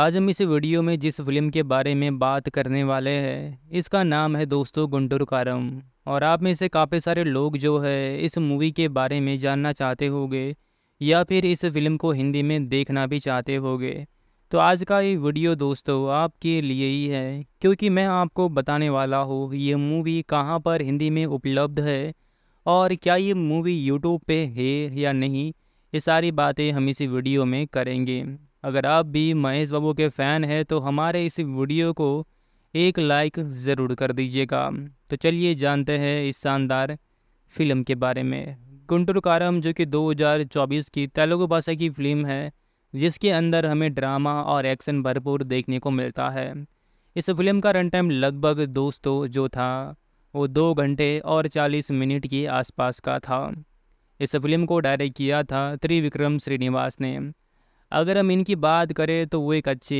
आज हम इस वीडियो में जिस फिल्म के बारे में बात करने वाले हैं इसका नाम है दोस्तों गुंडूर कारम और आप में से काफ़ी सारे लोग जो है इस मूवी के बारे में जानना चाहते होंगे या फिर इस फिल्म को हिंदी में देखना भी चाहते होंगे तो आज का ये वीडियो दोस्तों आपके लिए ही है क्योंकि मैं आपको बताने वाला हूँ ये मूवी कहाँ पर हिंदी में उपलब्ध है और क्या ये मूवी यूट्यूब पे है या नहीं ये सारी बातें हम इसी वीडियो में करेंगे अगर आप भी महेश बाबू के फ़ैन हैं तो हमारे इस वीडियो को एक लाइक ज़रूर कर दीजिएगा तो चलिए जानते हैं इस शानदार फिल्म के बारे में गुंटूर कारम जो कि 2024 की तेलुगु भाषा की फिल्म है जिसके अंदर हमें ड्रामा और एक्शन भरपूर देखने को मिलता है इस फिल्म का रन टाइम लगभग दोस्तों जो था वो दो घंटे और चालीस मिनट के आसपास का था इस फिल्म को डायरेक्ट किया था त्रिविक्रम श्रीनिवास ने अगर हम इनकी बात करें तो वो एक अच्छे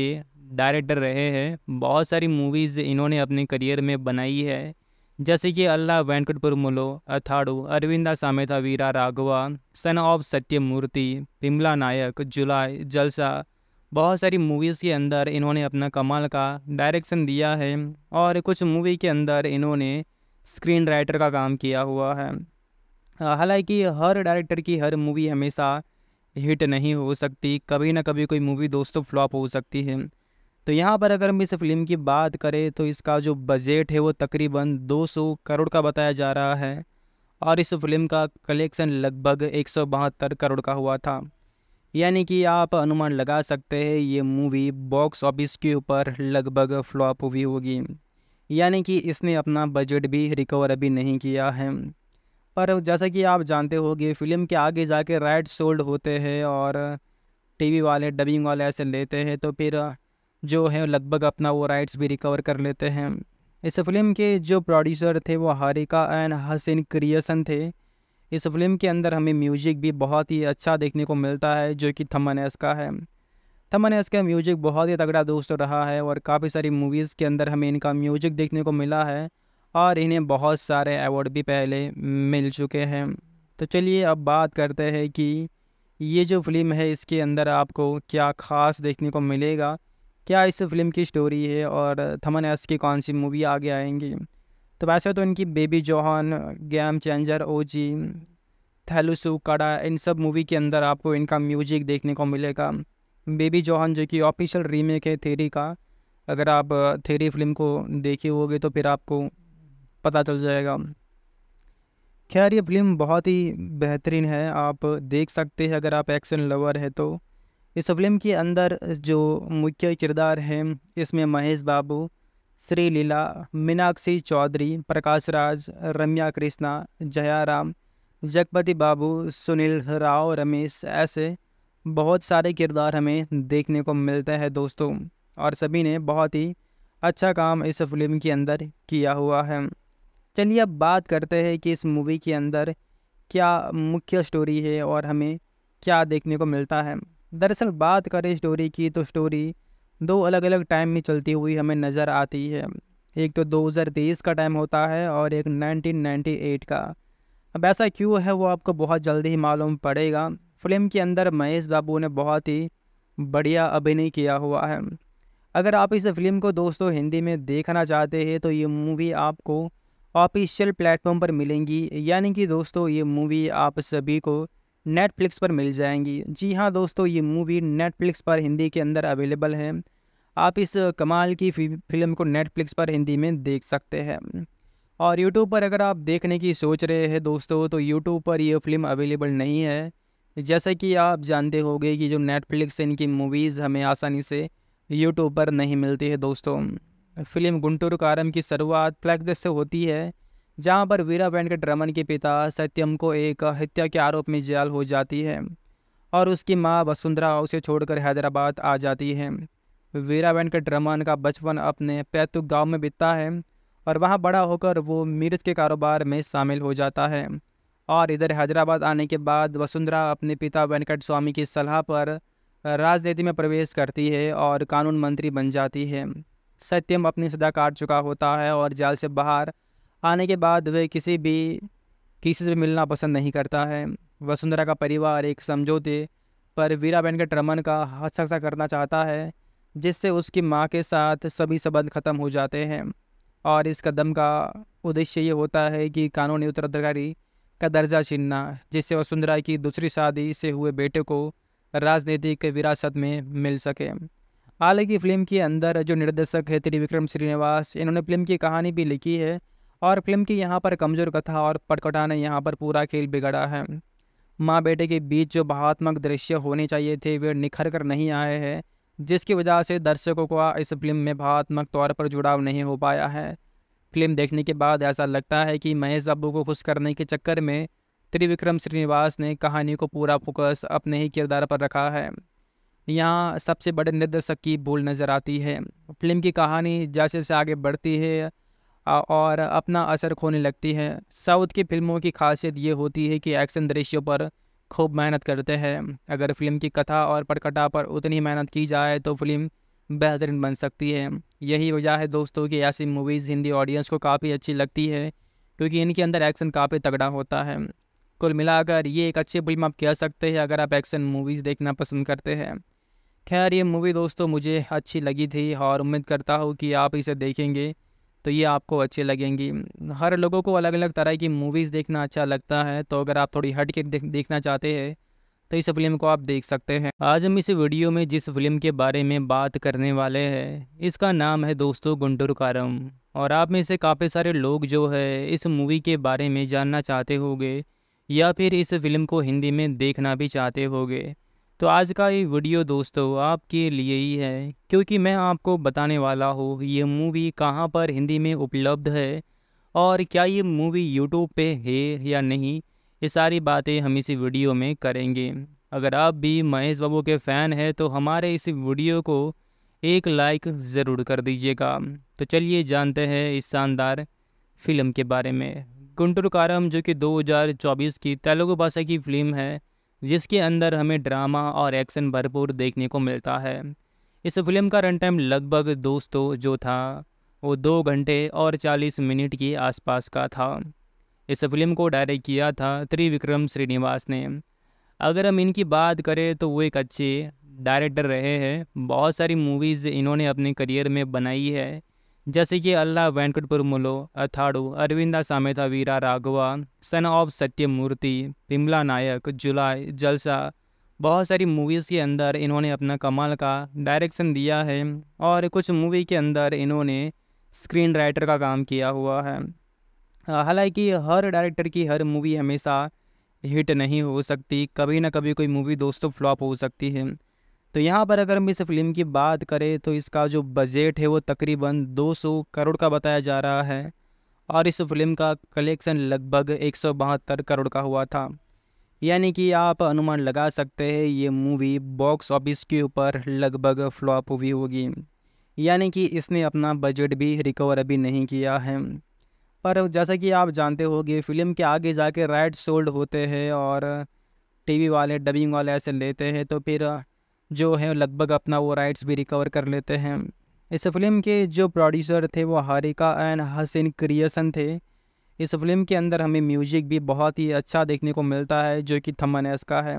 डायरेक्टर रहे हैं बहुत सारी मूवीज़ इन्होंने अपने करियर में बनाई है जैसे कि Ala Vaikunthapurramuloo Athadu Aravinda Sametha Veera Raghava son of Satyamurthy Bheemla Nayak Julayi Jalsa बहुत सारी मूवीज़ के अंदर इन्होंने अपना कमाल का डायरेक्शन दिया है और कुछ मूवी के अंदर इन्होंने स्क्रीन राइटर का काम किया हुआ है हालांकि हर डायरेक्टर की हर मूवी हमेशा हिट नहीं हो सकती कभी ना कभी कोई मूवी दोस्तों फ्लॉप हो सकती है तो यहाँ पर अगर हम इस फिल्म की बात करें तो इसका जो बजट है वो तकरीबन 200 करोड़ का बताया जा रहा है और इस फिल्म का कलेक्शन लगभग एक करोड़ का हुआ था यानी कि आप अनुमान लगा सकते हैं ये मूवी बॉक्स ऑफिस के ऊपर लगभग फ्लॉप हुई होगी यानी कि इसने अपना बजट भी रिकवर अभी नहीं किया है पर जैसा कि आप जानते होंगे फ़िल्म के आगे जाके राइट सोल्ड होते हैं और टीवी वाले डबिंग वाले ऐसे लेते हैं तो फिर जो है लगभग अपना वो राइट्स भी रिकवर कर लेते हैं इस फिल्म के जो प्रोड्यूसर थे वो हारिका एंड हसिन क्रिएसन थे इस फिल्म के अंदर हमें म्यूजिक भी बहुत ही अच्छा देखने को मिलता है जो कि थमन एस का है थमन एस का म्यूजिक बहुत ही तगड़ा दोस्त रहा है और काफ़ी सारी मूवीज़ के अंदर हमें इनका म्यूजिक देखने को मिला है और इन्हें बहुत सारे अवार्ड भी पहले मिल चुके हैं तो चलिए अब बात करते हैं कि ये जो फिल्म है इसके अंदर आपको क्या ख़ास देखने को मिलेगा क्या इस फिल्म की स्टोरी है और थमन एस की कौन सी मूवी आगे आएंगी तो वैसे तो इनकी Baby John game changer O G थैलुसु कड़ा इन सब मूवी के अंदर आपको इनका म्यूजिक देखने को मिलेगा बेबी जोहान जो कि ऑफिशियल रीमेक है थेरी का अगर आप थेरी फिल्म को देखे होगे तो फिर आपको पता चल जाएगा खैर ये फिल्म बहुत ही बेहतरीन है आप देख सकते हैं अगर आप एक्शन लवर हैं तो इस फिल्म के अंदर जो मुख्य किरदार हैं इसमें महेश बाबू श्री लीला मीनाक्षी चौधरी प्रकाश राज रम्या कृष्णा जयाराम जगपति बाबू सुनील राव रमेश ऐसे बहुत सारे किरदार हमें देखने को मिलते हैं दोस्तों और सभी ने बहुत ही अच्छा काम इस फिल्म के अंदर किया हुआ है चलिए अब बात करते हैं कि इस मूवी के अंदर क्या मुख्य स्टोरी है और हमें क्या देखने को मिलता है दरअसल बात करें स्टोरी की तो स्टोरी दो अलग अलग टाइम में चलती हुई हमें नज़र आती है एक तो 2023 का टाइम होता है और एक 1998 का अब ऐसा क्यों है वो आपको बहुत जल्दी ही मालूम पड़ेगा फिल्म के अंदर महेश बाबू ने बहुत ही बढ़िया अभिनय किया हुआ है अगर आप इस फिल्म को दोस्तों हिंदी में देखना चाहते हैं तो ये मूवी आपको ऑफिशियल प्लेटफॉर्म पर मिलेंगी यानी कि दोस्तों ये मूवी आप सभी को नेटफ्लिक्स पर मिल जाएंगी जी हाँ दोस्तों ये मूवी नेटफ्लिक्स पर हिंदी के अंदर अवेलेबल है आप इस कमाल की फिल्म को नेटफ्लिक्स पर हिंदी में देख सकते हैं और यूट्यूब पर अगर आप देखने की सोच रहे हैं दोस्तों तो यूट्यूब पर यह फिल्म अवेलेबल नहीं है जैसे कि आप जानते होंगे कि जो नेटफ्लिक्स इनकी मूवीज़ हमें आसानी से यूट्यूब पर नहीं मिलती है दोस्तों फिल्म गुंटूर कारम की शुरुआत फ्लैगदेश से होती है जहां पर वीरा वेंकट रमन के पिता सत्यम को एक हत्या के आरोप में जेल हो जाती है और उसकी मां वसुंधरा उसे छोड़कर हैदराबाद आ जाती है वीरा वेंकट रमन का बचपन अपने पैतुक गांव में बीतता है और वहां बड़ा होकर वो मिर्च के कारोबार में शामिल हो जाता है और इधर हैदराबाद आने के बाद वसुंधरा अपने पिता वेंकट स्वामी की सलाह पर राजनीति में प्रवेश करती है और कानून मंत्री बन जाती है सत्यम अपनी सजा काट चुका होता है और जाल से बाहर आने के बाद वह किसी भी किसी से मिलना पसंद नहीं करता है वसुंधरा का परिवार एक समझौते पर वीरा वेंकट रमन का हस्तक्षर करना चाहता है जिससे उसकी माँ के साथ सभी संबंध ख़त्म हो जाते हैं और इस कदम का उद्देश्य ये होता है कि कानूनी उत्तराधिकारी का दर्जा छीनना जिससे वसुंधरा की दूसरी शादी से हुए बेटे को राजनीतिक विरासत में मिल सके हालांकि फ़िल्म के अंदर जो निर्देशक है त्रिविक्रम श्रीनिवास इन्होंने फिल्म की कहानी भी लिखी है और फिल्म की यहाँ पर कमज़ोर कथा और पटकटा ने यहाँ पर पूरा खेल बिगड़ा है माँ बेटे के बीच जो भावात्मक दृश्य होने चाहिए थे वे निखर कर नहीं आए हैं जिसकी वजह से दर्शकों को इस फिल्म में भावात्मक तौर पर जुड़ाव नहीं हो पाया है फिल्म देखने के बाद ऐसा लगता है कि महेश बाबू को खुश करने के चक्कर में त्रिविक्रम श्रीनिवास ने कहानी को पूरा फोकस अपने ही किरदार पर रखा है यहाँ सबसे बड़े निर्देशक की भूल नज़र आती है फिल्म की कहानी जैसे जैसे आगे बढ़ती है और अपना असर खोने लगती है साउथ की फिल्मों की खासियत ये होती है कि एक्शन दृश्यों पर खूब मेहनत करते हैं अगर फिल्म की कथा और पटकटा पर उतनी मेहनत की जाए तो फिल्म बेहतरीन बन सकती है यही वजह है दोस्तों कि ऐसी मूवीज़ हिंदी ऑडियंस को काफ़ी अच्छी लगती है क्योंकि इनके अंदर एक्शन काफ़ी तगड़ा होता है कुल मिलाकर ये एक अच्छी फिल्म आप कह सकते हैं अगर आप एक्शन मूवीज़ देखना पसंद करते हैं खैर ये मूवी दोस्तों मुझे अच्छी लगी थी और उम्मीद करता हूँ कि आप इसे देखेंगे तो ये आपको अच्छी लगेंगी हर लोगों को अलग अलग तरह की मूवीज़ देखना अच्छा लगता है तो अगर आप थोड़ी हट के देख, देखना चाहते हैं तो इस फिल्म को आप देख सकते हैं आज हम इस वीडियो में जिस फिल्म के बारे में बात करने वाले हैं इसका नाम है दोस्तों गुंडूर कारम और आप में से काफ़ी सारे लोग जो है इस मूवी के बारे में जानना चाहते होंगे या फिर इस फिल्म को हिंदी में देखना भी चाहते होंगे तो आज का ये वीडियो दोस्तों आपके लिए ही है क्योंकि मैं आपको बताने वाला हूँ ये मूवी कहाँ पर हिंदी में उपलब्ध है और क्या ये मूवी यूट्यूब पे है या नहीं ये सारी बातें हम इसी वीडियो में करेंगे अगर आप भी महेश बाबू के फ़ैन हैं तो हमारे इस वीडियो को एक लाइक ज़रूर कर दीजिएगा तो चलिए जानते हैं इस शानदार फिल्म के बारे में गुंटुर कारम जो कि 2024 की तेलुगु भाषा की फिल्म है जिसके अंदर हमें ड्रामा और एक्शन भरपूर देखने को मिलता है इस फिल्म का रन टाइम लगभग दोस्तों जो था वो दो घंटे और चालीस मिनट के आसपास का था इस फिल्म को डायरेक्ट किया था त्रिविक्रम श्रीनिवास ने अगर हम इनकी बात करें तो वो एक अच्छे डायरेक्टर रहे हैं बहुत सारी मूवीज़ इन्होंने अपने करियर में बनाई है जैसे कि अल्लाह मुलो अथाड़ू अरविंदा सामेथा वीरा राघवा सन ऑफ सत्यमूर्ति विमला नायक जुलाई जलसा बहुत सारी मूवीज़ के अंदर इन्होंने अपना कमाल का डायरेक्शन दिया है और कुछ मूवी के अंदर इन्होंने स्क्रीन राइटर का काम किया हुआ है हालांकि हर डायरेक्टर की हर मूवी हमेशा हिट नहीं हो सकती कभी ना कभी कोई मूवी दोस्तों फ्लॉप हो सकती है तो यहाँ पर अगर हम इस फिल्म की बात करें तो इसका जो बजट है वो तकरीबन 200 करोड़ का बताया जा रहा है और इस फिल्म का कलेक्शन लगभग एक करोड़ का हुआ था यानी कि आप अनुमान लगा सकते हैं ये मूवी बॉक्स ऑफिस के ऊपर लगभग फ्लॉप हुई होगी यानी कि इसने अपना बजट भी रिकवर अभी नहीं किया है पर जैसा कि आप जानते होंगे फिल्म के आगे जाके राइट सोल्ड होते हैं और टीवी वाले डबिंग वाले ऐसे लेते हैं तो फिर जो है लगभग अपना वो राइट्स भी रिकवर कर लेते हैं इस फिल्म के जो प्रोड्यूसर थे वो हारिका एंड हसन क्रिएसन थे इस फिल्म के अंदर हमें म्यूजिक भी बहुत ही अच्छा देखने को मिलता है जो कि थमन एस का है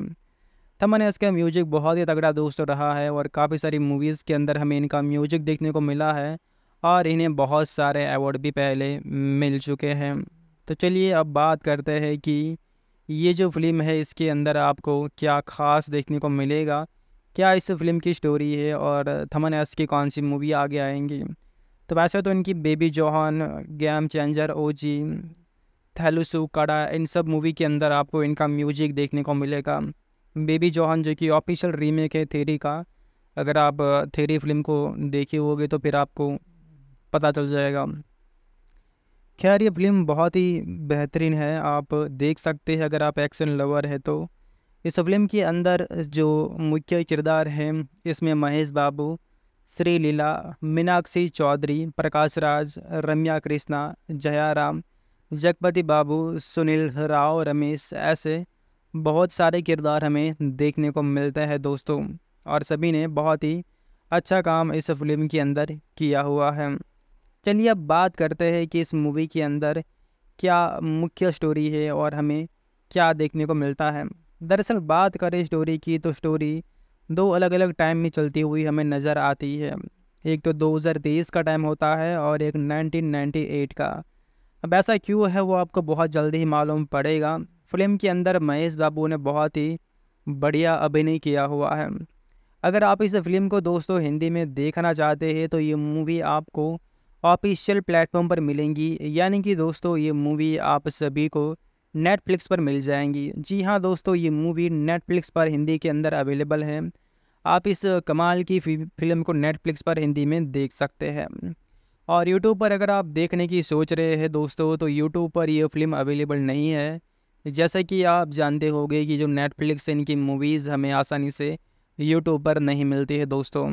थमन एस का म्यूजिक बहुत ही तगड़ा दोस्त रहा है और काफ़ी सारी मूवीज़ के अंदर हमें इनका म्यूजिक देखने को मिला है और इन्हें बहुत सारे अवार्ड भी पहले मिल चुके हैं तो चलिए अब बात करते हैं कि ये जो फिल्म है इसके अंदर आपको क्या ख़ास देखने को मिलेगा क्या इस फिल्म की स्टोरी है और थमन एस की कौन सी मूवी आगे आएंगी तो वैसे तो इनकी Baby John game changer O G थैलुसु कड़ा इन सब मूवी के अंदर आपको इनका म्यूजिक देखने को मिलेगा बेबी जोहान जो कि ऑफिशियल रीमेक है थेरी का अगर आप थेरी फिल्म को देखे होगे तो फिर आपको पता चल जाएगा खैर ये फिल्म बहुत ही बेहतरीन है आप देख सकते हैं अगर आप एक्शन लवर है तो इस फिल्म के अंदर जो मुख्य किरदार हैं इसमें महेश बाबू श्री लीला मीनाक्षी चौधरी प्रकाश राज रम्या कृष्णा जया राम जगपति बाबू सुनील राव रमेश ऐसे बहुत सारे किरदार हमें देखने को मिलते हैं दोस्तों और सभी ने बहुत ही अच्छा काम इस फिल्म के अंदर किया हुआ है चलिए अब बात करते हैं कि इस मूवी के अंदर क्या मुख्य स्टोरी है और हमें क्या देखने को मिलता है दरअसल बात करें स्टोरी की तो स्टोरी दो अलग अलग टाइम में चलती हुई हमें नज़र आती है एक तो 2023 का टाइम होता है और एक 1998 का अब ऐसा क्यों है वो आपको बहुत जल्दी ही मालूम पड़ेगा फिल्म के अंदर महेश बाबू ने बहुत ही बढ़िया अभिनय किया हुआ है अगर आप इस फिल्म को दोस्तों हिंदी में देखना चाहते हैं तो ये मूवी आपको ऑफिशियल प्लेटफॉर्म पर मिलेंगी यानी कि दोस्तों ये मूवी आप सभी को नेटफ्लिक्स पर मिल जाएंगी जी हाँ दोस्तों ये मूवी नेटफ्लिक्स पर हिंदी के अंदर अवेलेबल है आप इस कमाल की फिल्म को नेटफ्लिक्स पर हिंदी में देख सकते हैं और यूट्यूब पर अगर आप देखने की सोच रहे हैं दोस्तों तो यूट्यूब पर यह फिल्म अवेलेबल नहीं है जैसे कि आप जानते होंगे कि जो नेटफ्लिक्स इनकी मूवीज़ हमें आसानी से यूट्यूब पर नहीं मिलती है दोस्तों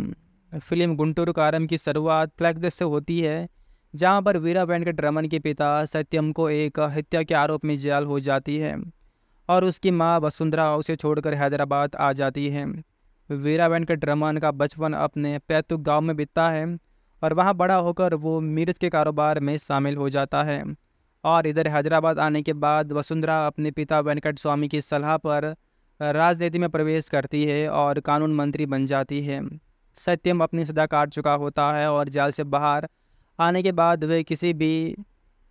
फिल्म गुंटूर कारम की शुरुआत फ्लैग से होती है जहां पर वीरा वेंकट रमन के पिता सत्यम को एक हत्या के आरोप में जेल हो जाती है और उसकी मां वसुंधरा उसे छोड़कर हैदराबाद आ जाती है वीरा वेंकट रमन का बचपन अपने पैतुक गांव में बीतता है और वहां बड़ा होकर वो मिर्च के कारोबार में शामिल हो जाता है और इधर हैदराबाद आने के बाद वसुंधरा अपने पिता वेंकट स्वामी की सलाह पर राजनीति में प्रवेश करती है और कानून मंत्री बन जाती है सत्यम अपनी सजा काट चुका होता है और जाल से बाहर आने के बाद वह किसी भी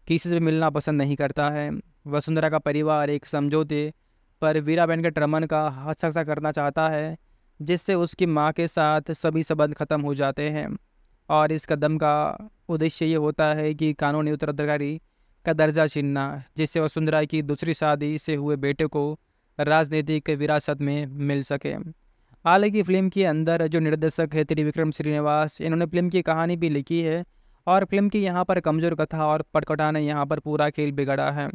किसी से भी मिलना पसंद नहीं करता है वसुंधरा का परिवार एक समझौते पर वीरा बहन के ट्रमन का हस्ताक्षर करना चाहता है जिससे उसकी माँ के साथ सभी संबंध खत्म हो जाते हैं और इस कदम का उद्देश्य ये होता है कि कानूनी उत्तराधिकारी का दर्जा छीनना जिससे वसुंधरा की दूसरी शादी से हुए बेटे को राजनीतिक विरासत में मिल सके हालांकि फिल्म के अंदर जो निर्देशक है त्रिविक्रम श्रीनिवास इन्होंने फिल्म की कहानी भी लिखी है और फिल्म की यहाँ पर कमज़ोर कथा और पटकटा ने यहाँ पर पूरा खेल बिगड़ा है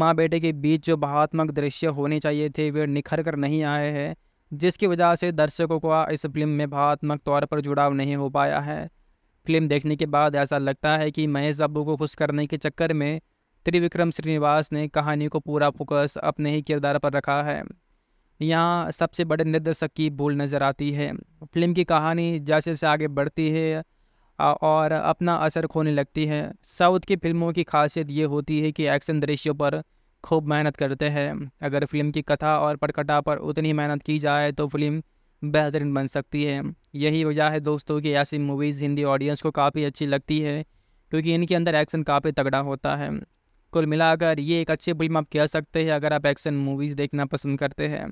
माँ बेटे के बीच जो भावात्मक दृश्य होने चाहिए थे वे निखर कर नहीं आए हैं जिसकी वजह से दर्शकों का इस फिल्म में भावात्मक तौर पर जुड़ाव नहीं हो पाया है फिल्म देखने के बाद ऐसा लगता है कि महेश बाबू को खुश करने के चक्कर में त्रिविक्रम श्रीनिवास ने कहानी को पूरा फोकस अपने ही किरदार पर रखा है यहाँ सबसे बड़े निर्देशक की भूल नज़र आती है फिल्म की कहानी जैसे जैसे आगे बढ़ती है और अपना असर खोने लगती है साउथ की फिल्मों की खासियत ये होती है कि एक्शन दृश्यों पर खूब मेहनत करते हैं अगर फिल्म की कथा और पटकथा पर उतनी मेहनत की जाए तो फिल्म बेहतरीन बन सकती है यही वजह है दोस्तों कि ऐसी मूवीज़ हिंदी ऑडियंस को काफ़ी अच्छी लगती है क्योंकि इनके अंदर एक्शन काफ़ी तगड़ा होता है कुल मिलाकर ये एक अच्छी फिल्म आप कह सकते हैं अगर आप एक्शन मूवीज़ देखना पसंद करते हैं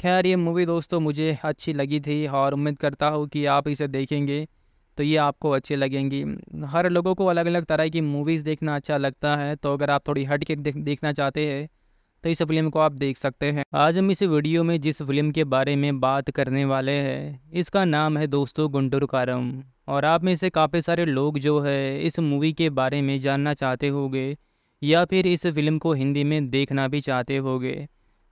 खैर ये मूवी दोस्तों मुझे अच्छी लगी थी और उम्मीद करता हूँ कि आप इसे देखेंगे तो ये आपको अच्छी लगेंगी हर लोगों को अलग अलग तरह की मूवीज़ देखना अच्छा लगता है तो अगर आप थोड़ी हट के देख, देखना चाहते हैं तो इस फिल्म को आप देख सकते हैं आज हम इस वीडियो में जिस फिल्म के बारे में बात करने वाले हैं इसका नाम है दोस्तों गुंडूर कारम और आप में से काफ़ी सारे लोग जो है इस मूवी के बारे में जानना चाहते होंगे या फिर इस फिल्म को हिंदी में देखना भी चाहते होंगे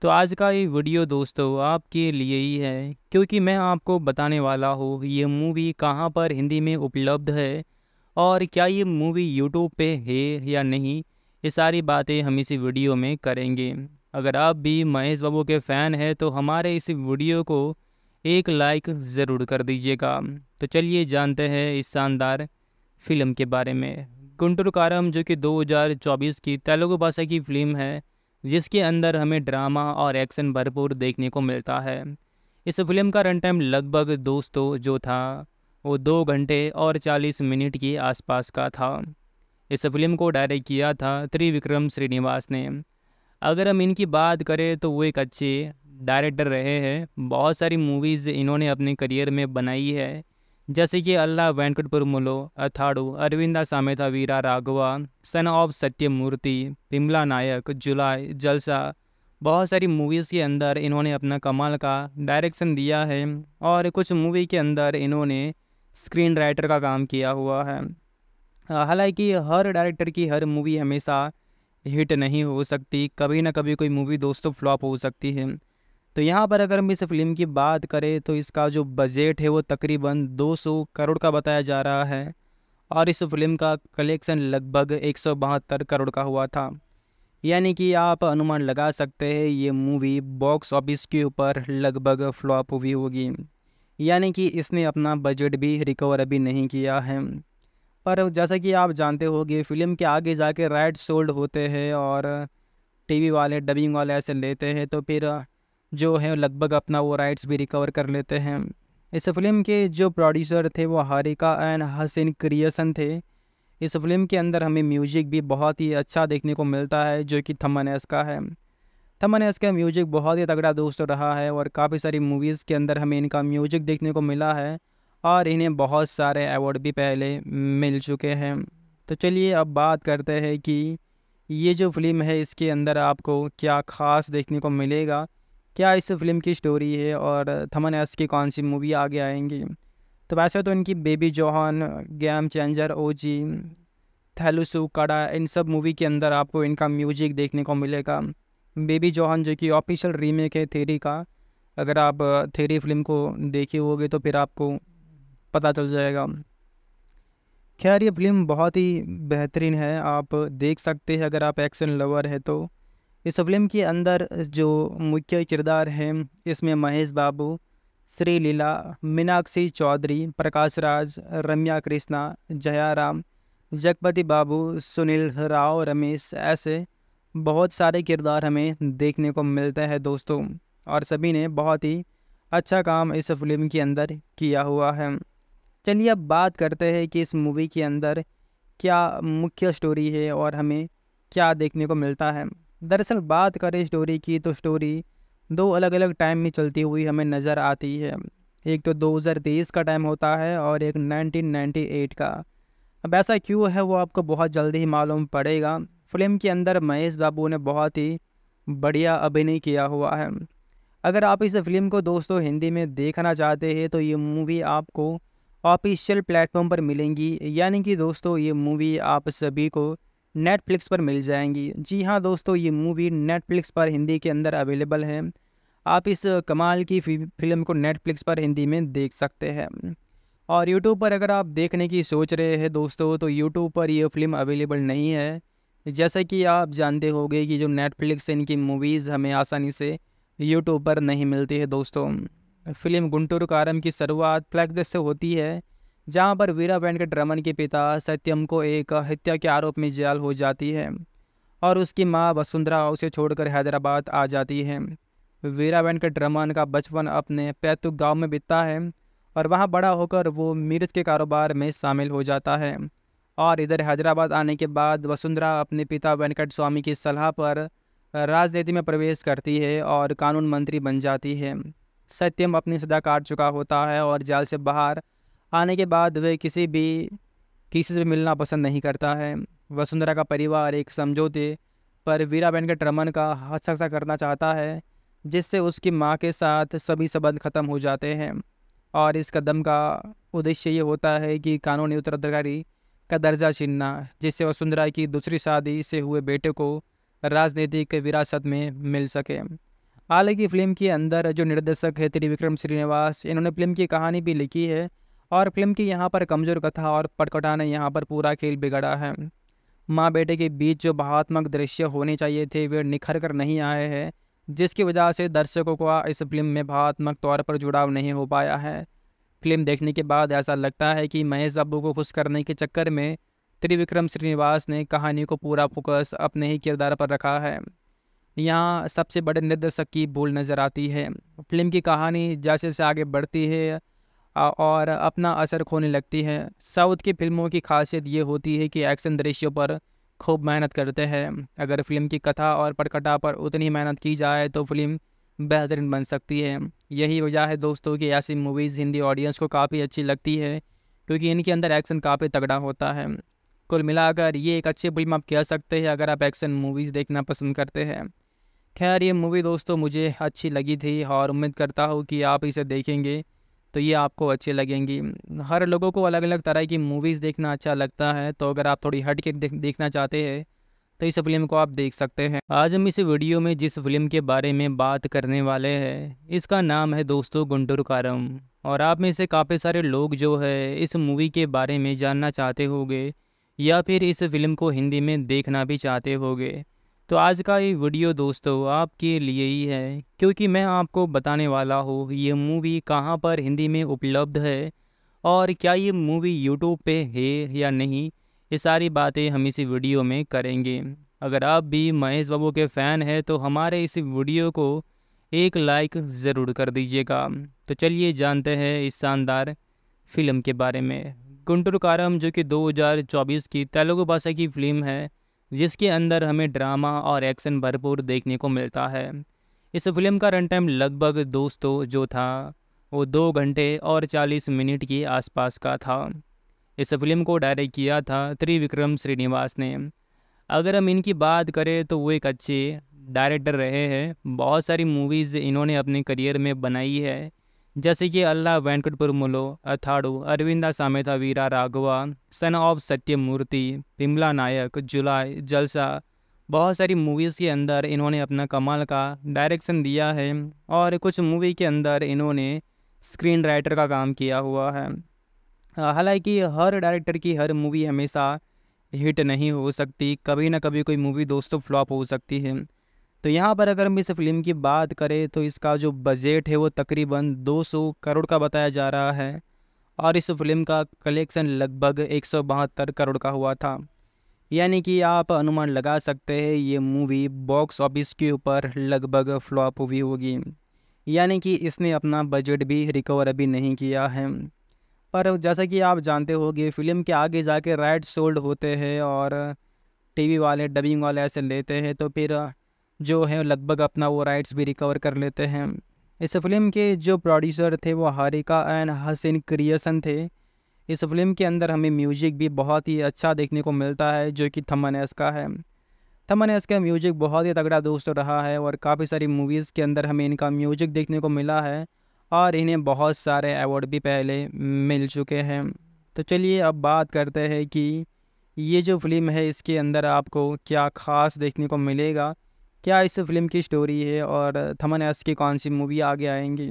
तो आज का ये वीडियो दोस्तों आपके लिए ही है क्योंकि मैं आपको बताने वाला हूँ ये मूवी कहाँ पर हिंदी में उपलब्ध है और क्या ये मूवी यूट्यूब पे है या नहीं ये सारी बातें हम इसी वीडियो में करेंगे अगर आप भी महेश बाबू के फ़ैन हैं तो हमारे इस वीडियो को एक लाइक ज़रूर कर दीजिएगा तो चलिए जानते हैं इस शानदार फिल्म के बारे में गुंटूर जो कि 2024 की तेलुगु भाषा की फिल्म है जिसके अंदर हमें ड्रामा और एक्शन भरपूर देखने को मिलता है इस फिल्म का रन टाइम लगभग दोस्तों जो था वो दो घंटे और चालीस मिनट के आसपास का था इस फिल्म को डायरेक्ट किया था त्रिविक्रम श्रीनिवास ने अगर हम इनकी बात करें तो वो एक अच्छे डायरेक्टर रहे हैं बहुत सारी मूवीज़ इन्होंने अपने करियर में बनाई है जैसे कि Ala Vaikunthapurramuloo Athadu Aravinda Sametha Veera Raghava son of Satyamurthy Bheemla Nayak Julayi Jalsa बहुत सारी मूवीज़ के अंदर इन्होंने अपना कमाल का डायरेक्शन दिया है और कुछ मूवी के अंदर इन्होंने स्क्रीन राइटर का काम किया हुआ है हालांकि हर डायरेक्टर की हर मूवी हमेशा हिट नहीं हो सकती कभी ना कभी कोई मूवी दोस्तों फ्लॉप हो सकती है तो यहाँ पर अगर हम इस फिल्म की बात करें तो इसका जो बजट है वो तकरीबन 200 करोड़ का बताया जा रहा है और इस फिल्म का कलेक्शन लगभग एक करोड़ का हुआ था यानी कि आप अनुमान लगा सकते हैं ये मूवी बॉक्स ऑफिस के ऊपर लगभग फ्लॉप हुई होगी यानी कि इसने अपना बजट भी रिकवर अभी नहीं किया है पर जैसा कि आप जानते होंगे फिल्म के आगे जाके राइट सोल्ड होते हैं और टीवी वाले डबिंग वाले ऐसे लेते हैं तो फिर जो है लगभग अपना वो राइट्स भी रिकवर कर लेते हैं इस फिल्म के जो प्रोड्यूसर थे वो हारिका एंड हसन क्रिएसन थे इस फिल्म के अंदर हमें म्यूजिक भी बहुत ही अच्छा देखने को मिलता है जो कि थमन एस का है थमन एस का म्यूजिक बहुत ही तगड़ा दोस्त रहा है और काफ़ी सारी मूवीज़ के अंदर हमें इनका म्यूजिक देखने को मिला है और इन्हें बहुत सारे अवार्ड भी पहले मिल चुके हैं तो चलिए अब बात करते हैं कि ये जो फिल्म है इसके अंदर आपको क्या ख़ास देखने को मिलेगा क्या इस फिल्म की स्टोरी है और थमन एस की कौन सी मूवी आगे आएंगी तो वैसे तो इनकी Baby John game changer O G थैलूसू कड़ा इन सब मूवी के अंदर आपको इनका म्यूजिक देखने को मिलेगा बेबी जोहन जो कि ऑफिशियल रीमेक है थेरी का अगर आप थेरी फिल्म को देखे होगे तो फिर आपको पता चल जाएगा खैर ये फिल्म बहुत ही बेहतरीन है आप देख सकते हैं अगर आप एक्शन लवर है तो इस फिल्म के अंदर जो मुख्य किरदार हैं इसमें महेश बाबू श्री लीला मीनाक्षी चौधरी प्रकाश राज रम्या कृष्णा जयाराम जगपति बाबू सुनील राव रमेश ऐसे बहुत सारे किरदार हमें देखने को मिलते हैं दोस्तों और सभी ने बहुत ही अच्छा काम इस फिल्म के अंदर किया हुआ है चलिए अब बात करते हैं कि इस मूवी के अंदर क्या मुख्य स्टोरी है और हमें क्या देखने को मिलता है दरअसल बात करें स्टोरी की तो स्टोरी दो अलग अलग टाइम में चलती हुई हमें नज़र आती है एक तो 2023 का टाइम होता है और एक 1998 का अब ऐसा क्यों है वो आपको बहुत जल्दी ही मालूम पड़ेगा फिल्म के अंदर महेश बाबू ने बहुत ही बढ़िया अभिनय किया हुआ है अगर आप इस फिल्म को दोस्तों हिंदी में देखना चाहते हैं तो ये मूवी आपको ऑफिशियल प्लेटफॉर्म पर मिलेंगी यानी कि दोस्तों ये मूवी आप सभी को नेटफ्लिक्स पर मिल जाएंगी जी हाँ दोस्तों ये मूवी नेटफ्लिक्स पर हिंदी के अंदर अवेलेबल है आप इस कमाल की फिल्म को नेटफ्लिक्स पर हिंदी में देख सकते हैं और यूट्यूब पर अगर आप देखने की सोच रहे हैं दोस्तों तो यूट्यूब पर यह फिल्म अवेलेबल नहीं है जैसे कि आप जानते होंगे कि जो नेटफ्लिक्स इनकी मूवीज़ हमें आसानी से यूट्यूब पर नहीं मिलती है दोस्तों फिल्म गुंटूर कारम की शुरुआत फ्लैग से होती है जहां पर वीरा वेंकट रमन के पिता सत्यम को एक हत्या के आरोप में जेल हो जाती है और उसकी माँ वसुंधरा उसे छोड़कर हैदराबाद आ जाती है वीरा वेंकट रमन का बचपन अपने पैतुक गांव में बीतता है और वहां बड़ा होकर वो मिर्च के कारोबार में शामिल हो जाता है और इधर हैदराबाद आने के बाद वसुंधरा अपने पिता वेंकट स्वामी की सलाह पर राजनीति में प्रवेश करती है और कानून मंत्री बन जाती है सत्यम अपनी सदा काट चुका होता है और जाल से बाहर आने के बाद वह किसी भी किसी से भी मिलना पसंद नहीं करता है वसुंधरा का परिवार एक समझौते पर वीरा वेंकट रमन का हस्तक्षर करना चाहता है जिससे उसकी माँ के साथ सभी संबंध खत्म हो जाते हैं और इस कदम का उद्देश्य ये होता है कि कानूनी उत्तराधिकारी का दर्जा छीनना जिससे वसुंधरा की दूसरी शादी से हुए बेटे को राजनीतिक विरासत में मिल सके हालांकि फिल्म के अंदर जो निर्देशक है त्रिविक्रम श्रीनिवास इन्होंने फिल्म की कहानी भी लिखी है और फिल्म की यहाँ पर कमज़ोर कथा और पटकटा ने यहाँ पर पूरा खेल बिगड़ा है माँ बेटे के बीच जो भावात्मक दृश्य होने चाहिए थे वे निखर कर नहीं आए हैं जिसकी वजह से दर्शकों का इस फिल्म में भावात्मक तौर पर जुड़ाव नहीं हो पाया है फिल्म देखने के बाद ऐसा लगता है कि महेश बाबू को खुश करने के चक्कर में त्रिविक्रम श्रीनिवास ने कहानी को पूरा फोकस अपने ही किरदार पर रखा है यहाँ सबसे बड़े निर्देशक की भूल नज़र आती है फिल्म की कहानी जैसे जैसे आगे बढ़ती है और अपना असर खोने लगती है साउथ की फिल्मों की खासियत ये होती है कि एक्शन दृश्यों पर खूब मेहनत करते हैं अगर फिल्म की कथा और पटकटा पर उतनी मेहनत की जाए तो फिल्म बेहतरीन बन सकती है यही वजह है दोस्तों कि ऐसी मूवीज़ हिंदी ऑडियंस को काफ़ी अच्छी लगती है क्योंकि इनके अंदर एक्शन काफ़ी तगड़ा होता है कुल मिलाकर ये एक अच्छी फिल्म आप कह सकते हैं अगर आप एक्शन मूवीज़ देखना पसंद करते हैं खैर ये मूवी दोस्तों मुझे अच्छी लगी थी और उम्मीद करता हूँ कि आप इसे देखेंगे तो ये आपको अच्छी लगेंगी हर लोगों को अलग अलग तरह की मूवीज़ देखना अच्छा लगता है तो अगर आप थोड़ी हट के देख, देखना चाहते हैं तो इस फिल्म को आप देख सकते हैं आज हम इस वीडियो में जिस फिल्म के बारे में बात करने वाले हैं इसका नाम है दोस्तों गुंडूर कारम और आप में से काफ़ी सारे लोग जो है इस मूवी के बारे में जानना चाहते होंगे या फिर इस फिल्म को हिंदी में देखना भी चाहते होंगे तो आज का ये वीडियो दोस्तों आपके लिए ही है क्योंकि मैं आपको बताने वाला हूँ ये मूवी कहाँ पर हिंदी में उपलब्ध है और क्या ये मूवी यूट्यूब पे है या नहीं ये सारी बातें हम इसी वीडियो में करेंगे अगर आप भी महेश बाबू के फ़ैन हैं तो हमारे इस वीडियो को एक लाइक ज़रूर कर दीजिएगा तो चलिए जानते हैं इस शानदार फिल्म के बारे में गुंटुर कारम जो कि 2024 की तेलुगु भाषा की फिल्म है जिसके अंदर हमें ड्रामा और एक्शन भरपूर देखने को मिलता है इस फिल्म का रन टाइम लगभग दोस्तों जो था वो दो घंटे और चालीस मिनट के आसपास का था इस फिल्म को डायरेक्ट किया था त्रिविक्रम श्रीनिवास ने अगर हम इनकी बात करें तो वो एक अच्छे डायरेक्टर रहे हैं बहुत सारी मूवीज़ इन्होंने अपने करियर में बनाई है जैसे कि अल्लाह मुलो अथाड़ू अरविंदा सामेथा वीरा राघवा सन ऑफ सत्यमूर्ति विमला नायक जुलाई जलसा बहुत सारी मूवीज़ के अंदर इन्होंने अपना कमाल का डायरेक्शन दिया है और कुछ मूवी के अंदर इन्होंने स्क्रीन राइटर का काम किया हुआ है हालांकि हर डायरेक्टर की हर मूवी हमेशा हिट नहीं हो सकती कभी ना कभी कोई मूवी दोस्तों फ्लॉप हो सकती है तो यहाँ पर अगर हम इस फिल्म की बात करें तो इसका जो बजट है वो तकरीबन 200 करोड़ का बताया जा रहा है और इस फिल्म का कलेक्शन लगभग एक करोड़ का हुआ था यानी कि आप अनुमान लगा सकते हैं ये मूवी बॉक्स ऑफिस के ऊपर लगभग फ्लॉप हुई होगी यानी कि इसने अपना बजट भी रिकवर अभी नहीं किया है पर जैसा कि आप जानते होंगे फिल्म के आगे जाके राइट सोल्ड होते हैं और टीवी वाले डबिंग वाले ऐसे लेते हैं तो फिर जो है लगभग अपना वो राइट्स भी रिकवर कर लेते हैं इस फिल्म के जो प्रोड्यूसर थे वो हारिका एंड हसन क्रिएसन थे इस फिल्म के अंदर हमें म्यूजिक भी बहुत ही अच्छा देखने को मिलता है जो कि एस का है एस का म्यूजिक बहुत ही तगड़ा दोस्त रहा है और काफ़ी सारी मूवीज़ के अंदर हमें इनका म्यूजिक देखने को मिला है और इन्हें बहुत सारे अवार्ड भी पहले मिल चुके हैं तो चलिए अब बात करते हैं कि ये जो फिल्म है इसके अंदर आपको क्या ख़ास देखने को मिलेगा क्या इस फिल्म की स्टोरी है और थमन एस की कौन सी मूवी आगे आएंगी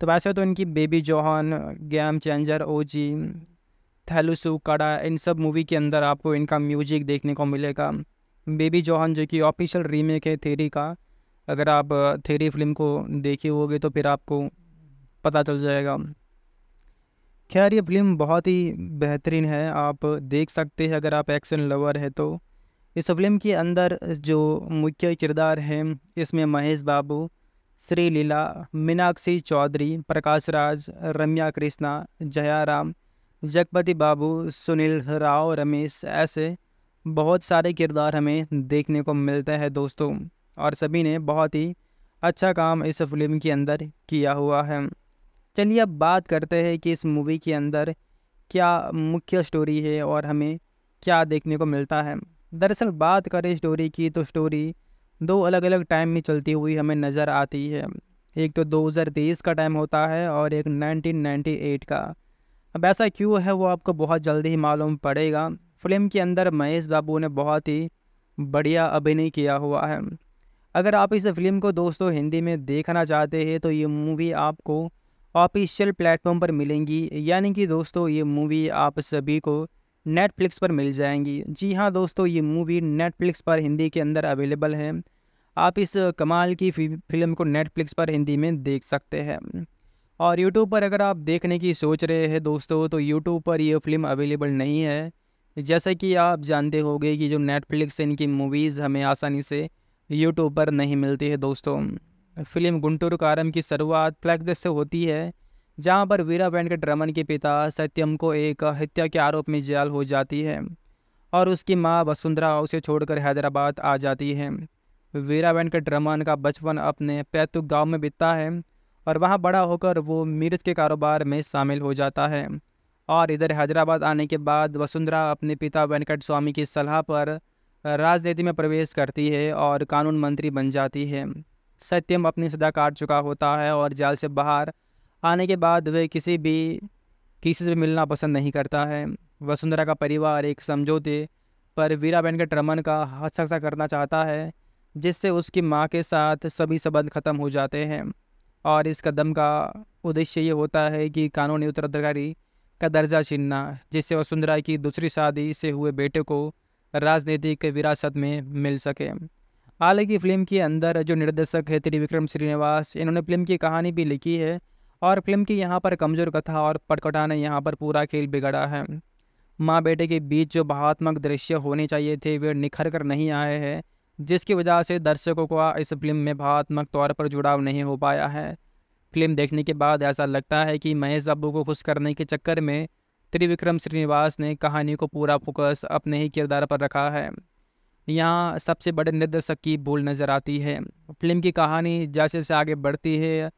तो वैसे तो इनकी Baby John game changer O G थैलुसु कड़ा इन सब मूवी के अंदर आपको इनका म्यूजिक देखने को मिलेगा बेबी जोहन जो कि ऑफिशियल रीमेक है थेरी का अगर आप थेरी फिल्म को देखे होगे तो फिर आपको पता चल जाएगा खैर ये फिल्म बहुत ही बेहतरीन है आप देख सकते हैं अगर आप एक्शन लवर है तो इस फिल्म के अंदर जो मुख्य किरदार हैं इसमें महेश बाबू श्री लीला मीनाक्षी चौधरी प्रकाश राज रम्या कृष्णा जयाराम जगपति बाबू सुनील राव रमेश ऐसे बहुत सारे किरदार हमें देखने को मिलते हैं दोस्तों और सभी ने बहुत ही अच्छा काम इस फिल्म के अंदर किया हुआ है चलिए अब बात करते हैं कि इस मूवी के अंदर क्या मुख्य स्टोरी है और हमें क्या देखने को मिलता है दरअसल बात करें स्टोरी की तो स्टोरी दो अलग अलग टाइम में चलती हुई हमें नज़र आती है एक तो 2023 का टाइम होता है और एक 1998 का अब ऐसा क्यों है वो आपको बहुत जल्दी ही मालूम पड़ेगा फिल्म के अंदर महेश बाबू ने बहुत ही बढ़िया अभिनय किया हुआ है अगर आप इस फिल्म को दोस्तों हिंदी में देखना चाहते हैं तो ये मूवी आपको ऑफिशियल प्लेटफॉर्म पर मिलेंगी यानी कि दोस्तों ये मूवी आप सभी को नेटफ्लिक्स पर मिल जाएंगी जी हाँ दोस्तों ये मूवी नेटफ्लिक्स पर हिंदी के अंदर अवेलेबल है आप इस कमाल की फिल्म को नेटफ्लिक्स पर हिंदी में देख सकते हैं और यूट्यूब पर अगर आप देखने की सोच रहे हैं दोस्तों तो यूट्यूब पर यह फिल्म अवेलेबल नहीं है जैसा कि आप जानते होंगे कि जो नेटफ्लिक्स इनकी मूवीज़ हमें आसानी से यूट्यूब पर नहीं मिलती है दोस्तों फिल्म गुंटूर कारम की शुरुआत फ्लैगदस से होती है जहां पर वीरा वेंकट रमन के पिता सत्यम को एक हत्या के आरोप में जेल हो जाती है और उसकी माँ वसुंधरा उसे छोड़कर हैदराबाद आ जाती है वीरा वेंकट रमन का बचपन अपने पैतुक गांव में बीतता है और वहां बड़ा होकर वो मिर्च के कारोबार में शामिल हो जाता है और इधर हैदराबाद आने के बाद वसुंधरा अपने पिता वेंकट स्वामी की सलाह पर राजनीति में प्रवेश करती है और कानून मंत्री बन जाती है सत्यम अपनी सजा काट चुका होता है और जाल से बाहर आने के बाद वह किसी भी किसी से मिलना पसंद नहीं करता है वसुंधरा का परिवार एक समझौते पर वीरा बहन के ट्रमन का हस्ताक्षर करना चाहता है जिससे उसकी माँ के साथ सभी संबंध खत्म हो जाते हैं और इस कदम का उद्देश्य ये होता है कि कानूनी उत्तराधिकारी का दर्जा छीनना जिससे वसुंधरा की दूसरी शादी से हुए बेटे को राजनीतिक विरासत में मिल सके हालांकि फिल्म के अंदर जो निर्देशक है त्रिविक्रम श्रीनिवास इन्होंने फिल्म की कहानी भी लिखी है और फिल्म की यहाँ पर कमज़ोर कथा और पटकटा ने यहाँ पर पूरा खेल बिगड़ा है माँ बेटे के बीच जो भावात्मक दृश्य होने चाहिए थे वे निखर कर नहीं आए हैं जिसकी वजह से दर्शकों को इस फिल्म में भावात्मक तौर पर जुड़ाव नहीं हो पाया है फिल्म देखने के बाद ऐसा लगता है कि महेश बाबू को खुश करने के चक्कर में त्रिविक्रम श्रीनिवास ने कहानी को पूरा फोकस अपने ही किरदार पर रखा है यहाँ सबसे बड़े निर्देशक की भूल नज़र आती है फिल्म की कहानी जैसे जैसे आगे बढ़ती है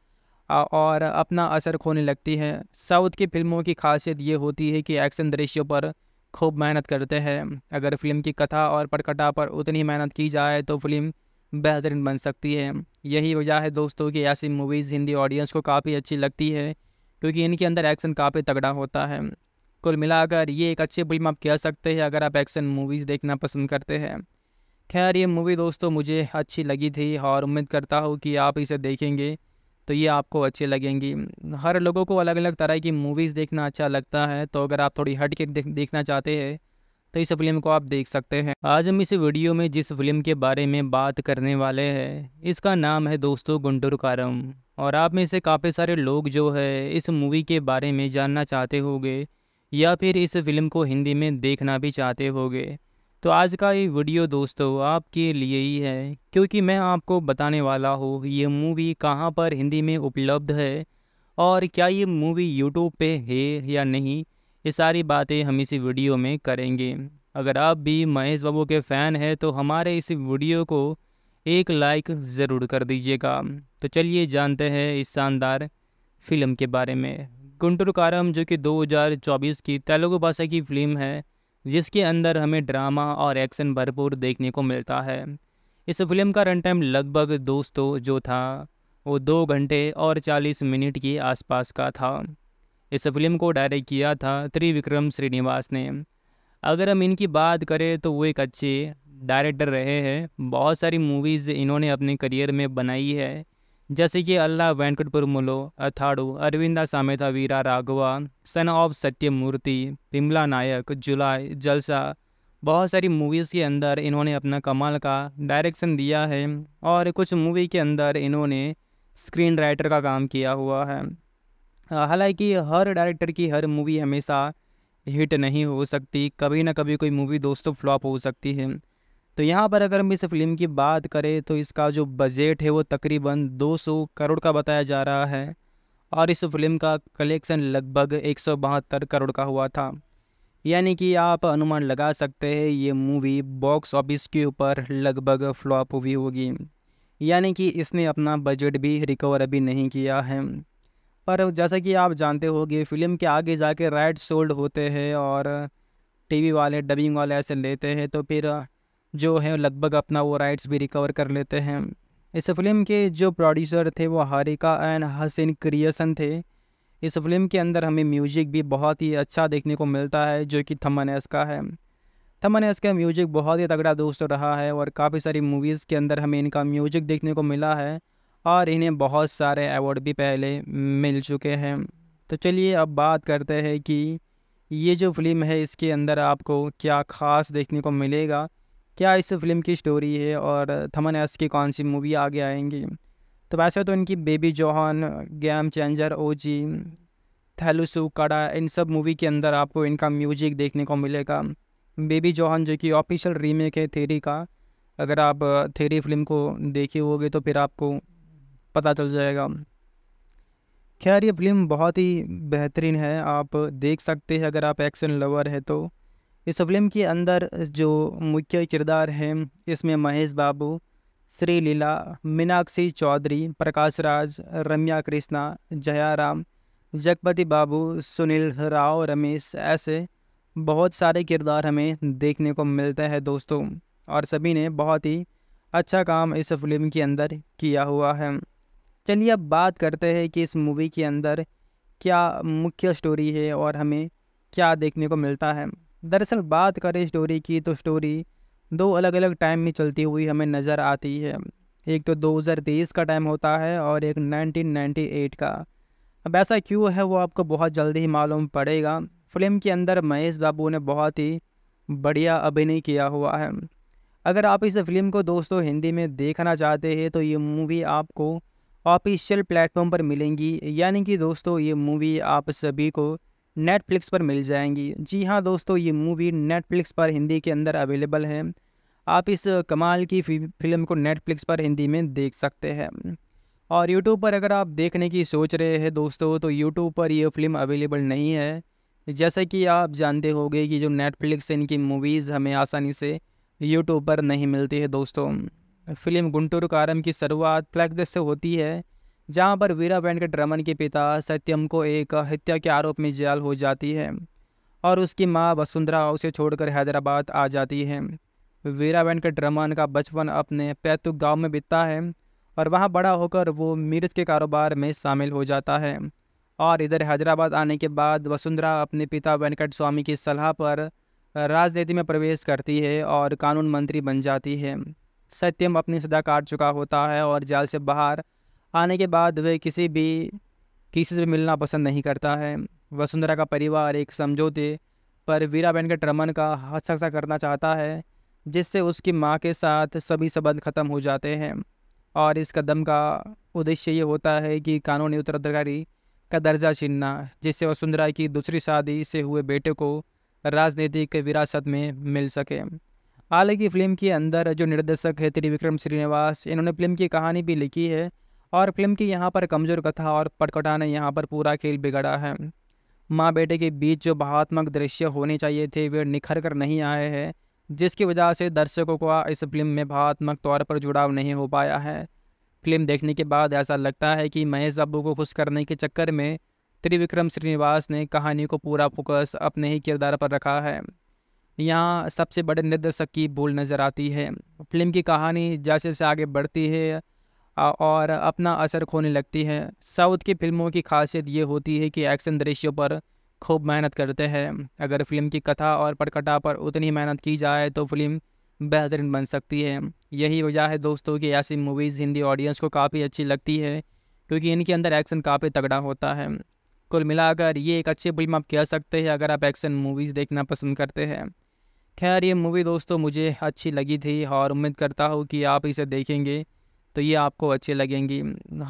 और अपना असर खोने लगती है साउथ की फिल्मों की खासियत ये होती है कि एक्शन दृश्यों पर खूब मेहनत करते हैं अगर फिल्म की कथा और पटकटा पर उतनी मेहनत की जाए तो फिल्म बेहतरीन बन सकती है यही वजह है दोस्तों कि ऐसी मूवीज़ हिंदी ऑडियंस को काफ़ी अच्छी लगती है क्योंकि इनके अंदर एक्शन काफ़ी तगड़ा होता है कुल मिलाकर ये एक अच्छी फिल्म आप कह सकते हैं अगर आप एक्शन मूवीज़ देखना पसंद करते हैं खैर ये मूवी दोस्तों मुझे अच्छी लगी थी और उम्मीद करता हूँ कि आप इसे देखेंगे तो ये आपको अच्छी लगेंगी हर लोगों को अलग अलग तरह की मूवीज़ देखना अच्छा लगता है तो अगर आप थोड़ी हट के देख, देखना चाहते हैं तो इस फिल्म को आप देख सकते हैं आज हम इस वीडियो में जिस फिल्म के बारे में बात करने वाले हैं इसका नाम है दोस्तों गुंडूर कारम और आप में से काफ़ी सारे लोग जो है इस मूवी के बारे में जानना चाहते होंगे या फिर इस फिल्म को हिंदी में देखना भी चाहते होंगे तो आज का ये वीडियो दोस्तों आपके लिए ही है क्योंकि मैं आपको बताने वाला हूँ ये मूवी कहाँ पर हिंदी में उपलब्ध है और क्या ये मूवी यूट्यूब पे है या नहीं ये सारी बातें हम इसी वीडियो में करेंगे अगर आप भी महेश बाबू के फ़ैन हैं तो हमारे इस वीडियो को एक लाइक ज़रूर कर दीजिएगा तो चलिए जानते हैं इस शानदार फिल्म के बारे में गुंटुर कारम जो कि 2024 की तेलुगु भाषा की फिल्म है जिसके अंदर हमें ड्रामा और एक्शन भरपूर देखने को मिलता है इस फिल्म का रन टाइम लगभग दोस्तों जो था वो दो घंटे और चालीस मिनट के आसपास का था इस फिल्म को डायरेक्ट किया था त्रिविक्रम श्रीनिवास ने अगर हम इनकी बात करें तो वो एक अच्छे डायरेक्टर रहे हैं बहुत सारी मूवीज़ इन्होंने अपने करियर में बनाई है जैसे कि Ala Vaikunthapurramuloo Athadu Aravinda Sametha Veera Raghava son of Satyamurthy Vimla Nayak Julayi Jalsa बहुत सारी मूवीज़ के अंदर इन्होंने अपना कमाल का डायरेक्शन दिया है और कुछ मूवी के अंदर इन्होंने स्क्रीन राइटर का काम किया हुआ है हालांकि हर डायरेक्टर की हर मूवी हमेशा हिट नहीं हो सकती कभी ना कभी कोई मूवी दोस्तों फ्लॉप हो सकती है तो यहाँ पर अगर हम इस फिल्म की बात करें तो इसका जो बजट है वो तकरीबन 200 करोड़ का बताया जा रहा है और इस फिल्म का कलेक्शन लगभग एक करोड़ का हुआ था यानी कि आप अनुमान लगा सकते हैं ये मूवी बॉक्स ऑफिस के ऊपर लगभग फ्लॉप हुई होगी यानी कि इसने अपना बजट भी रिकवर अभी नहीं किया है पर जैसा कि आप जानते होंगे फिल्म के आगे जाके राइट सोल्ड होते हैं और टीवी वाले डबिंग वाले ऐसे लेते हैं तो फिर जो है लगभग अपना वो राइट्स भी रिकवर कर लेते हैं इस फिल्म के जो प्रोड्यूसर थे वो हारिका एंड हसन क्रिएसन थे इस फिल्म के अंदर हमें म्यूजिक भी बहुत ही अच्छा देखने को मिलता है जो कि थमन एस का है थमन एस का म्यूजिक बहुत ही तगड़ा दोस्त रहा है और काफ़ी सारी मूवीज़ के अंदर हमें इनका म्यूजिक देखने को मिला है और इन्हें बहुत सारे अवार्ड भी पहले मिल चुके हैं तो चलिए अब बात करते हैं कि ये जो फिल्म है इसके अंदर आपको क्या ख़ास देखने को मिलेगा क्या इस फिल्म की स्टोरी है और थमन एस की कौन सी मूवी आगे आएंगी तो वैसे तो इनकी Baby John game changer O G थैलुसु कड़ा इन सब मूवी के अंदर आपको इनका म्यूजिक देखने को मिलेगा बेबी जोहान जो कि ऑफिशियल रीमेक है थेरी का अगर आप थेरी फिल्म को देखे होगे तो फिर आपको पता चल जाएगा खैर ये फिल्म बहुत ही बेहतरीन है आप देख सकते हैं अगर आप एक्शन लवर है तो इस फिल्म के अंदर जो मुख्य किरदार हैं इसमें महेश बाबू श्री लीला मीनाक्षी चौधरी प्रकाश राज रम्या कृष्णा जयाराम जगपति बाबू सुनील राव रमेश ऐसे बहुत सारे किरदार हमें देखने को मिलते हैं दोस्तों और सभी ने बहुत ही अच्छा काम इस फिल्म के अंदर किया हुआ है चलिए अब बात करते हैं कि इस मूवी के अंदर क्या मुख्य स्टोरी है और हमें क्या देखने को मिलता है दरअसल बात करें स्टोरी की तो स्टोरी दो अलग अलग टाइम में चलती हुई हमें नज़र आती है एक तो 2023 का टाइम होता है और एक 1998 का अब ऐसा क्यों है वो आपको बहुत जल्दी ही मालूम पड़ेगा फिल्म के अंदर महेश बाबू ने बहुत ही बढ़िया अभिनय किया हुआ है अगर आप इस फिल्म को दोस्तों हिंदी में देखना चाहते हैं तो ये मूवी आपको ऑफिशियल प्लेटफॉर्म पर मिलेंगी यानी कि दोस्तों ये मूवी आप सभी को नेटफ्लिक्स पर मिल जाएंगी जी हाँ दोस्तों ये मूवी नेटफ्लिक्स पर हिंदी के अंदर अवेलेबल है आप इस कमाल की फिल्म को नेटफ्लिक्स पर हिंदी में देख सकते हैं और यूट्यूब पर अगर आप देखने की सोच रहे हैं दोस्तों तो यूट्यूब पर यह फिल्म अवेलेबल नहीं है जैसे कि आप जानते होंगे कि जो नेटफ्लिक्स इनकी मूवीज़ हमें आसानी से यूट्यूब पर नहीं मिलती है दोस्तों फिल्म गुंटूर कारम की शुरुआत फ्लैगदस से होती है जहां पर वीरा वेंकट रमन के पिता सत्यम को एक हत्या के आरोप में जेल हो जाती है और उसकी मां वसुंधरा उसे छोड़कर हैदराबाद आ जाती है वीरा वेंकट रमन का बचपन अपने पैतुक गांव में बीतता है और वहां बड़ा होकर वो मिर्च के कारोबार में शामिल हो जाता है और इधर हैदराबाद आने के बाद वसुंधरा अपने पिता वेंकट स्वामी की सलाह पर राजनीति में प्रवेश करती है और कानून मंत्री बन जाती है सत्यम अपनी सजा काट चुका होता है और जाल से बाहर आने के बाद वह किसी भी किसी से भी मिलना पसंद नहीं करता है वसुंधरा का परिवार एक समझौते पर वीरा वेंकट रमन का हस्तक्षर करना चाहता है जिससे उसकी माँ के साथ सभी संबंध खत्म हो जाते हैं और इस कदम का उद्देश्य ये होता है कि कानूनी उत्तराधिकारी का दर्जा छीनना जिससे वसुंधरा की दूसरी शादी से हुए बेटे को राजनीतिक विरासत में मिल सके हालांकि फिल्म के अंदर जो निर्देशक है त्रिविक्रम श्रीनिवास इन्होंने फिल्म की कहानी भी लिखी है और फिल्म की यहाँ पर कमज़ोर कथा और पटकटा ने यहाँ पर पूरा खेल बिगड़ा है माँ बेटे के बीच जो भावात्मक दृश्य होने चाहिए थे वे निखर कर नहीं आए हैं जिसकी वजह से दर्शकों को इस फिल्म में भावात्मक तौर पर जुड़ाव नहीं हो पाया है फिल्म देखने के बाद ऐसा लगता है कि महेश बाबू को खुश करने के चक्कर में त्रिविक्रम श्रीनिवास ने कहानी को पूरा फोकस अपने ही किरदार पर रखा है यहाँ सबसे बड़े निर्देशक की भूल नज़र आती है फिल्म की कहानी जैसे जैसे आगे बढ़ती है और अपना असर खोने लगती है साउथ की फिल्मों की खासियत ये होती है कि एक्शन दृश्यों पर खूब मेहनत करते हैं अगर फिल्म की कथा और पटकटा पर उतनी मेहनत की जाए तो फिल्म बेहतरीन बन सकती है यही वजह है दोस्तों कि ऐसी मूवीज़ हिंदी ऑडियंस को काफ़ी अच्छी लगती है क्योंकि इनके अंदर एक्शन काफ़ी तगड़ा होता है कुल मिलाकर ये एक अच्छी फिल्म आप कह सकते हैं अगर आप एक्शन मूवीज़ देखना पसंद करते हैं खैर ये मूवी दोस्तों मुझे अच्छी लगी थी और उम्मीद करता हूँ कि आप इसे देखेंगे तो ये आपको अच्छी लगेंगी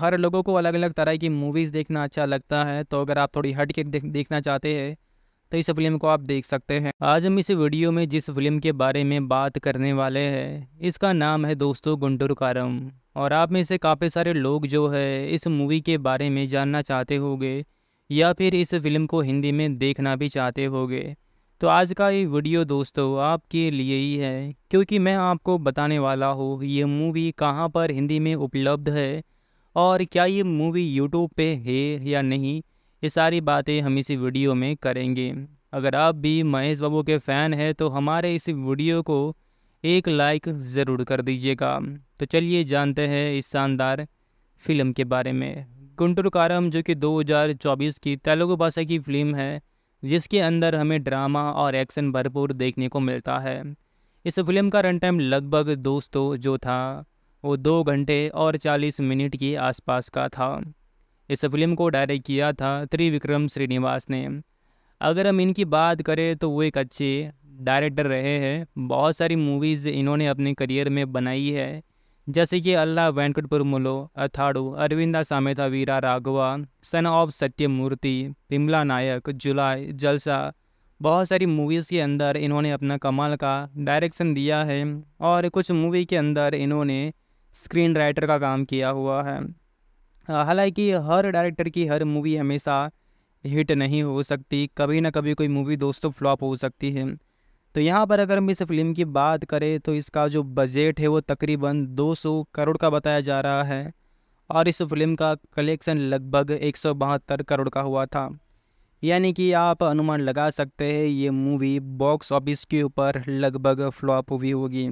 हर लोगों को अलग अलग तरह की मूवीज़ देखना अच्छा लगता है तो अगर आप थोड़ी हट के देख, देखना चाहते हैं तो इस फिल्म को आप देख सकते हैं आज हम इस वीडियो में जिस फिल्म के बारे में बात करने वाले हैं इसका नाम है दोस्तों गुंडूर कारम और आप में से काफ़ी सारे लोग जो है इस मूवी के बारे में जानना चाहते होंगे या फिर इस फिल्म को हिंदी में देखना भी चाहते होंगे तो आज का ये वीडियो दोस्तों आपके लिए ही है क्योंकि मैं आपको बताने वाला हूँ ये मूवी कहाँ पर हिंदी में उपलब्ध है और क्या ये मूवी यूट्यूब पे है या नहीं ये सारी बातें हम इसी वीडियो में करेंगे अगर आप भी महेश बाबू के फ़ैन हैं तो हमारे इस वीडियो को एक लाइक ज़रूर कर दीजिएगा तो चलिए जानते हैं इस शानदार फिल्म के बारे में गुंटुर कारम जो कि 2024 की तेलुगु भाषा की फिल्म है जिसके अंदर हमें ड्रामा और एक्शन भरपूर देखने को मिलता है इस फिल्म का रन टाइम लगभग दोस्तों जो था वो दो घंटे और चालीस मिनट के आसपास का था इस फिल्म को डायरेक्ट किया था त्रिविक्रम श्रीनिवास ने अगर हम इनकी बात करें तो वो एक अच्छे डायरेक्टर रहे हैं बहुत सारी मूवीज़ इन्होंने अपने करियर में बनाई है जैसे कि अल्लाह वेंकटपुरमुलो अथाड़ू अरविंदा सामेथा वीरा राघवा सन ऑफ सत्यमूर्ति विमला नायक जुलाई जलसा बहुत सारी मूवीज़ के अंदर इन्होंने अपना कमाल का डायरेक्शन दिया है और कुछ मूवी के अंदर इन्होंने स्क्रीन राइटर का काम किया हुआ है हालांकि हर डायरेक्टर की हर मूवी हमेशा हिट नहीं हो सकती कभी ना कभी कोई मूवी दोस्तों फ्लॉप हो सकती है तो यहाँ पर अगर हम इस फिल्म की बात करें तो इसका जो बजट है वो तकरीबन 200 करोड़ का बताया जा रहा है और इस फिल्म का कलेक्शन लगभग एक करोड़ का हुआ था यानी कि आप अनुमान लगा सकते हैं ये मूवी बॉक्स ऑफिस के ऊपर लगभग फ्लॉप हुई होगी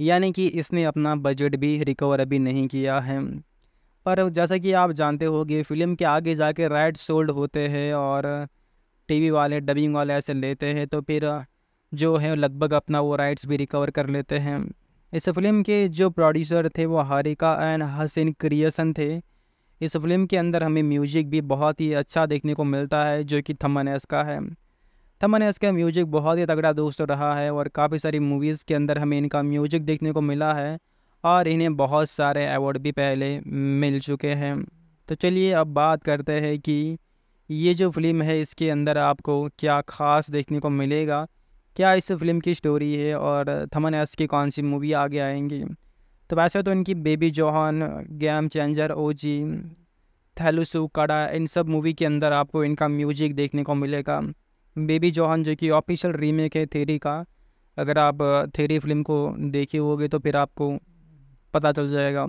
यानी कि इसने अपना बजट भी रिकवर अभी नहीं किया है पर जैसा कि आप जानते होंगे फिल्म के आगे जाके राइट सोल्ड होते हैं और टीवी वाले डबिंग वाले ऐसे लेते हैं तो फिर जो है लगभग अपना वो राइट्स भी रिकवर कर लेते हैं इस फिल्म के जो प्रोड्यूसर थे वो हारिका एंड हसन क्रिएसन थे इस फिल्म के अंदर हमें म्यूजिक भी बहुत ही अच्छा देखने को मिलता है जो कि थमन एस का है थमन एस का म्यूजिक बहुत ही तगड़ा दोस्त रहा है और काफ़ी सारी मूवीज़ के अंदर हमें इनका म्यूजिक देखने को मिला है और इन्हें बहुत सारे अवार्ड भी पहले मिल चुके हैं तो चलिए अब बात करते हैं कि ये जो फिल्म है इसके अंदर आपको क्या ख़ास देखने को मिलेगा क्या इस फिल्म की स्टोरी है और थमन एस की कौन सी मूवी आगे आएंगी तो वैसे तो इनकी Baby John game changer O G थैलुसु कड़ा इन सब मूवी के अंदर आपको इनका म्यूजिक देखने को मिलेगा बेबी जोहान जो कि ऑफिशियल रीमेक है थेरी का अगर आप थेरी फिल्म को देखे होगे तो फिर आपको पता चल जाएगा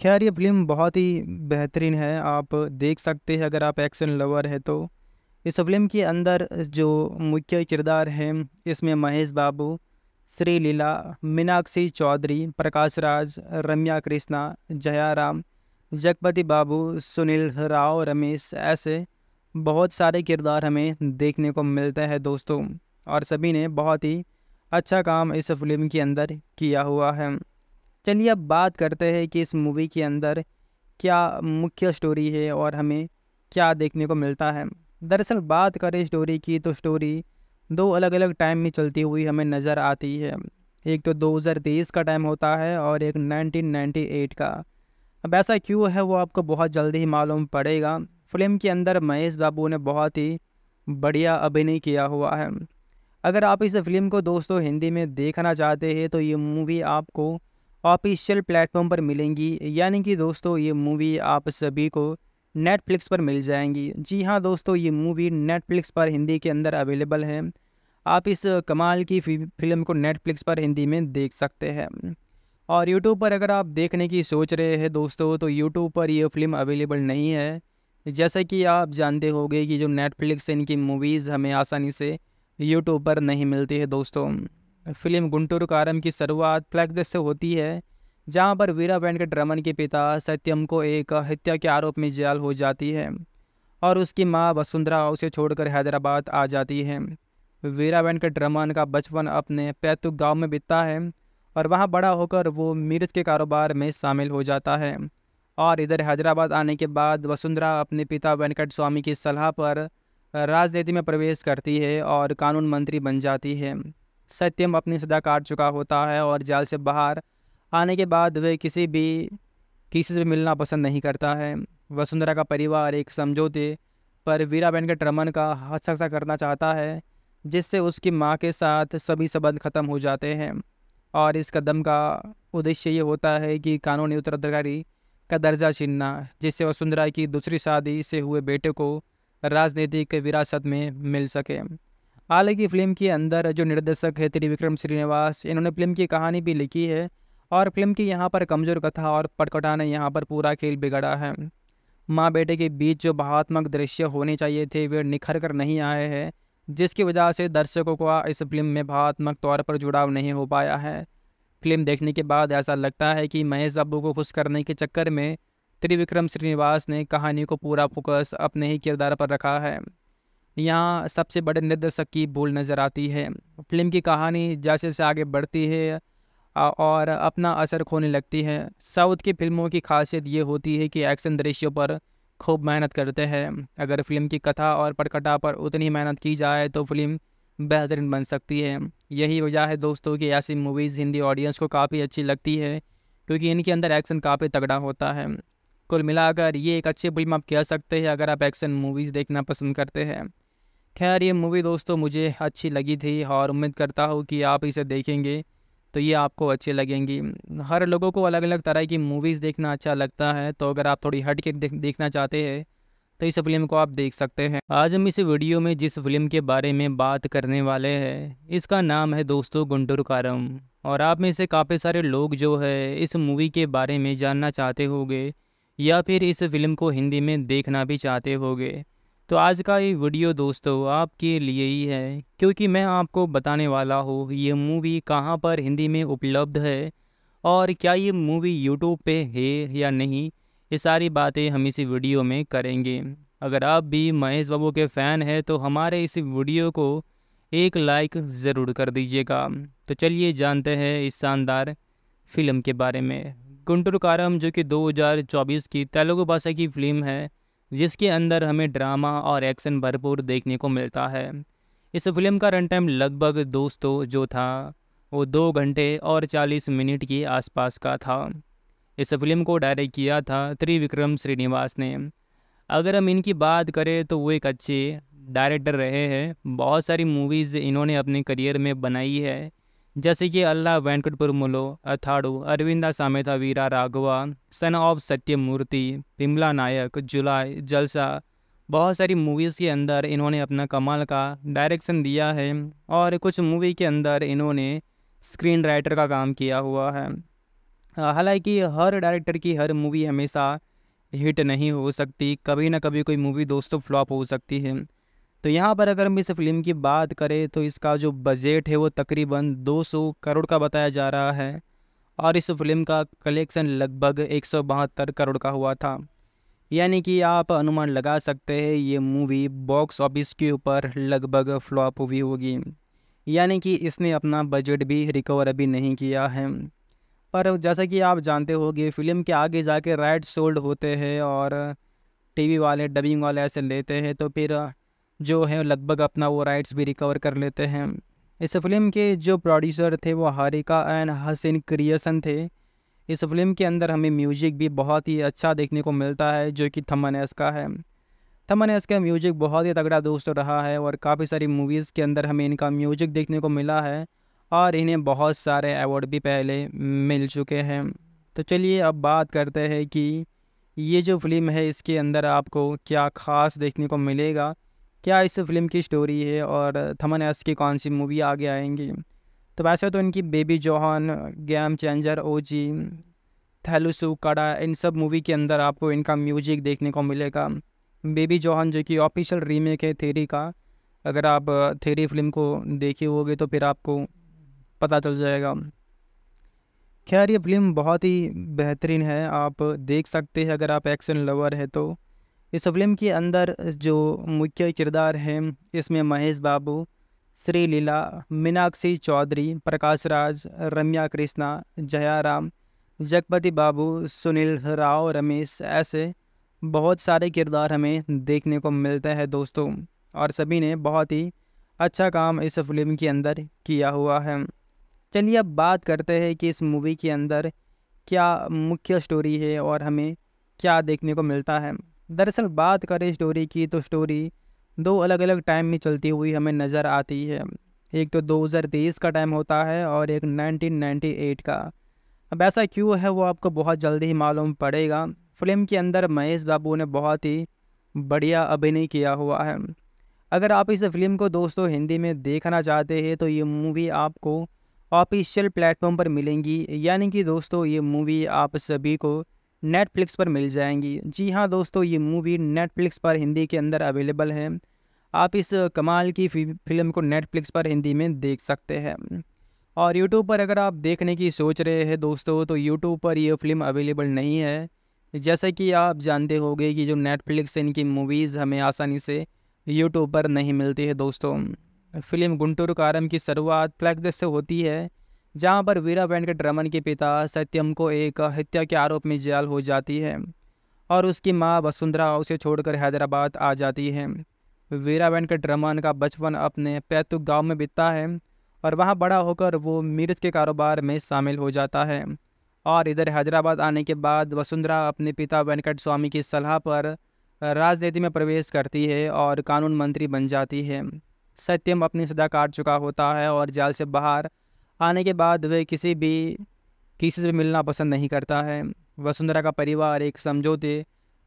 खैर ये फिल्म बहुत ही बेहतरीन है आप देख सकते हैं अगर आप एक्शन लवर है तो इस फिल्म के अंदर जो मुख्य किरदार हैं इसमें महेश बाबू श्री लीला मीनाक्षी चौधरी प्रकाश राज रम्या कृष्णा जया राम जगपति बाबू सुनील राव रमेश ऐसे बहुत सारे किरदार हमें देखने को मिलते हैं दोस्तों और सभी ने बहुत ही अच्छा काम इस फिल्म के अंदर किया हुआ है चलिए अब बात करते हैं कि इस मूवी के अंदर क्या मुख्य स्टोरी है और हमें क्या देखने को मिलता है दरअसल बात करें स्टोरी की तो स्टोरी दो अलग अलग टाइम में चलती हुई हमें नज़र आती है एक तो 2023 का टाइम होता है और एक 1998 का अब ऐसा क्यों है वो आपको बहुत जल्दी ही मालूम पड़ेगा फिल्म के अंदर महेश बाबू ने बहुत ही बढ़िया अभिनय किया हुआ है अगर आप इस फिल्म को दोस्तों हिंदी में देखना चाहते हैं तो ये मूवी आपको ऑफिशियल प्लेटफॉर्म पर मिलेंगी यानी कि दोस्तों ये मूवी आप सभी को नेटफ्लिक्स पर मिल जाएंगी जी हाँ दोस्तों ये मूवी नेटफ्लिक्स पर हिंदी के अंदर अवेलेबल है आप इस कमाल की फिल्म को नेटफ्लिक्स पर हिंदी में देख सकते हैं और यूट्यूब पर अगर आप देखने की सोच रहे हैं दोस्तों तो यूट्यूब पर यह फिल्म अवेलेबल नहीं है जैसा कि आप जानते होंगे कि जो नेटफ्लिक्स इनकी मूवीज़ हमें आसानी से यूट्यूब पर नहीं मिलती है दोस्तों फिल्म गुंटूर कारम की शुरुआत फ्लैग से होती है जहां पर वीरा वेंकट रमन के पिता सत्यम को एक हत्या के आरोप में जेल हो जाती है और उसकी माँ वसुंधरा उसे छोड़कर हैदराबाद आ जाती है वीरा वेंकट रमन का बचपन अपने पैतुक गांव में बीतता है और वहां बड़ा होकर वो मिर्च के कारोबार में शामिल हो जाता है और इधर हैदराबाद आने के बाद वसुंधरा अपने पिता वेंकट स्वामी की सलाह पर राजनीति में प्रवेश करती है और कानून मंत्री बन जाती है सत्यम अपनी सजा काट चुका होता है और जाल से बाहर आने के बाद वह किसी भी किसी से मिलना पसंद नहीं करता है वसुंधरा का परिवार एक समझौते पर वीरा बहन के ट्रमन का हस्ताक्षर करना चाहता है जिससे उसकी माँ के साथ सभी संबंध खत्म हो जाते हैं और इस कदम का उद्देश्य ये होता है कि कानूनी उत्तराधिकारी का दर्जा छीनना जिससे वसुंधरा की दूसरी शादी से हुए बेटे को राजनीतिक विरासत में मिल सके हालांकि फिल्म के अंदर जो निर्देशक है त्रिविक्रम श्रीनिवास इन्होंने फिल्म की कहानी भी लिखी है और फिल्म की यहाँ पर कमज़ोर कथा और पटकटा ने यहाँ पर पूरा खेल बिगड़ा है माँ बेटे के बीच जो भावात्मक दृश्य होने चाहिए थे वे निखर कर नहीं आए हैं जिसकी वजह से दर्शकों का इस फिल्म में भावात्मक तौर पर जुड़ाव नहीं हो पाया है फिल्म देखने के बाद ऐसा लगता है कि महेश बाबू को खुश करने के चक्कर में त्रिविक्रम श्रीनिवास ने कहानी को पूरा फोकस अपने ही किरदार पर रखा है यहाँ सबसे बड़े निर्देशक की भूल नज़र आती है फिल्म की कहानी जैसे जैसे आगे बढ़ती है और अपना असर खोने लगती है साउथ की फिल्मों की खासियत ये होती है कि एक्शन दृश्यों पर खूब मेहनत करते हैं अगर फिल्म की कथा और पटकटा पर उतनी मेहनत की जाए तो फिल्म बेहतरीन बन सकती है यही वजह है दोस्तों कि ऐसी मूवीज़ हिंदी ऑडियंस को काफ़ी अच्छी लगती है क्योंकि इनके अंदर एक्शन काफ़ी तगड़ा होता है कुल मिलाकर ये एक अच्छी फिल्म आप कह सकते हैं अगर आप एक्शन मूवीज़ देखना पसंद करते हैं खैर ये मूवी दोस्तों मुझे अच्छी लगी थी और उम्मीद करता हूँ कि आप इसे देखेंगे तो ये आपको अच्छी लगेंगी हर लोगों को अलग अलग तरह की मूवीज़ देखना अच्छा लगता है तो अगर आप थोड़ी हट के देख, देखना चाहते हैं तो इस फिल्म को आप देख सकते हैं आज हम इस वीडियो में जिस फिल्म के बारे में बात करने वाले हैं इसका नाम है दोस्तों गुंडूर कारम और आप में से काफ़ी सारे लोग जो है इस मूवी के बारे में जानना चाहते होंगे या फिर इस फिल्म को हिंदी में देखना भी चाहते होंगे तो आज का ये वीडियो दोस्तों आपके लिए ही है क्योंकि मैं आपको बताने वाला हूँ ये मूवी कहाँ पर हिंदी में उपलब्ध है और क्या ये मूवी यूट्यूब पे है या नहीं ये सारी बातें हम इसी वीडियो में करेंगे अगर आप भी महेश बाबू के फ़ैन हैं तो हमारे इस वीडियो को एक लाइक ज़रूर कर दीजिएगा तो चलिए जानते हैं इस शानदार फिल्म के बारे में गुंटुर कारम जो कि 2024 की तेलुगु भाषा की फिल्म है जिसके अंदर हमें ड्रामा और एक्शन भरपूर देखने को मिलता है इस फिल्म का रन टाइम लगभग दोस्तों जो था वो दो घंटे और चालीस मिनट के आसपास का था इस फिल्म को डायरेक्ट किया था त्रिविक्रम श्रीनिवास ने अगर हम इनकी बात करें तो वो एक अच्छे डायरेक्टर रहे हैं बहुत सारी मूवीज़ इन्होंने अपने करियर में बनाई है जैसे कि Ala Vaikunthapurramuloo Athadu Aravinda Sametha Veera Raghava son of Satyamurthy Bheemla Nayak Julayi Jalsa बहुत सारी मूवीज़ के अंदर इन्होंने अपना कमाल का डायरेक्शन दिया है और कुछ मूवी के अंदर इन्होंने स्क्रीन राइटर का काम किया हुआ है हालांकि हर डायरेक्टर की हर मूवी हमेशा हिट नहीं हो सकती कभी ना कभी कोई मूवी दोस्तों फ्लॉप हो सकती है तो यहाँ पर अगर हम इस फिल्म की बात करें तो इसका जो बजट है वो तकरीबन 200 करोड़ का बताया जा रहा है और इस फिल्म का कलेक्शन लगभग एक करोड़ का हुआ था यानी कि आप अनुमान लगा सकते हैं ये मूवी बॉक्स ऑफिस के ऊपर लगभग फ्लॉप हुई होगी यानी कि इसने अपना बजट भी रिकवर अभी नहीं किया है पर जैसा कि आप जानते होंगे फिल्म के आगे जाके राइट सोल्ड होते हैं और टीवी वाले डबिंग वाले ऐसे लेते हैं तो फिर जो है लगभग अपना वो राइट्स भी रिकवर कर लेते हैं इस फिल्म के जो प्रोड्यूसर थे वो हारिका एंड हसन क्रिएसन थे इस फिल्म के अंदर हमें म्यूजिक भी बहुत ही अच्छा देखने को मिलता है जो कि एस का है एस का म्यूजिक बहुत ही तगड़ा दोस्त रहा है और काफ़ी सारी मूवीज़ के अंदर हमें इनका म्यूजिक देखने को मिला है और इन्हें बहुत सारे अवार्ड भी पहले मिल चुके हैं तो चलिए अब बात करते हैं कि ये जो फिल्म है इसके अंदर आपको क्या ख़ास देखने को मिलेगा क्या इस फिल्म की स्टोरी है और थमन एस की कौन सी मूवी आगे आएंगी तो वैसे तो इनकी Baby John game changer O G थैलुसु कड़ा इन सब मूवी के अंदर आपको इनका म्यूजिक देखने को मिलेगा बेबी जोहान जो कि ऑफिशियल रीमेक है थेरी का अगर आप थेरी फिल्म को देखे होगी तो फिर आपको पता चल जाएगा खैर ये फिल्म बहुत ही बेहतरीन है आप देख सकते हैं अगर आप एक्शन लवर है तो इस फिल्म के अंदर जो मुख्य किरदार हैं इसमें महेश बाबू श्री लीला मीनाक्षी चौधरी प्रकाश राज रम्या कृष्णा जयाराम जगपति बाबू सुनील राव रमेश ऐसे बहुत सारे किरदार हमें देखने को मिलते हैं दोस्तों और सभी ने बहुत ही अच्छा काम इस फिल्म के अंदर किया हुआ है चलिए अब बात करते हैं कि इस मूवी के अंदर क्या मुख्य स्टोरी है और हमें क्या देखने को मिलता है दरअसल बात करें स्टोरी की तो स्टोरी दो अलग अलग टाइम में चलती हुई हमें नज़र आती है एक तो 2023 का टाइम होता है और एक 1998 का अब ऐसा क्यों है वो आपको बहुत जल्दी ही मालूम पड़ेगा फिल्म के अंदर महेश बाबू ने बहुत ही बढ़िया अभिनय किया हुआ है अगर आप इस फिल्म को दोस्तों हिंदी में देखना चाहते हैं तो ये मूवी आपको ऑफिशियल प्लेटफॉर्म पर मिलेंगी यानी कि दोस्तों ये मूवी आप सभी को नेटफ्लिक्स पर मिल जाएंगी जी हाँ दोस्तों ये मूवी नेटफ्लिक्स पर हिंदी के अंदर अवेलेबल है आप इस कमाल की फिल्म को नेटफ्लिक्स पर हिंदी में देख सकते हैं और यूट्यूब पर अगर आप देखने की सोच रहे हैं दोस्तों तो यूट्यूब पर यह फिल्म अवेलेबल नहीं है जैसे कि आप जानते होंगे कि जो नेटफ्लिक्स इनकी मूवीज़ हमें आसानी से यूट्यूब पर नहीं मिलती है दोस्तों फिल्म गुंटूर कारम की शुरुआत फ्लैगदस से होती है जहां पर वीरा रमन के पिता सत्यम को एक हत्या के आरोप में जेल हो जाती है और उसकी माँ वसुंधरा उसे छोड़कर हैदराबाद आ जाती है वीरा रमन का बचपन अपने पैतुक गांव में बीतता है और वहां बड़ा होकर वो मिर्च के कारोबार में शामिल हो जाता है और इधर हैदराबाद आने के बाद वसुंधरा अपने पिता वेंकट स्वामी की सलाह पर राजनीति में प्रवेश करती है और कानून मंत्री बन जाती है सत्यम अपनी सदा काट चुका होता है और जाल से बाहर आने के बाद वह किसी भी किसी से मिलना पसंद नहीं करता है वसुंधरा का परिवार एक समझौते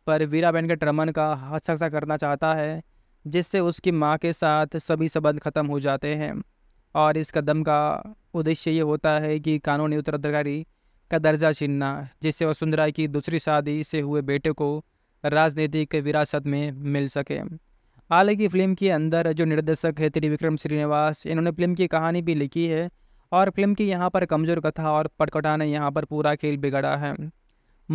पर वीरा के ट्रमन का हस्तक्षर करना चाहता है जिससे उसकी माँ के साथ सभी संबंध खत्म हो जाते हैं और इस कदम का उद्देश्य ये होता है कि कानूनी उत्तराधिकारी का दर्जा छीनना जिससे वसुंधरा की दूसरी शादी से हुए बेटे को राजनीतिक विरासत में मिल सके हालांकि फिल्म के अंदर जो निर्देशक है त्रिविक्रम श्रीनिवास इन्होंने फिल्म की कहानी भी लिखी है और फिल्म की यहाँ पर कमज़ोर कथा और पटकटा ने यहाँ पर पूरा खेल बिगड़ा है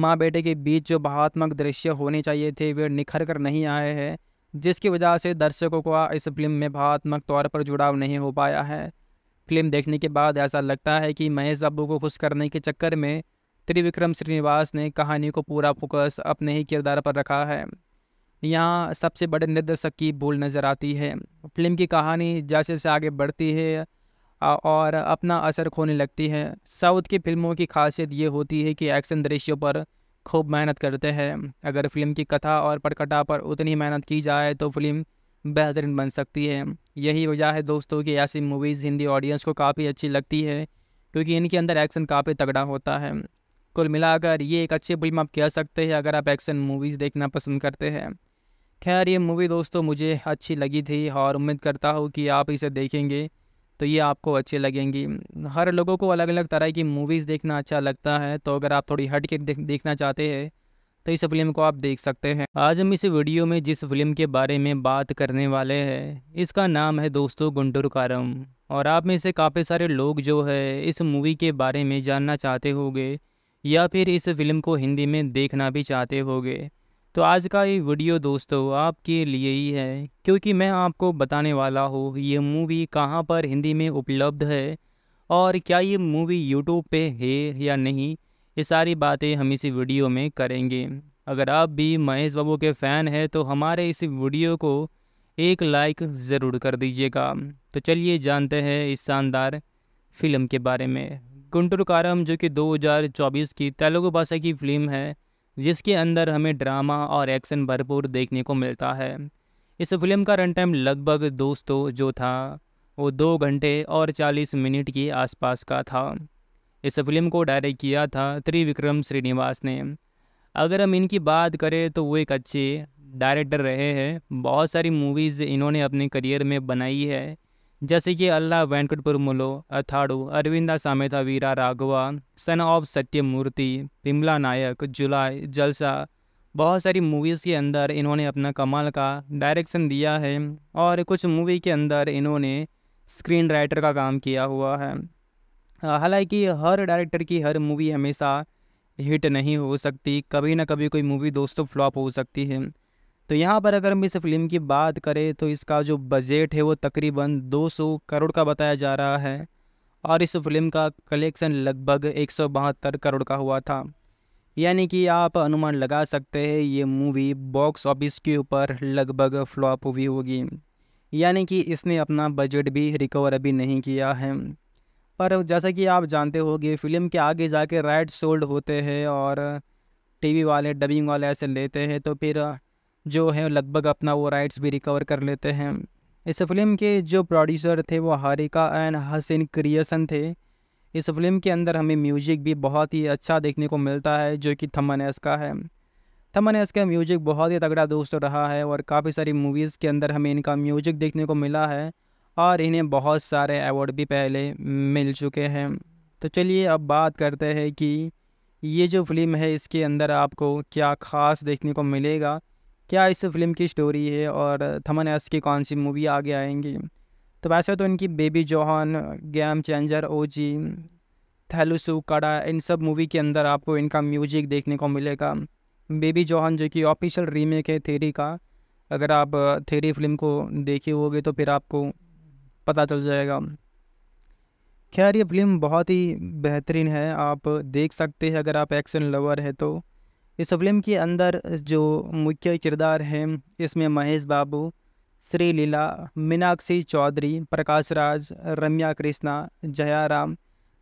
माँ बेटे के बीच जो भावात्मक दृश्य होने चाहिए थे वे निखर कर नहीं आए हैं जिसकी वजह से दर्शकों का इस फिल्म में भावात्मक तौर पर जुड़ाव नहीं हो पाया है फिल्म देखने के बाद ऐसा लगता है कि महेश बाबू को खुश करने के चक्कर में त्रिविक्रम श्रीनिवास ने कहानी को पूरा फोकस अपने ही किरदार पर रखा है यहाँ सबसे बड़े निर्देशक की भूल नज़र आती है फिल्म की कहानी जैसे जैसे आगे बढ़ती है और अपना असर खोने लगती है साउथ की फिल्मों की खासियत ये होती है कि एक्शन दृश्यों पर खूब मेहनत करते हैं अगर फिल्म की कथा और पटकटा पर उतनी मेहनत की जाए तो फिल्म बेहतरीन बन सकती है यही वजह है दोस्तों कि ऐसी मूवीज़ हिंदी ऑडियंस को काफ़ी अच्छी लगती है क्योंकि इनके अंदर एक्शन काफ़ी तगड़ा होता है कुल मिलाकर ये एक अच्छी फिल्म आप कह सकते हैं अगर आप एक्शन मूवीज़ देखना पसंद करते हैं खैर ये मूवी दोस्तों मुझे अच्छी लगी थी और उम्मीद करता हूँ कि आप इसे देखेंगे तो ये आपको अच्छी लगेंगी हर लोगों को अलग अलग तरह की मूवीज़ देखना अच्छा लगता है तो अगर आप थोड़ी हट के देख, देखना चाहते हैं तो इस फिल्म को आप देख सकते हैं आज हम इस वीडियो में जिस फिल्म के बारे में बात करने वाले हैं इसका नाम है दोस्तों गुंडूर कारम और आप में से काफ़ी सारे लोग जो है इस मूवी के बारे में जानना चाहते होंगे या फिर इस फिल्म को हिंदी में देखना भी चाहते होंगे तो आज का ये वीडियो दोस्तों आपके लिए ही है क्योंकि मैं आपको बताने वाला हूँ ये मूवी कहाँ पर हिंदी में उपलब्ध है और क्या ये मूवी यूट्यूब पे है या नहीं ये सारी बातें हम इसी वीडियो में करेंगे अगर आप भी महेश बाबू के फ़ैन हैं तो हमारे इस वीडियो को एक लाइक ज़रूर कर दीजिएगा तो चलिए जानते हैं इस शानदार फिल्म के बारे में गुंटुर कारम जो कि 2024 की तेलुगु भाषा की फिल्म है जिसके अंदर हमें ड्रामा और एक्शन भरपूर देखने को मिलता है इस फिल्म का रन टाइम लगभग दोस्तों जो था वो दो घंटे और चालीस मिनट के आसपास का था इस फिल्म को डायरेक्ट किया था त्रिविक्रम श्रीनिवास ने अगर हम इनकी बात करें तो वो एक अच्छे डायरेक्टर रहे हैं बहुत सारी मूवीज़ इन्होंने अपने करियर में बनाई है जैसे कि Ala Vaikunthapurramuloo Athadu Aravinda Sametha Veera Raghava son of Satyamurthy Bheemla Nayak Julayi Jalsa बहुत सारी मूवीज़ के अंदर इन्होंने अपना कमाल का डायरेक्शन दिया है और कुछ मूवी के अंदर इन्होंने स्क्रीन राइटर का काम किया हुआ है हालांकि हर डायरेक्टर की हर मूवी हमेशा हिट नहीं हो सकती कभी ना कभी कोई मूवी दोस्तों फ्लॉप हो सकती है तो यहाँ पर अगर हम इस फिल्म की बात करें तो इसका जो बजट है वो तकरीबन 200 करोड़ का बताया जा रहा है और इस फिल्म का कलेक्शन लगभग एक करोड़ का हुआ था यानी कि आप अनुमान लगा सकते हैं ये मूवी बॉक्स ऑफिस के ऊपर लगभग फ्लॉप हुई होगी यानी कि इसने अपना बजट भी रिकवर अभी नहीं किया है पर जैसा कि आप जानते होंगे फिल्म के आगे जाके राइट सोल्ड होते हैं और टीवी वाले डबिंग वाले ऐसे लेते हैं तो फिर जो है लगभग अपना वो राइट्स भी रिकवर कर लेते हैं इस फिल्म के जो प्रोड्यूसर थे वो हारिका एंड हसन क्रिएसन थे इस फिल्म के अंदर हमें म्यूजिक भी बहुत ही अच्छा देखने को मिलता है जो कि एस का है एस का म्यूजिक बहुत ही तगड़ा दोस्त रहा है और काफ़ी सारी मूवीज़ के अंदर हमें इनका म्यूजिक देखने को मिला है और इन्हें बहुत सारे अवार्ड भी पहले मिल चुके हैं तो चलिए अब बात करते हैं कि ये जो फिल्म है इसके अंदर आपको क्या ख़ास देखने को मिलेगा क्या इस फिल्म की स्टोरी है और थमन एस की कौन सी मूवी आगे आएंगी तो वैसे तो इनकी Baby John game changer O G थैलुसु कड़ा इन सब मूवी के अंदर आपको इनका म्यूजिक देखने को मिलेगा बेबी जोहन जो कि ऑफिशियल रीमेक है थेरी का अगर आप थेरी फिल्म को देखे होगे तो फिर आपको पता चल जाएगा खैर ये फिल्म बहुत ही बेहतरीन है आप देख सकते हैं अगर आप एक्शन लवर है तो इस फिल्म के अंदर जो मुख्य किरदार हैं इसमें महेश बाबू श्री लीला मीनाक्षी चौधरी प्रकाश राज रम्या कृष्णा जयाराम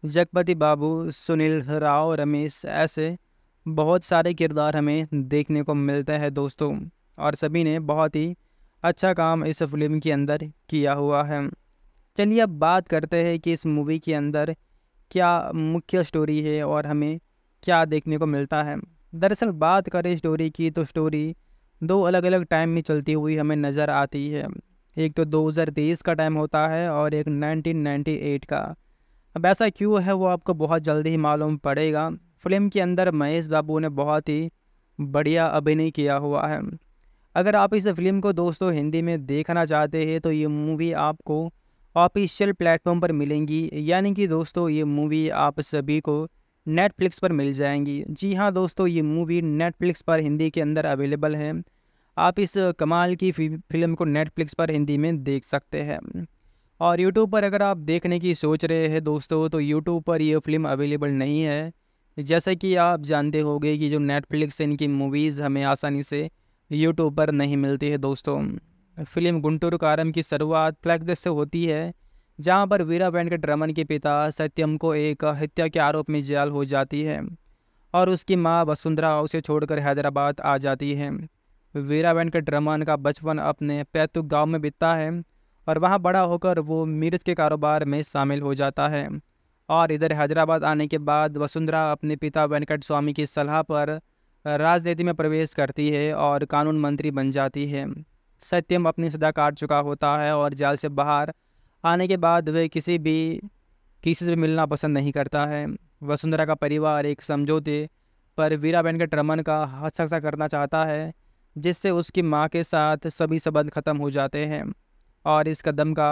जगपति बाबू सुनील राव रमेश ऐसे बहुत सारे किरदार हमें देखने को मिलते हैं दोस्तों और सभी ने बहुत ही अच्छा काम इस फिल्म के अंदर किया हुआ है चलिए अब बात करते हैं कि इस मूवी के अंदर क्या मुख्य स्टोरी है और हमें क्या देखने को मिलता है दरअसल बात करें स्टोरी की तो स्टोरी दो अलग अलग टाइम में चलती हुई हमें नज़र आती है एक तो 2023 का टाइम होता है और एक 1998 का अब ऐसा क्यों है वो आपको बहुत जल्दी ही मालूम पड़ेगा फिल्म के अंदर महेश बाबू ने बहुत ही बढ़िया अभिनय किया हुआ है अगर आप इस फिल्म को दोस्तों हिंदी में देखना चाहते हैं तो ये मूवी आपको ऑफिशियल प्लेटफॉर्म पर मिलेंगी यानी कि दोस्तों ये मूवी आप सभी को नेटफ्लिक्स पर मिल जाएंगी जी हाँ दोस्तों ये मूवी नेटफ्लिक्स पर हिंदी के अंदर अवेलेबल है आप इस कमाल की फिल्म को नेटफ्लिक्स पर हिंदी में देख सकते हैं और यूट्यूब पर अगर आप देखने की सोच रहे हैं दोस्तों तो यूट्यूब पर यह फिल्म अवेलेबल नहीं है जैसा कि आप जानते होंगे कि जो नेटफ्लिक्स इनकी मूवीज़ हमें आसानी से यूट्यूब पर नहीं मिलती है दोस्तों फिल्म गुंटूर कारम की शुरुआत फ्लैगदस से होती है जहां पर वीरा वेंकट रमन के पिता सत्यम को एक हत्या के आरोप में जेल हो जाती है और उसकी माँ वसुंधरा उसे छोड़कर हैदराबाद आ जाती है वीरा वेंकट रमन का बचपन अपने पैतुक गांव में बीतता है और वहां बड़ा होकर वो मिर्च के कारोबार में शामिल हो जाता है और इधर हैदराबाद आने के बाद वसुंधरा अपने पिता वेंकट स्वामी की सलाह पर राजनीति में प्रवेश करती है और कानून मंत्री बन जाती है सत्यम अपनी सजा काट चुका होता है और जाल से बाहर आने के बाद वह किसी भी किसी से मिलना पसंद नहीं करता है वसुंधरा का परिवार एक समझौते पर वीरा के ट्रमन का हस्ताक्षर करना चाहता है जिससे उसकी माँ के साथ सभी संबंध ख़त्म हो जाते हैं और इस कदम का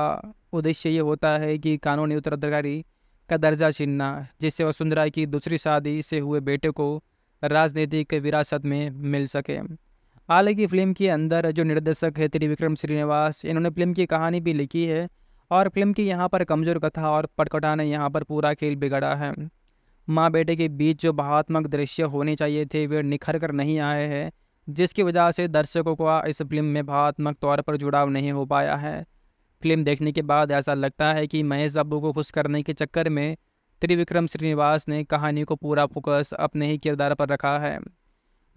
उद्देश्य ये होता है कि कानूनी उत्तराधिकारी का दर्जा छीनना जिससे वसुंधरा की दूसरी शादी से हुए बेटे को राजनीतिक विरासत में मिल सके हालांकि फिल्म के अंदर जो निर्देशक है त्रिविक्रम श्रीनिवास इन्होंने फिल्म की कहानी भी लिखी है और फिल्म की यहाँ पर कमज़ोर कथा और पटकटा ने यहाँ पर पूरा खेल बिगड़ा है माँ बेटे के बीच जो भावात्मक दृश्य होने चाहिए थे वे निखर कर नहीं आए हैं जिसकी वजह से दर्शकों को इस फिल्म में भावात्मक तौर पर जुड़ाव नहीं हो पाया है फिल्म देखने के बाद ऐसा लगता है कि महेश बाबू को खुश करने के चक्कर में त्रिविक्रम श्रीनिवास ने कहानी को पूरा फोकस अपने ही किरदार पर रखा है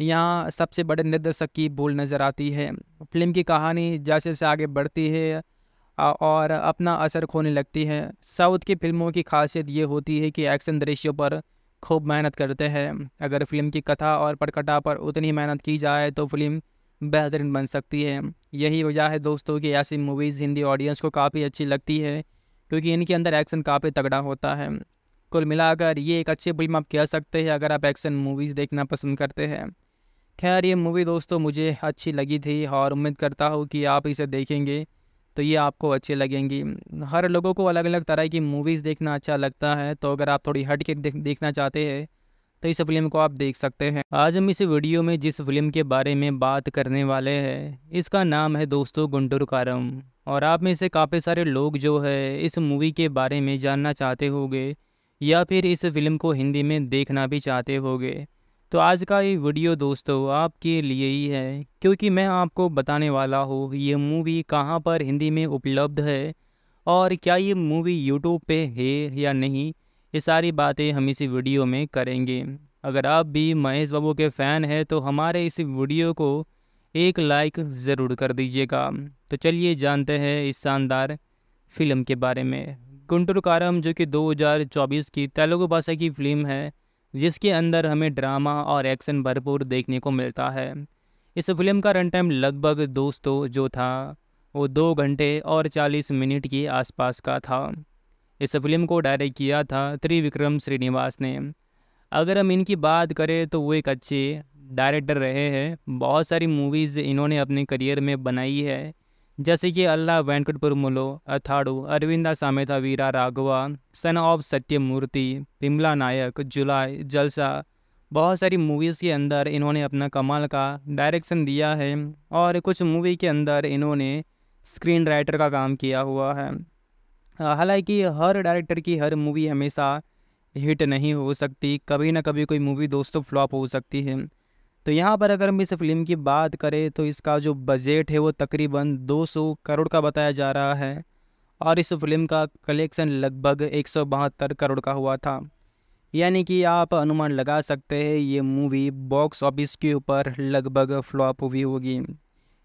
यहाँ सबसे बड़े निर्देशक की भूल नज़र आती है फिल्म की कहानी जैसे जैसे आगे बढ़ती है और अपना असर खोने लगती है साउथ की फिल्मों की खासियत ये होती है कि एक्शन दृश्यों पर खूब मेहनत करते हैं अगर फिल्म की कथा और पटकटा पर उतनी मेहनत की जाए तो फिल्म बेहतरीन बन सकती है यही वजह है दोस्तों कि ऐसी मूवीज़ हिंदी ऑडियंस को काफ़ी अच्छी लगती है क्योंकि इनके अंदर एक्शन काफ़ी तगड़ा होता है कुल मिलाकर ये एक अच्छी फिल्म आप कह सकते हैं अगर आप एक्शन मूवीज़ देखना पसंद करते हैं खैर ये मूवी दोस्तों मुझे अच्छी लगी थी और उम्मीद करता हूँ कि आप इसे देखेंगे तो ये आपको अच्छी लगेंगी हर लोगों को अलग अलग तरह की मूवीज़ देखना अच्छा लगता है तो अगर आप थोड़ी हट के देख, देखना चाहते हैं तो इस फिल्म को आप देख सकते हैं आज हम इस वीडियो में जिस फिल्म के बारे में बात करने वाले हैं इसका नाम है दोस्तों गुंडूर कारम और आप में से काफ़ी सारे लोग जो है इस मूवी के बारे में जानना चाहते होंगे या फिर इस फिल्म को हिंदी में देखना भी चाहते होंगे तो आज का ये वीडियो दोस्तों आपके लिए ही है क्योंकि मैं आपको बताने वाला हूँ ये मूवी कहाँ पर हिंदी में उपलब्ध है और क्या ये मूवी यूट्यूब पे है या नहीं ये सारी बातें हम इसी वीडियो में करेंगे अगर आप भी महेश बाबू के फ़ैन हैं तो हमारे इस वीडियो को एक लाइक ज़रूर कर दीजिएगा तो चलिए जानते हैं इस शानदार फिल्म के बारे में गुंटुर कारम जो कि 2024 की तेलुगु भाषा की फिल्म है जिसके अंदर हमें ड्रामा और एक्शन भरपूर देखने को मिलता है इस फिल्म का रन टाइम लगभग दोस्तों जो था वो दो घंटे और चालीस मिनट के आसपास का था इस फिल्म को डायरेक्ट किया था त्रिविक्रम श्रीनिवास ने अगर हम इनकी बात करें तो वो एक अच्छे डायरेक्टर रहे हैं बहुत सारी मूवीज़ इन्होंने अपने करियर में बनाई है जैसे कि अल्लाह मुलो अथाड़ू अरविंदा सामेता वीरा राघवा सन ऑफ सत्यमूर्ति विमला नायक जुलाई जलसा बहुत सारी मूवीज़ के अंदर इन्होंने अपना कमाल का डायरेक्शन दिया है और कुछ मूवी के अंदर इन्होंने स्क्रीन राइटर का काम किया हुआ है हालांकि हर डायरेक्टर की हर मूवी हमेशा हिट नहीं हो सकती कभी ना कभी कोई मूवी दोस्तों फ्लॉप हो सकती है तो यहाँ पर अगर हम इस फिल्म की बात करें तो इसका जो बजट है वो तकरीबन 200 करोड़ का बताया जा रहा है और इस फिल्म का कलेक्शन लगभग एक करोड़ का हुआ था यानी कि आप अनुमान लगा सकते हैं ये मूवी बॉक्स ऑफिस के ऊपर लगभग फ्लॉप हुई होगी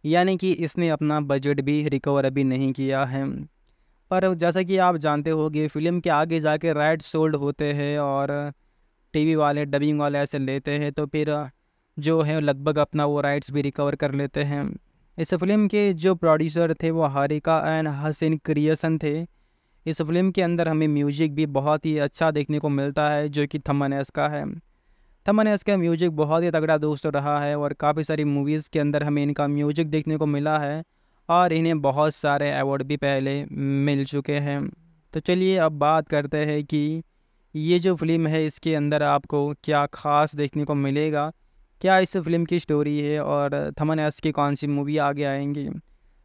यानी कि इसने अपना बजट भी रिकवर अभी नहीं किया है पर जैसा कि आप जानते होंगे फिल्म के आगे जाके राइट सोल्ड होते हैं और टीवी वाले डबिंग वाले ऐसे लेते हैं तो फिर जो है लगभग अपना वो राइट्स भी रिकवर कर लेते हैं इस फिल्म के जो प्रोड्यूसर थे वो हारिका एंड हसन क्रिएसन थे इस फिल्म के अंदर हमें म्यूजिक भी बहुत ही अच्छा देखने को मिलता है जो कि थमन एस का है थमन एस का म्यूजिक बहुत ही तगड़ा दोस्त रहा है और काफ़ी सारी मूवीज़ के अंदर हमें इनका म्यूजिक देखने को मिला है और इन्हें बहुत सारे अवार्ड भी पहले मिल चुके हैं तो चलिए अब बात करते हैं कि ये जो फिल्म है इसके अंदर आपको क्या ख़ास देखने को मिलेगा क्या इस फिल्म की स्टोरी है और थमन एस की कौन सी मूवी आगे आएंगी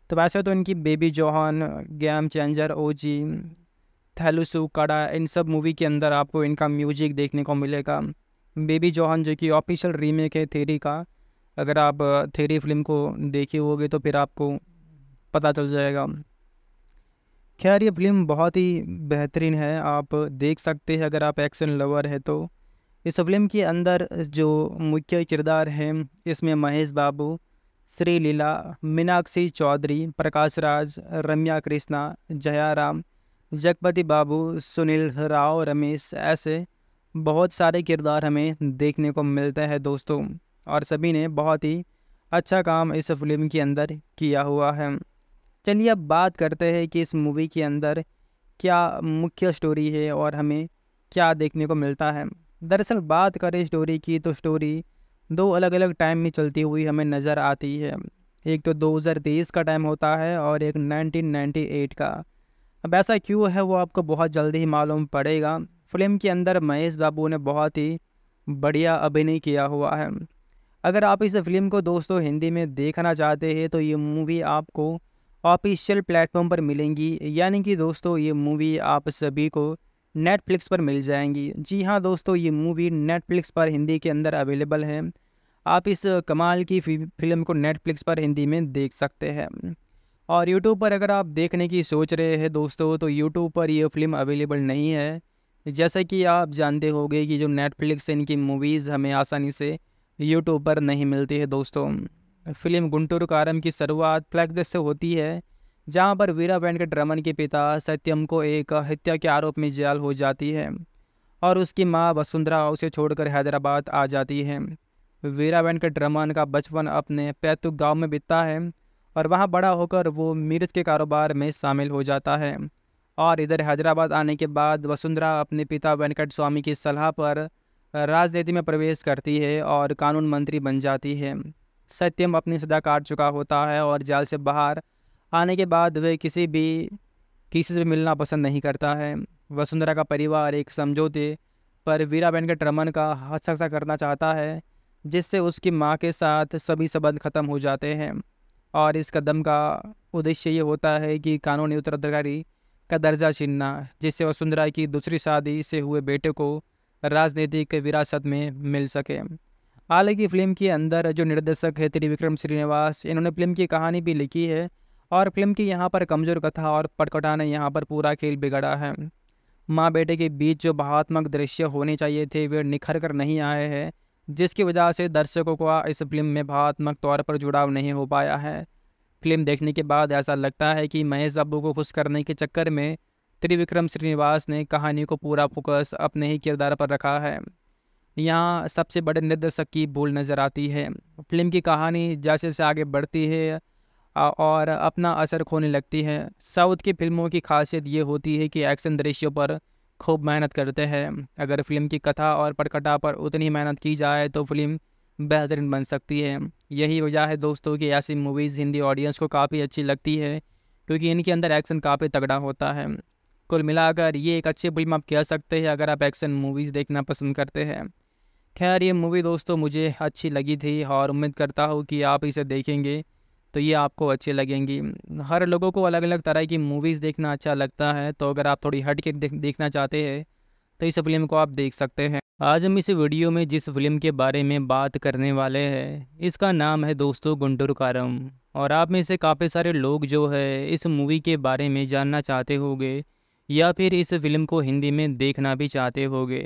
तो वैसे तो इनकी Baby John game changer O G थैलुसु कड़ा इन सब मूवी के अंदर आपको इनका म्यूजिक देखने को मिलेगा बेबी जोहान जो कि ऑफिशियल रीमेक है थेरी का अगर आप थेरी फिल्म को देखे होगे तो फिर आपको पता चल जाएगा खैर ये फिल्म बहुत ही बेहतरीन है आप देख सकते हैं अगर आप एक्शन लवर है तो इस फिल्म के अंदर जो मुख्य किरदार हैं इसमें महेश बाबू श्री लीला मीनाक्षी चौधरी प्रकाश राज रम्या कृष्णा जयाराम जगपति बाबू सुनील राव रमेश ऐसे बहुत सारे किरदार हमें देखने को मिलते हैं दोस्तों और सभी ने बहुत ही अच्छा काम इस फिल्म के अंदर किया हुआ है चलिए अब बात करते हैं कि इस मूवी के अंदर क्या मुख्य स्टोरी है और हमें क्या देखने को मिलता है दरअसल बात करें स्टोरी की तो स्टोरी दो अलग अलग टाइम में चलती हुई हमें नज़र आती है एक तो 2023 का टाइम होता है और एक 1998 का अब ऐसा क्यों है वो आपको बहुत जल्दी ही मालूम पड़ेगा फिल्म के अंदर महेश बाबू ने बहुत ही बढ़िया अभिनय किया हुआ है अगर आप इस फिल्म को दोस्तों हिंदी में देखना चाहते हैं तो ये मूवी आपको ऑफिशियल प्लेटफॉर्म पर मिलेंगी यानी कि दोस्तों ये मूवी आप सभी को नेटफ्लिक्स पर मिल जाएंगी जी हाँ दोस्तों ये मूवी नेटफ्लिक्स पर हिंदी के अंदर अवेलेबल है आप इस कमाल की फिल्म को नेटफ्लिक्स पर हिंदी में देख सकते हैं और यूट्यूब पर अगर आप देखने की सोच रहे हैं दोस्तों तो यूट्यूब पर यह फिल्म अवेलेबल नहीं है जैसे कि आप जानते होंगे कि जो नेटफ्लिक्स इनकी मूवीज़ हमें आसानी से यूट्यूब पर नहीं मिलती है दोस्तों फिल्म गुंटूर कारम की शुरुआत फ्लैगदस से होती है जहां पर वीरा वेंकट रमन के पिता सत्यम को एक हत्या के आरोप में जेल हो जाती है और उसकी मां वसुंधरा उसे छोड़कर हैदराबाद आ जाती है वीरा वेंकट रमन का बचपन अपने पैतुक गांव में बीतता है और वहां बड़ा होकर वो मिर्च के कारोबार में शामिल हो जाता है और इधर हैदराबाद आने के बाद वसुंधरा अपने पिता वेंकट स्वामी की सलाह पर राजनीति में प्रवेश करती है और कानून मंत्री बन जाती है सत्यम अपनी सजा काट चुका होता है और जाल से बाहर आने के बाद वह किसी भी किसी से मिलना पसंद नहीं करता है वसुंधरा का परिवार एक समझौते पर वीरा वेंकट रमन का हस्ताक्षर करना चाहता है जिससे उसकी माँ के साथ सभी संबंध खत्म हो जाते हैं और इस कदम का उद्देश्य ये होता है कि कानूनी उत्तराधिकारी का दर्जा छीनना जिससे वसुंधरा की दूसरी शादी से हुए बेटे को राजनीतिक विरासत में मिल सके हालांकि फिल्म के अंदर जो निर्देशक है त्रिविक्रम श्रीनिवास इन्होंने फिल्म की कहानी भी लिखी है और फिल्म की यहाँ पर कमज़ोर कथा और पटकटा ने यहाँ पर पूरा खेल बिगड़ा है माँ बेटे के बीच जो भावात्मक दृश्य होने चाहिए थे वे निखर कर नहीं आए हैं जिसकी वजह से दर्शकों को इस फिल्म में भावात्मक तौर पर जुड़ाव नहीं हो पाया है फिल्म देखने के बाद ऐसा लगता है कि महेश बाबू को खुश करने के चक्कर में त्रिविक्रम श्रीनिवास ने कहानी को पूरा फोकस अपने ही किरदार पर रखा है यहाँ सबसे बड़े निर्देशक की भूल नज़र आती है फिल्म की कहानी जैसे जैसे आगे बढ़ती है और अपना असर खोने लगती है साउथ की फिल्मों की खासियत ये होती है कि एक्शन दृश्यों पर खूब मेहनत करते हैं अगर फिल्म की कथा और पटकटा पर उतनी मेहनत की जाए तो फिल्म बेहतरीन बन सकती है यही वजह है दोस्तों कि ऐसी मूवीज़ हिंदी ऑडियंस को काफ़ी अच्छी लगती है क्योंकि इनके अंदर एक्शन काफ़ी तगड़ा होता है कुल मिलाकर ये एक अच्छी फिल्म आप कह सकते हैं अगर आप एक्शन मूवीज़ देखना पसंद करते हैं खैर ये मूवी दोस्तों मुझे अच्छी लगी थी और उम्मीद करता हूँ कि आप इसे देखेंगे तो ये आपको अच्छी लगेंगी हर लोगों को अलग अलग तरह की मूवीज़ देखना अच्छा लगता है तो अगर आप थोड़ी हट के देख, देखना चाहते हैं तो इस फिल्म को आप देख सकते हैं आज हम इस वीडियो में जिस फिल्म के बारे में बात करने वाले हैं इसका नाम है दोस्तों गुंडूर कारम और आप में से काफ़ी सारे लोग जो है इस मूवी के बारे में जानना चाहते होंगे या फिर इस फिल्म को हिंदी में देखना भी चाहते होंगे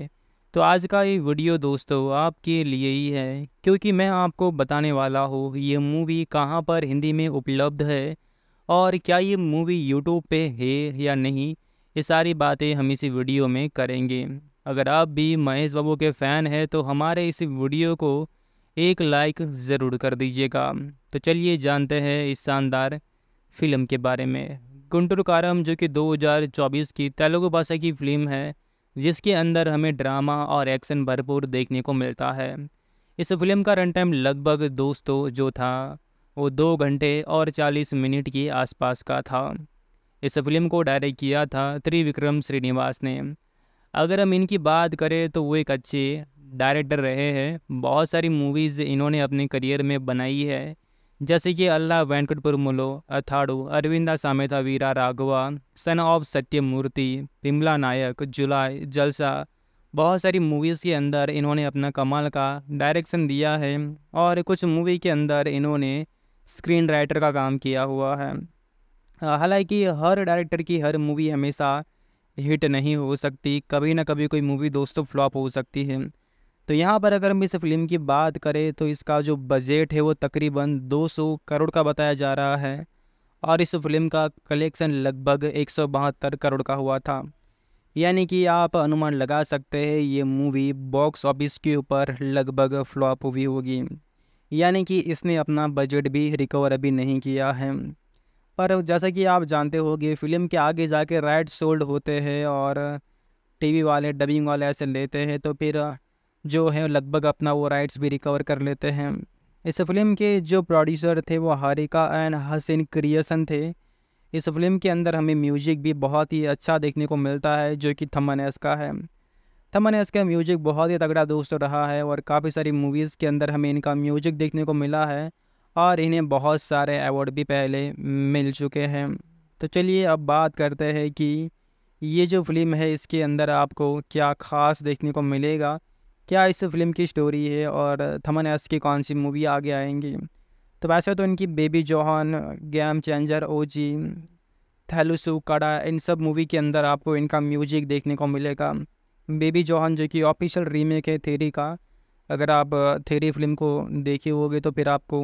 तो आज का ये वीडियो दोस्तों आपके लिए ही है क्योंकि मैं आपको बताने वाला हूँ ये मूवी कहाँ पर हिंदी में उपलब्ध है और क्या ये मूवी यूट्यूब पे है या नहीं ये सारी बातें हम इसी वीडियो में करेंगे अगर आप भी महेश बाबू के फ़ैन हैं तो हमारे इस वीडियो को एक लाइक ज़रूर कर दीजिएगा तो चलिए जानते हैं इस शानदार फिल्म के बारे में गुंटुर कारम जो कि 2024 की तेलुगु भाषा की फिल्म है जिसके अंदर हमें ड्रामा और एक्शन भरपूर देखने को मिलता है इस फिल्म का रन टाइम लगभग दोस्तों जो था वो दो घंटे और चालीस मिनट के आसपास का था इस फिल्म को डायरेक्ट किया था त्रिविक्रम श्रीनिवास ने अगर हम इनकी बात करें तो वो एक अच्छे डायरेक्टर रहे हैं बहुत सारी मूवीज़ इन्होंने अपने करियर में बनाई है जैसे कि अल्लाह वेंकटपुरमुलो अथाड़ू अरविंदा सामेता वीरा राघवा सन ऑफ सत्यमूर्ति पिमला नायक जुलाई जलसा बहुत सारी मूवीज़ के अंदर इन्होंने अपना कमाल का डायरेक्शन दिया है और कुछ मूवी के अंदर इन्होंने स्क्रीन राइटर का काम किया हुआ है हालांकि हर डायरेक्टर की हर मूवी हमेशा हिट नहीं हो सकती कभी ना कभी कोई मूवी दोस्तों फ्लॉप हो सकती है तो यहाँ पर अगर हम इस फिल्म की बात करें तो इसका जो बजट है वो तकरीबन 200 करोड़ का बताया जा रहा है और इस फिल्म का कलेक्शन लगभग एक करोड़ का हुआ था यानी कि आप अनुमान लगा सकते हैं ये मूवी बॉक्स ऑफिस के ऊपर लगभग फ्लॉप हुई होगी यानी कि इसने अपना बजट भी रिकवर अभी नहीं किया है पर जैसा कि आप जानते होंगे फिल्म के आगे जाके राइट सोल्ड होते हैं और टीवी वाले डबिंग वाले ऐसे लेते हैं तो फिर जो है लगभग अपना वो राइट्स भी रिकवर कर लेते हैं इस फिल्म के जो प्रोड्यूसर थे वो हारिका एंड हसन क्रिएसन थे इस फिल्म के अंदर हमें म्यूजिक भी बहुत ही अच्छा देखने को मिलता है जो कि थमन एस का है थमन एस का म्यूजिक बहुत ही तगड़ा दोस्त रहा है और काफ़ी सारी मूवीज़ के अंदर हमें इनका म्यूजिक देखने को मिला है और इन्हें बहुत सारे अवार्ड भी पहले मिल चुके हैं तो चलिए अब बात करते हैं कि ये जो फिल्म है इसके अंदर आपको क्या ख़ास देखने को मिलेगा क्या इस फिल्म की स्टोरी है और थमन एस की कौन सी मूवी आगे आएंगी तो वैसे तो इनकी Baby John game changer O G थैलुसु कड़ा इन सब मूवी के अंदर आपको इनका म्यूजिक देखने को मिलेगा बेबी जोहान जो कि ऑफिशियल रीमेक है थेरी का अगर आप थेरी फिल्म को देखे होगी तो फिर आपको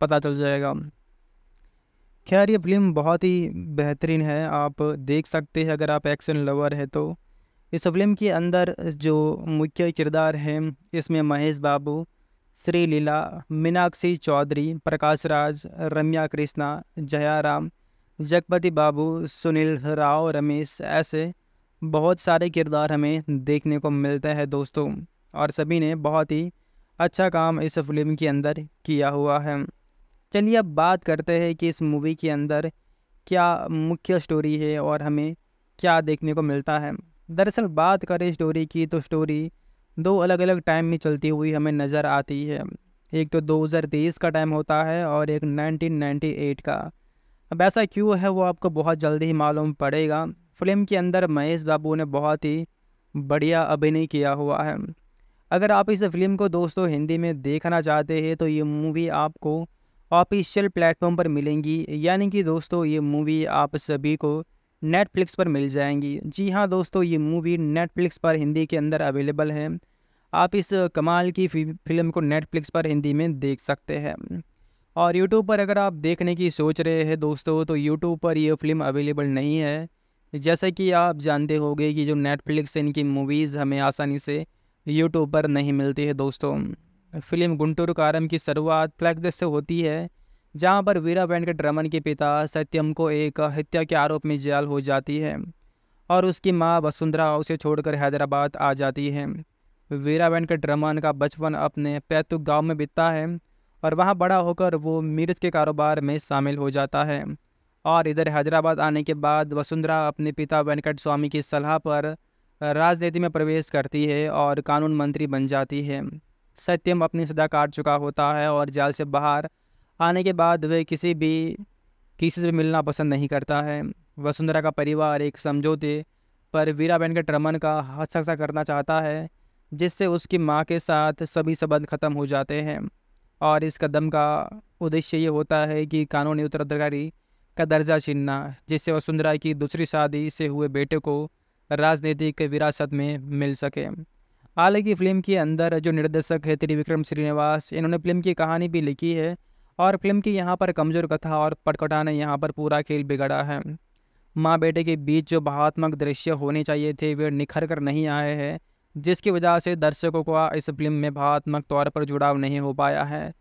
पता चल जाएगा खैर ये फिल्म बहुत ही बेहतरीन है आप देख सकते हैं अगर आप एक्शन लवर है तो इस फिल्म के अंदर जो मुख्य किरदार हैं इसमें महेश बाबू श्री लीला मीनाक्षी चौधरी प्रकाश राज रम्या कृष्णा जयाराम जगपति बाबू सुनील राव रमेश ऐसे बहुत सारे किरदार हमें देखने को मिलते हैं दोस्तों और सभी ने बहुत ही अच्छा काम इस फिल्म के अंदर किया हुआ है चलिए अब बात करते हैं कि इस मूवी के अंदर क्या मुख्य स्टोरी है और हमें क्या देखने को मिलता है दरअसल बात करें स्टोरी की तो स्टोरी दो अलग अलग टाइम में चलती हुई हमें नज़र आती है एक तो 2023 का टाइम होता है और एक 1998 का अब ऐसा क्यों है वो आपको बहुत जल्दी ही मालूम पड़ेगा फिल्म के अंदर महेश बाबू ने बहुत ही बढ़िया अभिनय किया हुआ है अगर आप इस फिल्म को दोस्तों हिंदी में देखना चाहते हैं तो ये मूवी आपको ऑफिशियल प्लेटफॉर्म पर मिलेंगी यानी कि दोस्तों ये मूवी आप सभी को नेटफ्लिक्स पर मिल जाएंगी जी हाँ दोस्तों ये मूवी नेटफ्लिक्स पर हिंदी के अंदर अवेलेबल है आप इस कमाल की फिल्म को नेटफ्लिक्स पर हिंदी में देख सकते हैं और यूट्यूब पर अगर आप देखने की सोच रहे हैं दोस्तों तो यूट्यूब पर यह फिल्म अवेलेबल नहीं है जैसा कि आप जानते होंगे कि जो नेटफ्लिक्स इनकी मूवीज़ हमें आसानी से यूट्यूब पर नहीं मिलती है दोस्तों फिल्म गुंटूर कारम की शुरुआत फ्लैगदस से होती है जहां पर वीरा रमन के पिता सत्यम को एक हत्या के आरोप में जेल हो जाती है और उसकी मां वसुंधरा उसे छोड़कर हैदराबाद आ जाती है वीरा रमन का बचपन अपने पैतुक गांव में बीतता है और वहां बड़ा होकर वो मिर्च के कारोबार में शामिल हो जाता है और इधर हैदराबाद आने के बाद वसुंधरा अपने पिता वेंकट स्वामी की सलाह पर राजनीति में प्रवेश करती है और कानून मंत्री बन जाती है सत्यम अपनी सजा काट चुका होता है और जाल से बाहर आने के बाद वह किसी भी किसी से भी मिलना पसंद नहीं करता है वसुंधरा का परिवार एक समझौते पर वीरा वेंकट रमन का हस्ताक्षर करना चाहता है जिससे उसकी माँ के साथ सभी संबंध खत्म हो जाते हैं और इस कदम का उद्देश्य ये होता है कि कानूनी उत्तराधिकारी का दर्जा छीनना जिससे वसुंधरा की दूसरी शादी से हुए बेटे को राजनीतिक विरासत में मिल सके हालांकि फिल्म के अंदर जो निर्देशक है त्रिविक्रम श्रीनिवास इन्होंने फिल्म की कहानी भी लिखी है और फिल्म की यहाँ पर कमज़ोर कथा और पटकटा ने यहाँ पर पूरा खेल बिगड़ा है माँ बेटे के बीच जो भावात्मक दृश्य होने चाहिए थे वे निखर कर नहीं आए हैं जिसकी वजह से दर्शकों का इस फिल्म में भावात्मक तौर पर जुड़ाव नहीं हो पाया है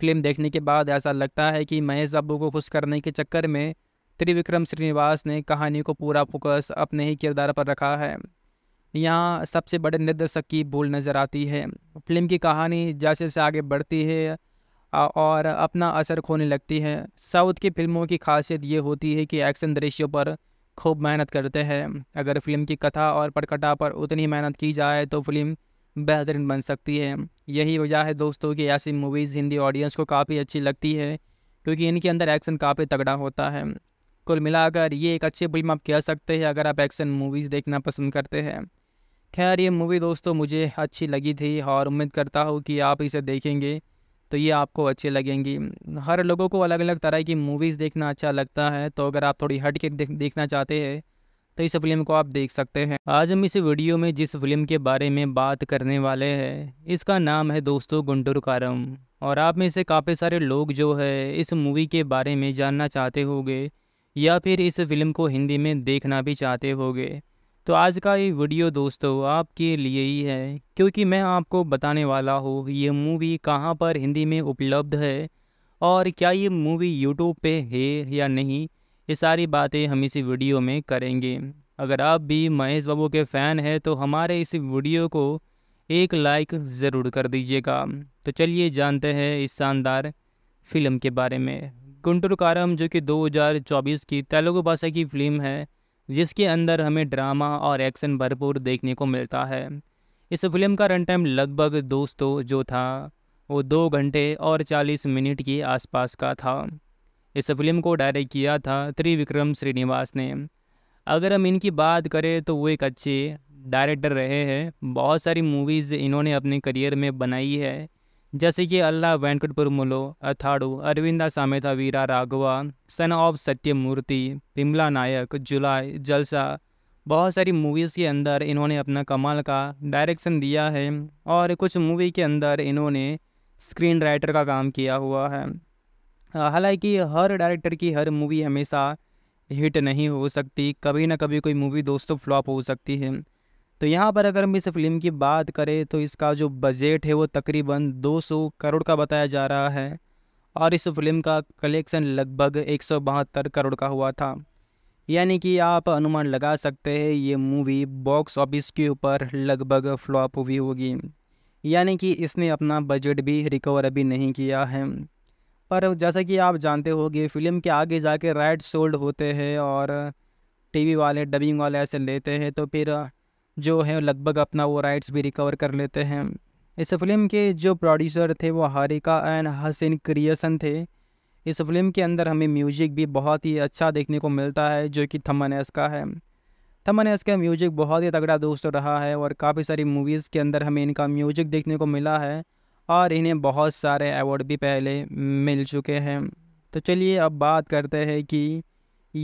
फिल्म देखने के बाद ऐसा लगता है कि महेश बाबू को खुश करने के चक्कर में त्रिविक्रम श्रीनिवास ने कहानी को पूरा फोकस अपने ही किरदार पर रखा है यहाँ सबसे बड़े निर्देशक की भूल नज़र आती है फिल्म की कहानी जैसे जैसे आगे बढ़ती है और अपना असर खोने लगती है साउथ की फिल्मों की खासियत ये होती है कि एक्शन दृश्यों पर खूब मेहनत करते हैं अगर फिल्म की कथा और पटकटा पर उतनी मेहनत की जाए तो फिल्म बेहतरीन बन सकती है यही वजह है दोस्तों कि ऐसी मूवीज़ हिंदी ऑडियंस को काफ़ी अच्छी लगती है क्योंकि इनके अंदर एक्शन काफ़ी तगड़ा होता है कुल मिलाकर ये एक अच्छी फिल्म आप कह सकते हैं अगर आप एक्शन मूवीज़ देखना पसंद करते हैं खैर ये मूवी दोस्तों मुझे अच्छी लगी थी और उम्मीद करता हूँ कि आप इसे देखेंगे तो ये आपको अच्छी लगेंगी हर लोगों को अलग अलग तरह की मूवीज़ देखना अच्छा लगता है तो अगर आप थोड़ी हट के देख, देखना चाहते हैं तो इस फिल्म को आप देख सकते हैं आज हम इस वीडियो में जिस फिल्म के बारे में बात करने वाले हैं इसका नाम है दोस्तों गुंडूर कारम और आप में से काफ़ी सारे लोग जो है इस मूवी के बारे में जानना चाहते होंगे या फिर इस फिल्म को हिंदी में देखना भी चाहते होंगे तो आज का ये वीडियो दोस्तों आपके लिए ही है क्योंकि मैं आपको बताने वाला हूँ ये मूवी कहाँ पर हिंदी में उपलब्ध है और क्या ये मूवी यूट्यूब पे है या नहीं ये सारी बातें हम इसी वीडियो में करेंगे अगर आप भी महेश बाबू के फ़ैन हैं तो हमारे इस वीडियो को एक लाइक ज़रूर कर दीजिएगा तो चलिए जानते हैं इस शानदार फिल्म के बारे में गुंटुर कारम जो कि 2024 की तेलुगु भाषा की फिल्म है जिसके अंदर हमें ड्रामा और एक्शन भरपूर देखने को मिलता है इस फिल्म का रन टाइम लगभग दोस्तों जो था वो दो घंटे और चालीस मिनट के आसपास का था इस फिल्म को डायरेक्ट किया था त्रिविक्रम श्रीनिवास ने अगर हम इनकी बात करें तो वो एक अच्छे डायरेक्टर रहे हैं बहुत सारी मूवीज़ इन्होंने अपने करियर में बनाई है जैसे कि अल्लाह मुलो अथाड़ू अरविंदा सामेता वीरा राघवा सन ऑफ सत्यमूर्ति पिमला नायक जुलाई जलसा बहुत सारी मूवीज़ के अंदर इन्होंने अपना कमाल का डायरेक्शन दिया है और कुछ मूवी के अंदर इन्होंने स्क्रीन राइटर का काम किया हुआ है हालांकि हर डायरेक्टर की हर मूवी हमेशा हिट नहीं हो सकती कभी ना कभी कोई मूवी दोस्तों फ्लॉप हो सकती है तो यहाँ पर अगर हम इस फिल्म की बात करें तो इसका जो बजट है वो तकरीबन 200 करोड़ का बताया जा रहा है और इस फिल्म का कलेक्शन लगभग एक करोड़ का हुआ था यानी कि आप अनुमान लगा सकते हैं ये मूवी बॉक्स ऑफिस के ऊपर लगभग फ्लॉप हुई होगी यानी कि इसने अपना बजट भी रिकवर अभी नहीं किया है पर जैसा कि आप जानते होंगे फिल्म के आगे जाके राइट सोल्ड होते हैं और टीवी वाले डबिंग वाले ऐसे लेते हैं तो फिर जो है लगभग अपना वो राइट्स भी रिकवर कर लेते हैं इस फिल्म के जो प्रोड्यूसर थे वो हारिका एंड हसन क्रिएसन थे इस फिल्म के अंदर हमें म्यूजिक भी बहुत ही अच्छा देखने को मिलता है जो कि थमन एस का है थमन एस का म्यूजिक बहुत ही तगड़ा दोस्त रहा है और काफ़ी सारी मूवीज़ के अंदर हमें इनका म्यूजिक देखने को मिला है और इन्हें बहुत सारे अवार्ड भी पहले मिल चुके हैं तो चलिए अब बात करते हैं कि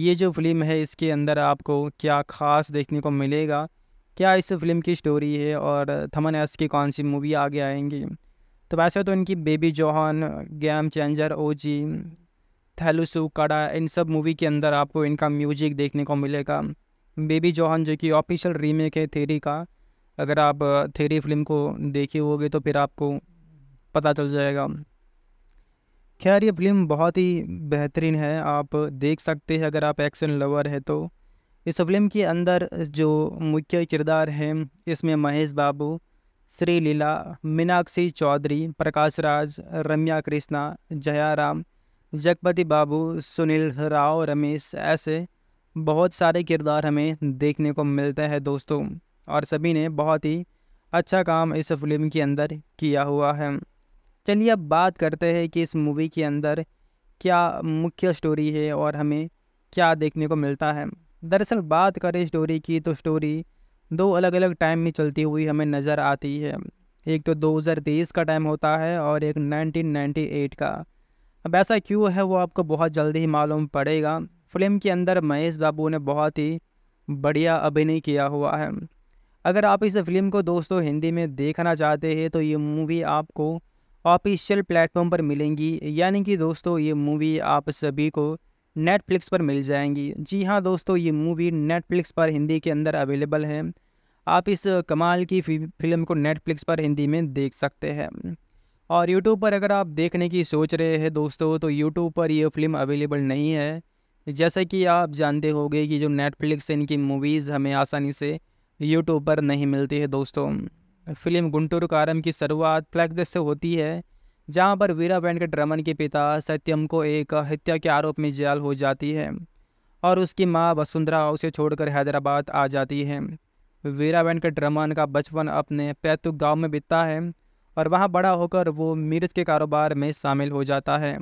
ये जो फिल्म है इसके अंदर आपको क्या ख़ास देखने को मिलेगा क्या इस फिल्म की स्टोरी है और थमन एस की कौन सी मूवी आगे आएंगी तो वैसे तो इनकी Baby John game changer O G थैलुसु कड़ा इन सब मूवी के अंदर आपको इनका म्यूजिक देखने को मिलेगा बेबी जोहान जो कि ऑफिशियल रीमेक है थेरी का अगर आप थेरी फिल्म को देखे होगे तो फिर आपको पता चल जाएगा खैर ये फिल्म बहुत ही बेहतरीन है आप देख सकते हैं अगर आप एक्शन लवर है तो इस फिल्म के अंदर जो मुख्य किरदार हैं इसमें महेश बाबू श्री लीला मीनाक्षी चौधरी प्रकाश राज रम्या कृष्णा जयाराम जगपति बाबू सुनील राव रमेश ऐसे बहुत सारे किरदार हमें देखने को मिलते हैं दोस्तों और सभी ने बहुत ही अच्छा काम इस फिल्म के अंदर किया हुआ है चलिए अब बात करते हैं कि इस मूवी के अंदर क्या मुख्य स्टोरी है और हमें क्या देखने को मिलता है दरअसल बात करें स्टोरी की तो स्टोरी दो अलग अलग टाइम में चलती हुई हमें नज़र आती है एक तो 2023 का टाइम होता है और एक 1998 का अब ऐसा क्यों है वो आपको बहुत जल्दी ही मालूम पड़ेगा फिल्म के अंदर महेश बाबू ने बहुत ही बढ़िया अभिनय किया हुआ है अगर आप इस फिल्म को दोस्तों हिंदी में देखना चाहते हैं तो ये मूवी आपको ऑफिशियल प्लेटफॉर्म पर मिलेंगी यानी कि दोस्तों ये मूवी आप सभी को नेटफ्लिक्स पर मिल जाएंगी जी हाँ दोस्तों ये मूवी नेटफ्लिक्स पर हिंदी के अंदर अवेलेबल है आप इस कमाल की फिल्म को नेटफ्लिक्स पर हिंदी में देख सकते हैं और यूट्यूब पर अगर आप देखने की सोच रहे हैं दोस्तों तो यूट्यूब पर यह फिल्म अवेलेबल नहीं है जैसे कि आप जानते होंगे कि जो नेटफ्लिक्स इनकी मूवीज़ हमें आसानी से यूट्यूब पर नहीं मिलती है दोस्तों फिल्म गुंटूर कारम की शुरुआत फ्लैगदेश से होती है जहां पर वीरा वेंकट रमन के पिता सत्यम को एक हत्या के आरोप में जेल हो जाती है और उसकी मां वसुंधरा उसे छोड़कर हैदराबाद आ जाती है वीरा वेंकट रमन का बचपन अपने पैतुक गांव में बीतता है और वहां बड़ा होकर वो मिर्च के कारोबार में शामिल हो जाता है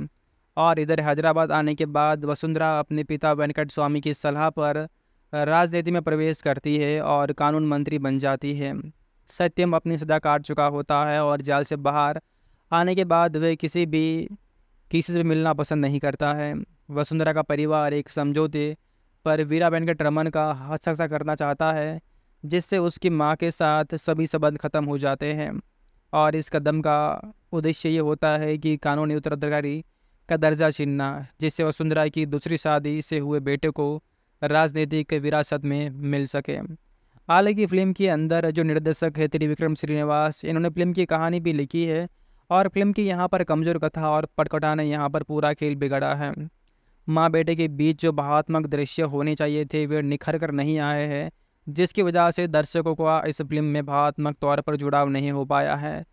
और इधर हैदराबाद आने के बाद वसुंधरा अपने पिता वेंकट स्वामी की सलाह पर राजनीति में प्रवेश करती है और कानून मंत्री बन जाती है सत्यम अपनी सजा काट चुका होता है और जाल से बाहर आने के बाद वह किसी भी किसी से मिलना पसंद नहीं करता है वसुंधरा का परिवार एक समझौते पर वीरा के ट्रमन का हस्ताक्षर करना चाहता है जिससे उसकी माँ के साथ सभी संबंध खत्म हो जाते हैं और इस कदम का उद्देश्य ये होता है कि कानूनी उत्तराधिकारी का दर्जा छीनना जिससे वसुंधरा की दूसरी शादी से हुए बेटे को राजनीतिक विरासत में मिल सके हालांकि फिल्म के अंदर जो निर्देशक है त्रिविक्रम श्रीनिवास इन्होंने फिल्म की कहानी भी लिखी है और फिल्म की यहाँ पर कमज़ोर कथा और पटकटा ने यहाँ पर पूरा खेल बिगड़ा है माँ बेटे के बीच जो भावात्मक दृश्य होने चाहिए थे वे निखर कर नहीं आए हैं जिसकी वजह से दर्शकों का इस फिल्म में भावात्मक तौर पर जुड़ाव नहीं हो पाया है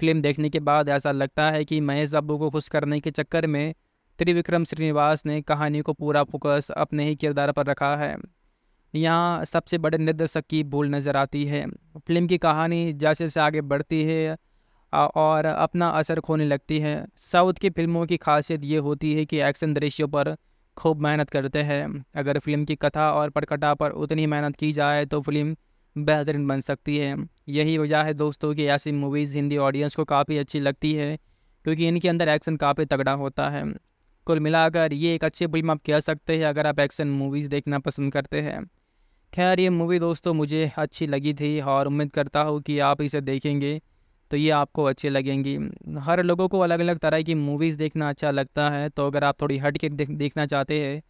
फिल्म देखने के बाद ऐसा लगता है कि महेश बाबू को खुश करने के चक्कर में त्रिविक्रम श्रीनिवास ने कहानी को पूरा फोकस अपने ही किरदार पर रखा है यहाँ सबसे बड़े निर्देशक की भूल नज़र आती है फिल्म की कहानी जैसे जैसे आगे बढ़ती है और अपना असर खोने लगती है साउथ की फ़िल्मों की खासियत ये होती है कि एक्शन दृश्यों पर खूब मेहनत करते हैं अगर फिल्म की कथा और प्रकटा पर उतनी मेहनत की जाए तो फिल्म बेहतरीन बन सकती है यही वजह है दोस्तों कि ऐसी मूवीज़ हिंदी ऑडियंस को काफ़ी अच्छी लगती है क्योंकि इनके अंदर एक्शन काफ़ी तगड़ा होता है कुल मिलाकर ये एक अच्छी फिल्म आप कह सकते हैं अगर आप एक्शन मूवीज़ देखना पसंद करते हैं खैर ये मूवी दोस्तों मुझे अच्छी लगी थी और उम्मीद करता हूँ कि आप इसे देखेंगे तो ये आपको अच्छी लगेंगी हर लोगों को अलग अलग तरह की मूवीज़ देखना अच्छा लगता है तो अगर आप थोड़ी हट के देख, देखना चाहते हैं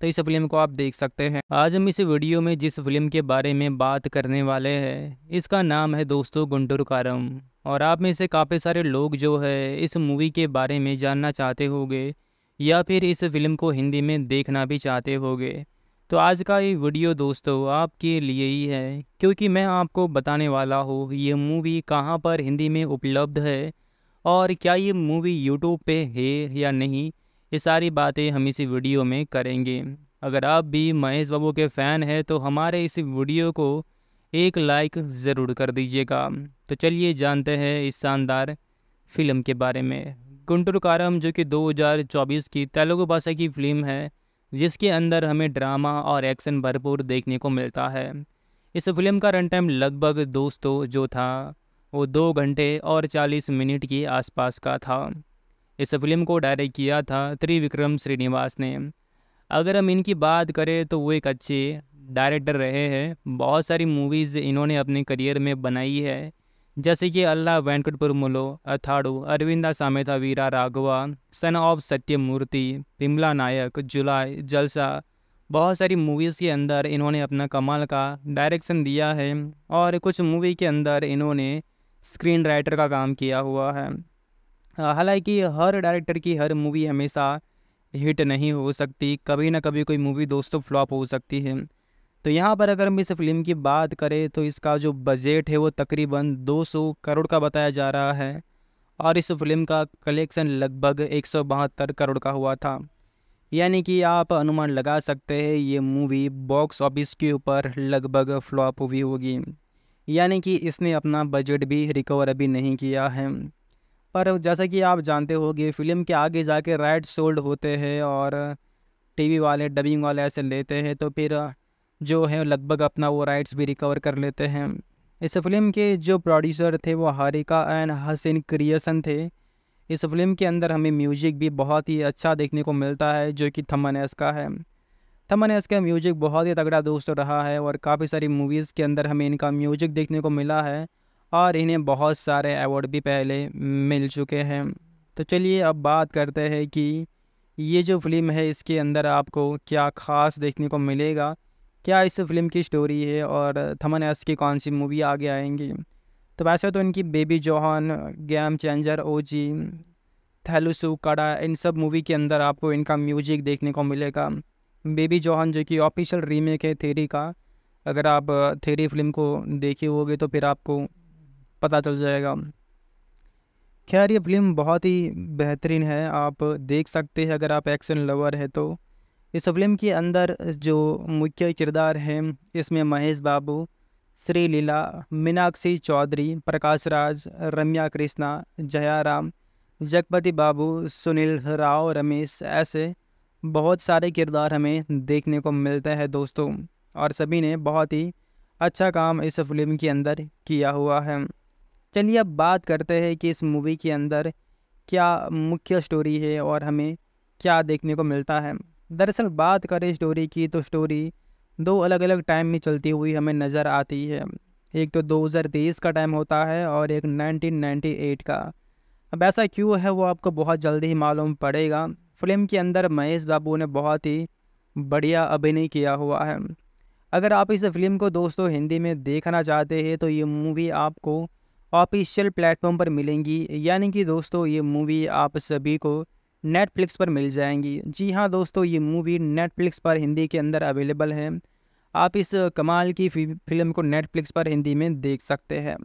तो इस फिल्म को आप देख सकते हैं आज हम इस वीडियो में जिस फिल्म के बारे में बात करने वाले हैं इसका नाम है दोस्तों गुंडूर कारम और आप में से काफ़ी सारे लोग जो है इस मूवी के बारे में जानना चाहते होंगे या फिर इस फिल्म को हिंदी में देखना भी चाहते होंगे तो आज का ये वीडियो दोस्तों आपके लिए ही है क्योंकि मैं आपको बताने वाला हूँ ये मूवी कहाँ पर हिंदी में उपलब्ध है और क्या ये मूवी यूट्यूब पे है या नहीं ये सारी बातें हम इसी वीडियो में करेंगे अगर आप भी महेश बाबू के फ़ैन हैं तो हमारे इस वीडियो को एक लाइक ज़रूर कर दीजिएगा तो चलिए जानते हैं इस शानदार फिल्म के बारे में गुंटुर कारम जो कि 2024 की तेलुगु भाषा की फिल्म है जिसके अंदर हमें ड्रामा और एक्शन भरपूर देखने को मिलता है इस फिल्म का रन टाइम लगभग दोस्तों जो था वो दो घंटे और चालीस मिनट के आसपास का था इस फिल्म को डायरेक्ट किया था त्रिविक्रम श्रीनिवास ने अगर हम इनकी बात करें तो वो एक अच्छे डायरेक्टर रहे हैं बहुत सारी मूवीज़ इन्होंने अपने करियर में बनाई है जैसे कि अल्लाह वेंकटपुरमुलो अथाड़ू अरविंदा सामेथा वीरा राघवा सन ऑफ सत्यमूर्ति पिमला नायक जुलाई जलसा बहुत सारी मूवीज़ के अंदर इन्होंने अपना कमाल का डायरेक्शन दिया है और कुछ मूवी के अंदर इन्होंने स्क्रीन राइटर का काम किया हुआ है हालांकि हर डायरेक्टर की हर मूवी हमेशा हिट नहीं हो सकती कभी ना कभी कोई मूवी दोस्तों फ्लॉप हो सकती है तो यहाँ पर अगर हम इस फिल्म की बात करें तो इसका जो बजट है वो तकरीबन 200 करोड़ का बताया जा रहा है और इस फिल्म का कलेक्शन लगभग एक करोड़ का हुआ था यानी कि आप अनुमान लगा सकते हैं ये मूवी बॉक्स ऑफिस के ऊपर लगभग फ्लॉप हुई होगी यानी कि इसने अपना बजट भी रिकवर अभी नहीं किया है पर जैसा कि आप जानते होंगे फिल्म के आगे जाके राइट सोल्ड होते हैं और टीवी वाले डबिंग वाले ऐसे लेते हैं तो फिर जो है लगभग अपना वो राइट्स भी रिकवर कर लेते हैं इस फिल्म के जो प्रोड्यूसर थे वो हारिका एंड हसन क्रिएसन थे इस फिल्म के अंदर हमें म्यूजिक भी बहुत ही अच्छा देखने को मिलता है जो कि एस का है एस का म्यूजिक बहुत ही तगड़ा दोस्त रहा है और काफ़ी सारी मूवीज़ के अंदर हमें इनका म्यूजिक देखने को मिला है और इन्हें बहुत सारे अवार्ड भी पहले मिल चुके हैं तो चलिए अब बात करते हैं कि ये जो फिल्म है इसके अंदर आपको क्या ख़ास देखने को मिलेगा क्या इस फिल्म की स्टोरी है और थमन एस की कौन सी मूवी आगे आएंगी तो वैसे तो इनकी Baby John game changer O G थैलूसू कड़ा इन सब मूवी के अंदर आपको इनका म्यूजिक देखने को मिलेगा बेबी जोहन जो कि ऑफिशियल रीमेक है थेरी का अगर आप थेरी फिल्म को देखे होगे तो फिर आपको पता चल जाएगा खैर ये फिल्म बहुत ही बेहतरीन है आप देख सकते हैं अगर आप एक्शन लवर है तो इस फिल्म के अंदर जो मुख्य किरदार हैं इसमें महेश बाबू श्री लीला मीनाक्षी चौधरी प्रकाश राज रम्या कृष्णा जयाराम जगपति बाबू सुनील राव रमेश ऐसे बहुत सारे किरदार हमें देखने को मिलते हैं दोस्तों और सभी ने बहुत ही अच्छा काम इस फिल्म के अंदर किया हुआ है चलिए अब बात करते हैं कि इस मूवी के अंदर क्या मुख्य स्टोरी है और हमें क्या देखने को मिलता है दरअसल बात करें स्टोरी की तो स्टोरी दो अलग अलग टाइम में चलती हुई हमें नज़र आती है एक तो 2023 का टाइम होता है और एक 1998 का अब ऐसा क्यों है वो आपको बहुत जल्दी ही मालूम पड़ेगा फिल्म के अंदर महेश बाबू ने बहुत ही बढ़िया अभिनय किया हुआ है अगर आप इस फिल्म को दोस्तों हिंदी में देखना चाहते हैं तो ये मूवी आपको ऑफिशियल प्लेटफॉर्म पर मिलेंगी यानी कि दोस्तों ये मूवी आप सभी को नेटफ्लिक्स पर मिल जाएंगी जी हाँ दोस्तों ये मूवी नेटफ्लिक्स पर हिंदी के अंदर अवेलेबल है आप इस कमाल की फिल्म को नेटफ्लिक्स पर हिंदी में देख सकते हैं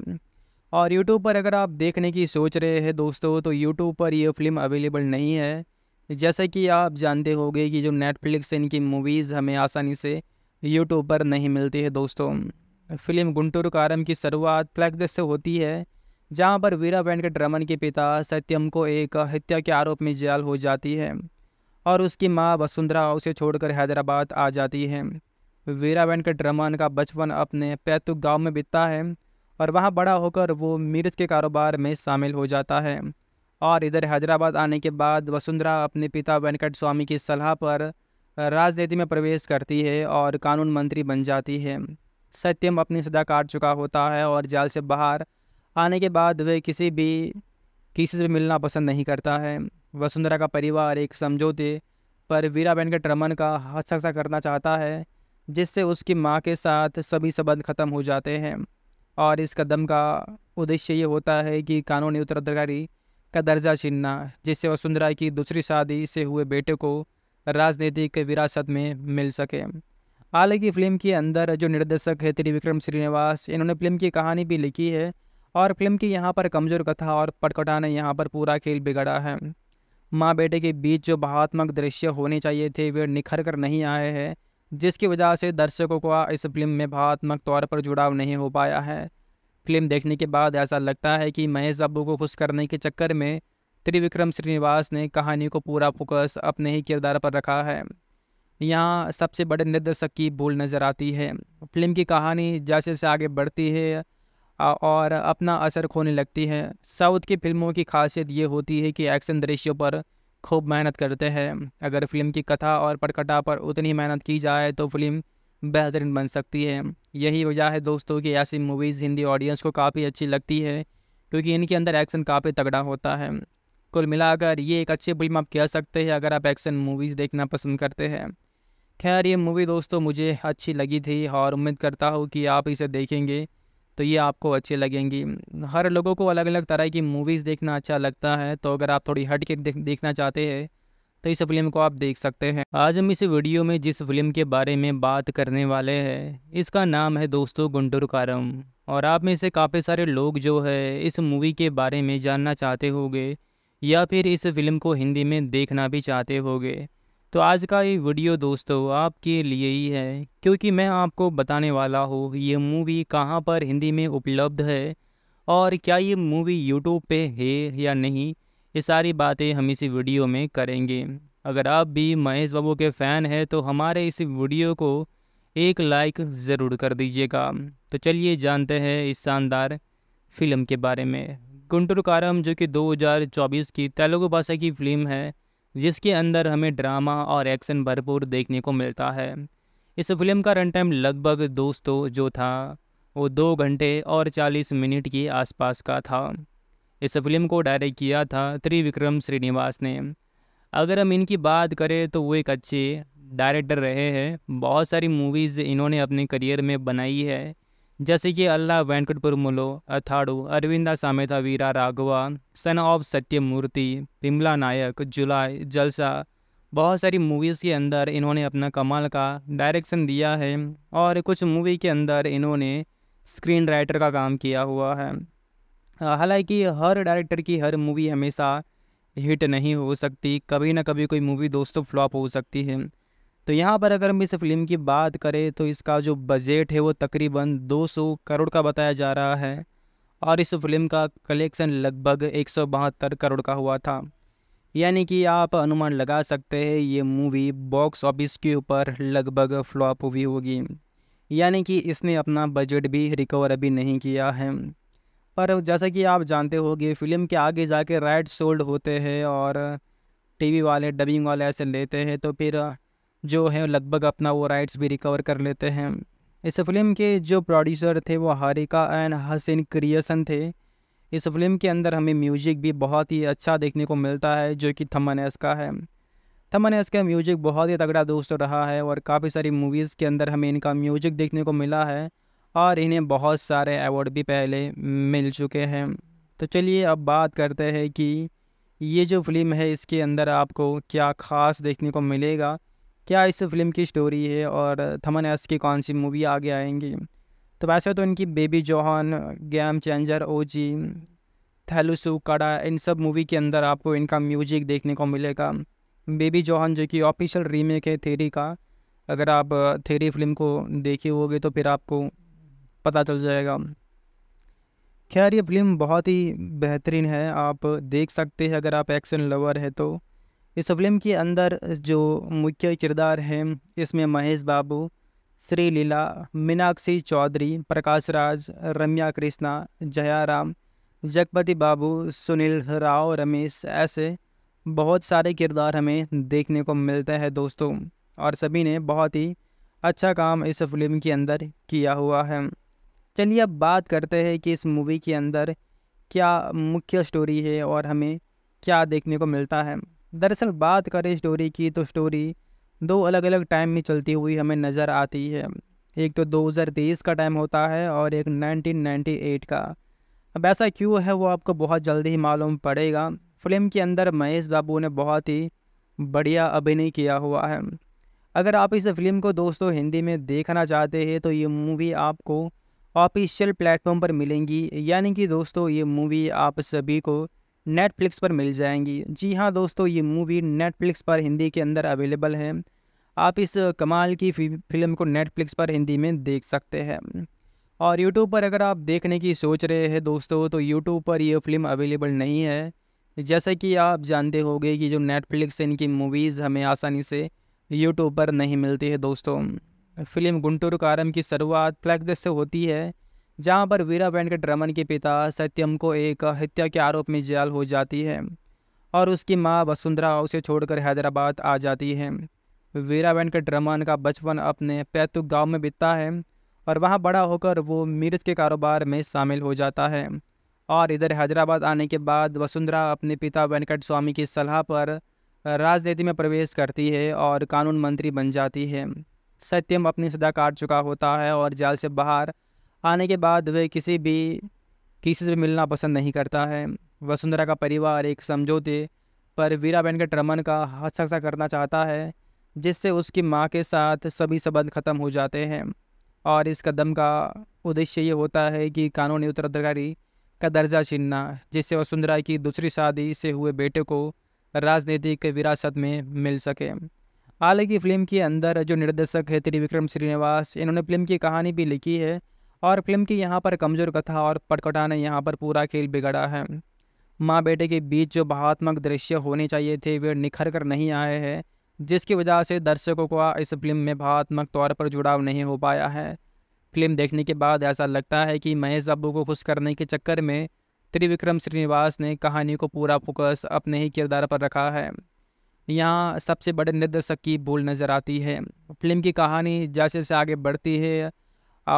और यूट्यूब पर अगर आप देखने की सोच रहे हैं दोस्तों तो यूट्यूब पर यह फिल्म अवेलेबल नहीं है जैसे कि आप जानते होंगे कि जो नेटफ्लिक्स इनकी मूवीज़ हमें आसानी से यूट्यूब पर नहीं मिलती है दोस्तों फिल्म गुंटूर कारम की शुरुआत फ्लैगदस से होती है जहां पर वीरा वेंकट रमन के पिता सत्यम को एक हत्या के आरोप में जेल हो जाती है और उसकी माँ वसुंधरा उसे छोड़कर हैदराबाद आ जाती है वीरा वेंकट रमन का बचपन अपने पैतुक गांव में बीतता है और वहां बड़ा होकर वो मिर्च के कारोबार में शामिल हो जाता है और इधर हैदराबाद आने के बाद वसुंधरा अपने पिता वेंकट स्वामी की सलाह पर राजनीति में प्रवेश करती है और कानून मंत्री बन जाती है सत्यम अपनी सजा काट चुका होता है और जाल से बाहर आने के बाद वह किसी भी किसी से भी मिलना पसंद नहीं करता है वसुंधरा का परिवार एक समझौते पर वीरा के ट्रमन का हस्तक्षर करना चाहता है जिससे उसकी माँ के साथ सभी संबंध ख़त्म हो जाते हैं और इस कदम का उद्देश्य ये होता है कि कानूनी उत्तराधिकारी का दर्जा छीनना जिससे वसुंधरा की दूसरी शादी से हुए बेटे को राजनीतिक विरासत में मिल सके हालांकि फिल्म के अंदर जो निर्देशक है त्रिविक्रम श्रीनिवास इन्होंने फिल्म की कहानी भी लिखी है और फिल्म की यहाँ पर कमज़ोर कथा और पटकटा ने यहाँ पर पूरा खेल बिगड़ा है माँ बेटे के बीच जो भावात्मक दृश्य होने चाहिए थे वे निखर कर नहीं आए हैं जिसकी वजह से दर्शकों को इस फिल्म में भावात्मक तौर पर जुड़ाव नहीं हो पाया है फिल्म देखने के बाद ऐसा लगता है कि महेश बाबू को खुश करने के चक्कर में त्रिविक्रम श्रीनिवास ने कहानी को पूरा फोकस अपने ही किरदार पर रखा है यहाँ सबसे बड़े निर्देशक की भूल नज़र आती है फिल्म की कहानी जैसे जैसे आगे बढ़ती है और अपना असर खोने लगती है साउथ की फिल्मों की खासियत ये होती है कि एक्शन दृश्यों पर खूब मेहनत करते हैं अगर फिल्म की कथा और प्रकटा पर उतनी मेहनत की जाए तो फिल्म बेहतरीन बन सकती है यही वजह है दोस्तों कि ऐसी मूवीज़ हिंदी ऑडियंस को काफ़ी अच्छी लगती है क्योंकि इनके अंदर एक्शन काफ़ी तगड़ा होता है कुल मिलाकर ये एक अच्छी फिल्म आप कह सकते हैं अगर आप एक्शन मूवीज़ देखना पसंद करते हैं खैर ये मूवी दोस्तों मुझे अच्छी लगी थी और उम्मीद करता हूँ कि आप इसे देखेंगे तो ये आपको अच्छी लगेंगी हर लोगों को अलग अलग तरह की मूवीज़ देखना अच्छा लगता है तो अगर आप थोड़ी हट के देख, देखना चाहते हैं तो इस फिल्म को आप देख सकते हैं आज हम इस वीडियो में जिस फिल्म के बारे में बात करने वाले हैं इसका नाम है दोस्तों गुंडर कारम और आप में से काफ़ी सारे लोग जो है इस मूवी के बारे में जानना चाहते होंगे या फिर इस फिल्म को हिंदी में देखना भी चाहते होंगे तो आज का ये वीडियो दोस्तों आपके लिए ही है क्योंकि मैं आपको बताने वाला हूँ ये मूवी कहाँ पर हिंदी में उपलब्ध है और क्या ये मूवी यूट्यूब पे है या नहीं ये सारी बातें हम इसी वीडियो में करेंगे अगर आप भी महेश बाबू के फ़ैन हैं तो हमारे इस वीडियो को एक लाइक ज़रूर कर दीजिएगा तो चलिए जानते हैं इस शानदार फिल्म के बारे में गुंटुर कारम जो कि 2024 की तेलुगु भाषा की फिल्म है जिसके अंदर हमें ड्रामा और एक्शन भरपूर देखने को मिलता है इस फिल्म का रन टाइम लगभग दोस्तों जो था वो दो घंटे और चालीस मिनट के आसपास का था इस फिल्म को डायरेक्ट किया था त्रिविक्रम श्रीनिवास ने अगर हम इनकी बात करें तो वो एक अच्छे डायरेक्टर रहे हैं बहुत सारी मूवीज़ इन्होंने अपने करियर में बनाई है जैसे कि अल्लाह वेंकटपुरमुलो अथाड़ू अरविंदा सामेता वीरा राघवा सन ऑफ सत्यमूर्ति विमला नायक जुलाई जलसा बहुत सारी मूवीज़ के अंदर इन्होंने अपना कमाल का डायरेक्शन दिया है और कुछ मूवी के अंदर इन्होंने स्क्रीन राइटर का काम किया हुआ है हालांकि हर डायरेक्टर की हर मूवी हमेशा हिट नहीं हो सकती कभी ना कभी कोई मूवी दोस्तों फ्लॉप हो सकती है तो यहाँ पर अगर हम इस फिल्म की बात करें तो इसका जो बजट है वो तकरीबन 200 करोड़ का बताया जा रहा है और इस फिल्म का कलेक्शन लगभग एक करोड़ का हुआ था यानी कि आप अनुमान लगा सकते हैं ये मूवी बॉक्स ऑफिस के ऊपर लगभग फ्लॉप हुई होगी यानी कि इसने अपना बजट भी रिकवर अभी नहीं किया है पर जैसा कि आप जानते होंगे फिल्म के आगे जाके राइट सोल्ड होते हैं और टीवी वाले डबिंग वाले ऐसे लेते हैं तो फिर जो है लगभग अपना वो राइट्स भी रिकवर कर लेते हैं इस फिल्म के जो प्रोड्यूसर थे वो हारिका एंड हसन क्रिएसन थे इस फिल्म के अंदर हमें म्यूजिक भी बहुत ही अच्छा देखने को मिलता है जो कि एस का है एस का म्यूजिक बहुत ही तगड़ा दोस्त रहा है और काफ़ी सारी मूवीज़ के अंदर हमें इनका म्यूजिक देखने को मिला है और इन्हें बहुत सारे अवार्ड भी पहले मिल चुके हैं तो चलिए अब बात करते हैं कि ये जो फिल्म है इसके अंदर आपको क्या ख़ास देखने को मिलेगा क्या इस फिल्म की स्टोरी है और थमन एस की कौन सी मूवी आगे आएंगी तो वैसे तो इनकी Baby John game changer O G थैलुसु कड़ा इन सब मूवी के अंदर आपको इनका म्यूजिक देखने को मिलेगा बेबी जोहन जो कि ऑफिशियल रीमेक है थेरी का अगर आप थेरी फिल्म को देखे होगे तो फिर आपको पता चल जाएगा खैर ये फिल्म बहुत ही बेहतरीन है आप देख सकते हैं अगर आप एक्शन लवर है तो इस फिल्म के अंदर जो मुख्य किरदार हैं इसमें महेश बाबू श्री लीला मीनाक्षी चौधरी प्रकाश राज रम्या कृष्णा जयाराम जगपति बाबू सुनील राव रमेश ऐसे बहुत सारे किरदार हमें देखने को मिलते हैं दोस्तों और सभी ने बहुत ही अच्छा काम इस फिल्म के अंदर किया हुआ है चलिए अब बात करते हैं कि इस मूवी के अंदर क्या मुख्य स्टोरी है और हमें क्या देखने को मिलता है दरअसल बात करें स्टोरी की तो स्टोरी दो अलग अलग टाइम में चलती हुई हमें नज़र आती है एक तो 2023 का टाइम होता है और एक 1998 का अब ऐसा क्यों है वो आपको बहुत जल्दी ही मालूम पड़ेगा फिल्म के अंदर महेश बाबू ने बहुत ही बढ़िया अभिनय किया हुआ है अगर आप इस फिल्म को दोस्तों हिंदी में देखना चाहते हैं तो ये मूवी आपको ऑफिशियल प्लेटफॉर्म पर मिलेंगी यानी कि दोस्तों ये मूवी आप सभी को नेटफ्लिक्स पर मिल जाएंगी जी हाँ दोस्तों ये मूवी नेटफ्लिक्स पर हिंदी के अंदर अवेलेबल है आप इस कमाल की फिल्म को नेटफ्लिक्स पर हिंदी में देख सकते हैं और यूट्यूब पर अगर आप देखने की सोच रहे हैं दोस्तों तो यूट्यूब पर यह फिल्म अवेलेबल नहीं है जैसे कि आप जानते होंगे कि जो नेटफ्लिक्स इनकी मूवीज़ हमें आसानी से यूट्यूब पर नहीं मिलती है दोस्तों फिल्म गुंटूर कारम की शुरुआत फ्लैगदस से होती है जहां पर वीरा वेंकट रमन के पिता सत्यम को एक हत्या के आरोप में जेल हो जाती है और उसकी मां वसुंधरा उसे छोड़कर हैदराबाद आ जाती है वीरा वेंकट रमन का बचपन अपने पैतुक गांव में बीतता है और वहां बड़ा होकर वो मीरज के कारोबार में शामिल हो जाता है और इधर हैदराबाद आने के बाद वसुंधरा अपने पिता वेंकट स्वामी की सलाह पर राजनीति में प्रवेश करती है और कानून मंत्री बन जाती है सत्यम अपनी सजा काट चुका होता है और जाल से बाहर आने के बाद वह किसी भी किसी से मिलना पसंद नहीं करता है वसुंधरा का परिवार एक समझौते पर वीरा बहन के ट्रमन का हस्ताक्षर करना चाहता है जिससे उसकी माँ के साथ सभी संबंध खत्म हो जाते हैं और इस कदम का उद्देश्य ये होता है कि कानूनी उत्तराधिकारी का दर्जा छीनना जिससे वसुंधरा की दूसरी शादी से हुए बेटे को राजनीतिक विरासत में मिल सके हालांकि फिल्म के अंदर जो निर्देशक है त्रिविक्रम श्रीनिवास इन्होंने फिल्म की कहानी भी लिखी है और फिल्म की यहाँ पर कमज़ोर कथा और पटकटा ने यहाँ पर पूरा खेल बिगड़ा है माँ बेटे के बीच जो भावात्मक दृश्य होने चाहिए थे वे निखर कर नहीं आए हैं जिसकी वजह से दर्शकों को इस फिल्म में भावात्मक तौर पर जुड़ाव नहीं हो पाया है फिल्म देखने के बाद ऐसा लगता है कि महेश बाबू को खुश करने के चक्कर में त्रिविक्रम श्रीनिवास ने कहानी को पूरा फोकस अपने ही किरदार पर रखा है यहाँ सबसे बड़े निर्देशक की भूल नज़र आती है फिल्म की कहानी जैसे जैसे आगे बढ़ती है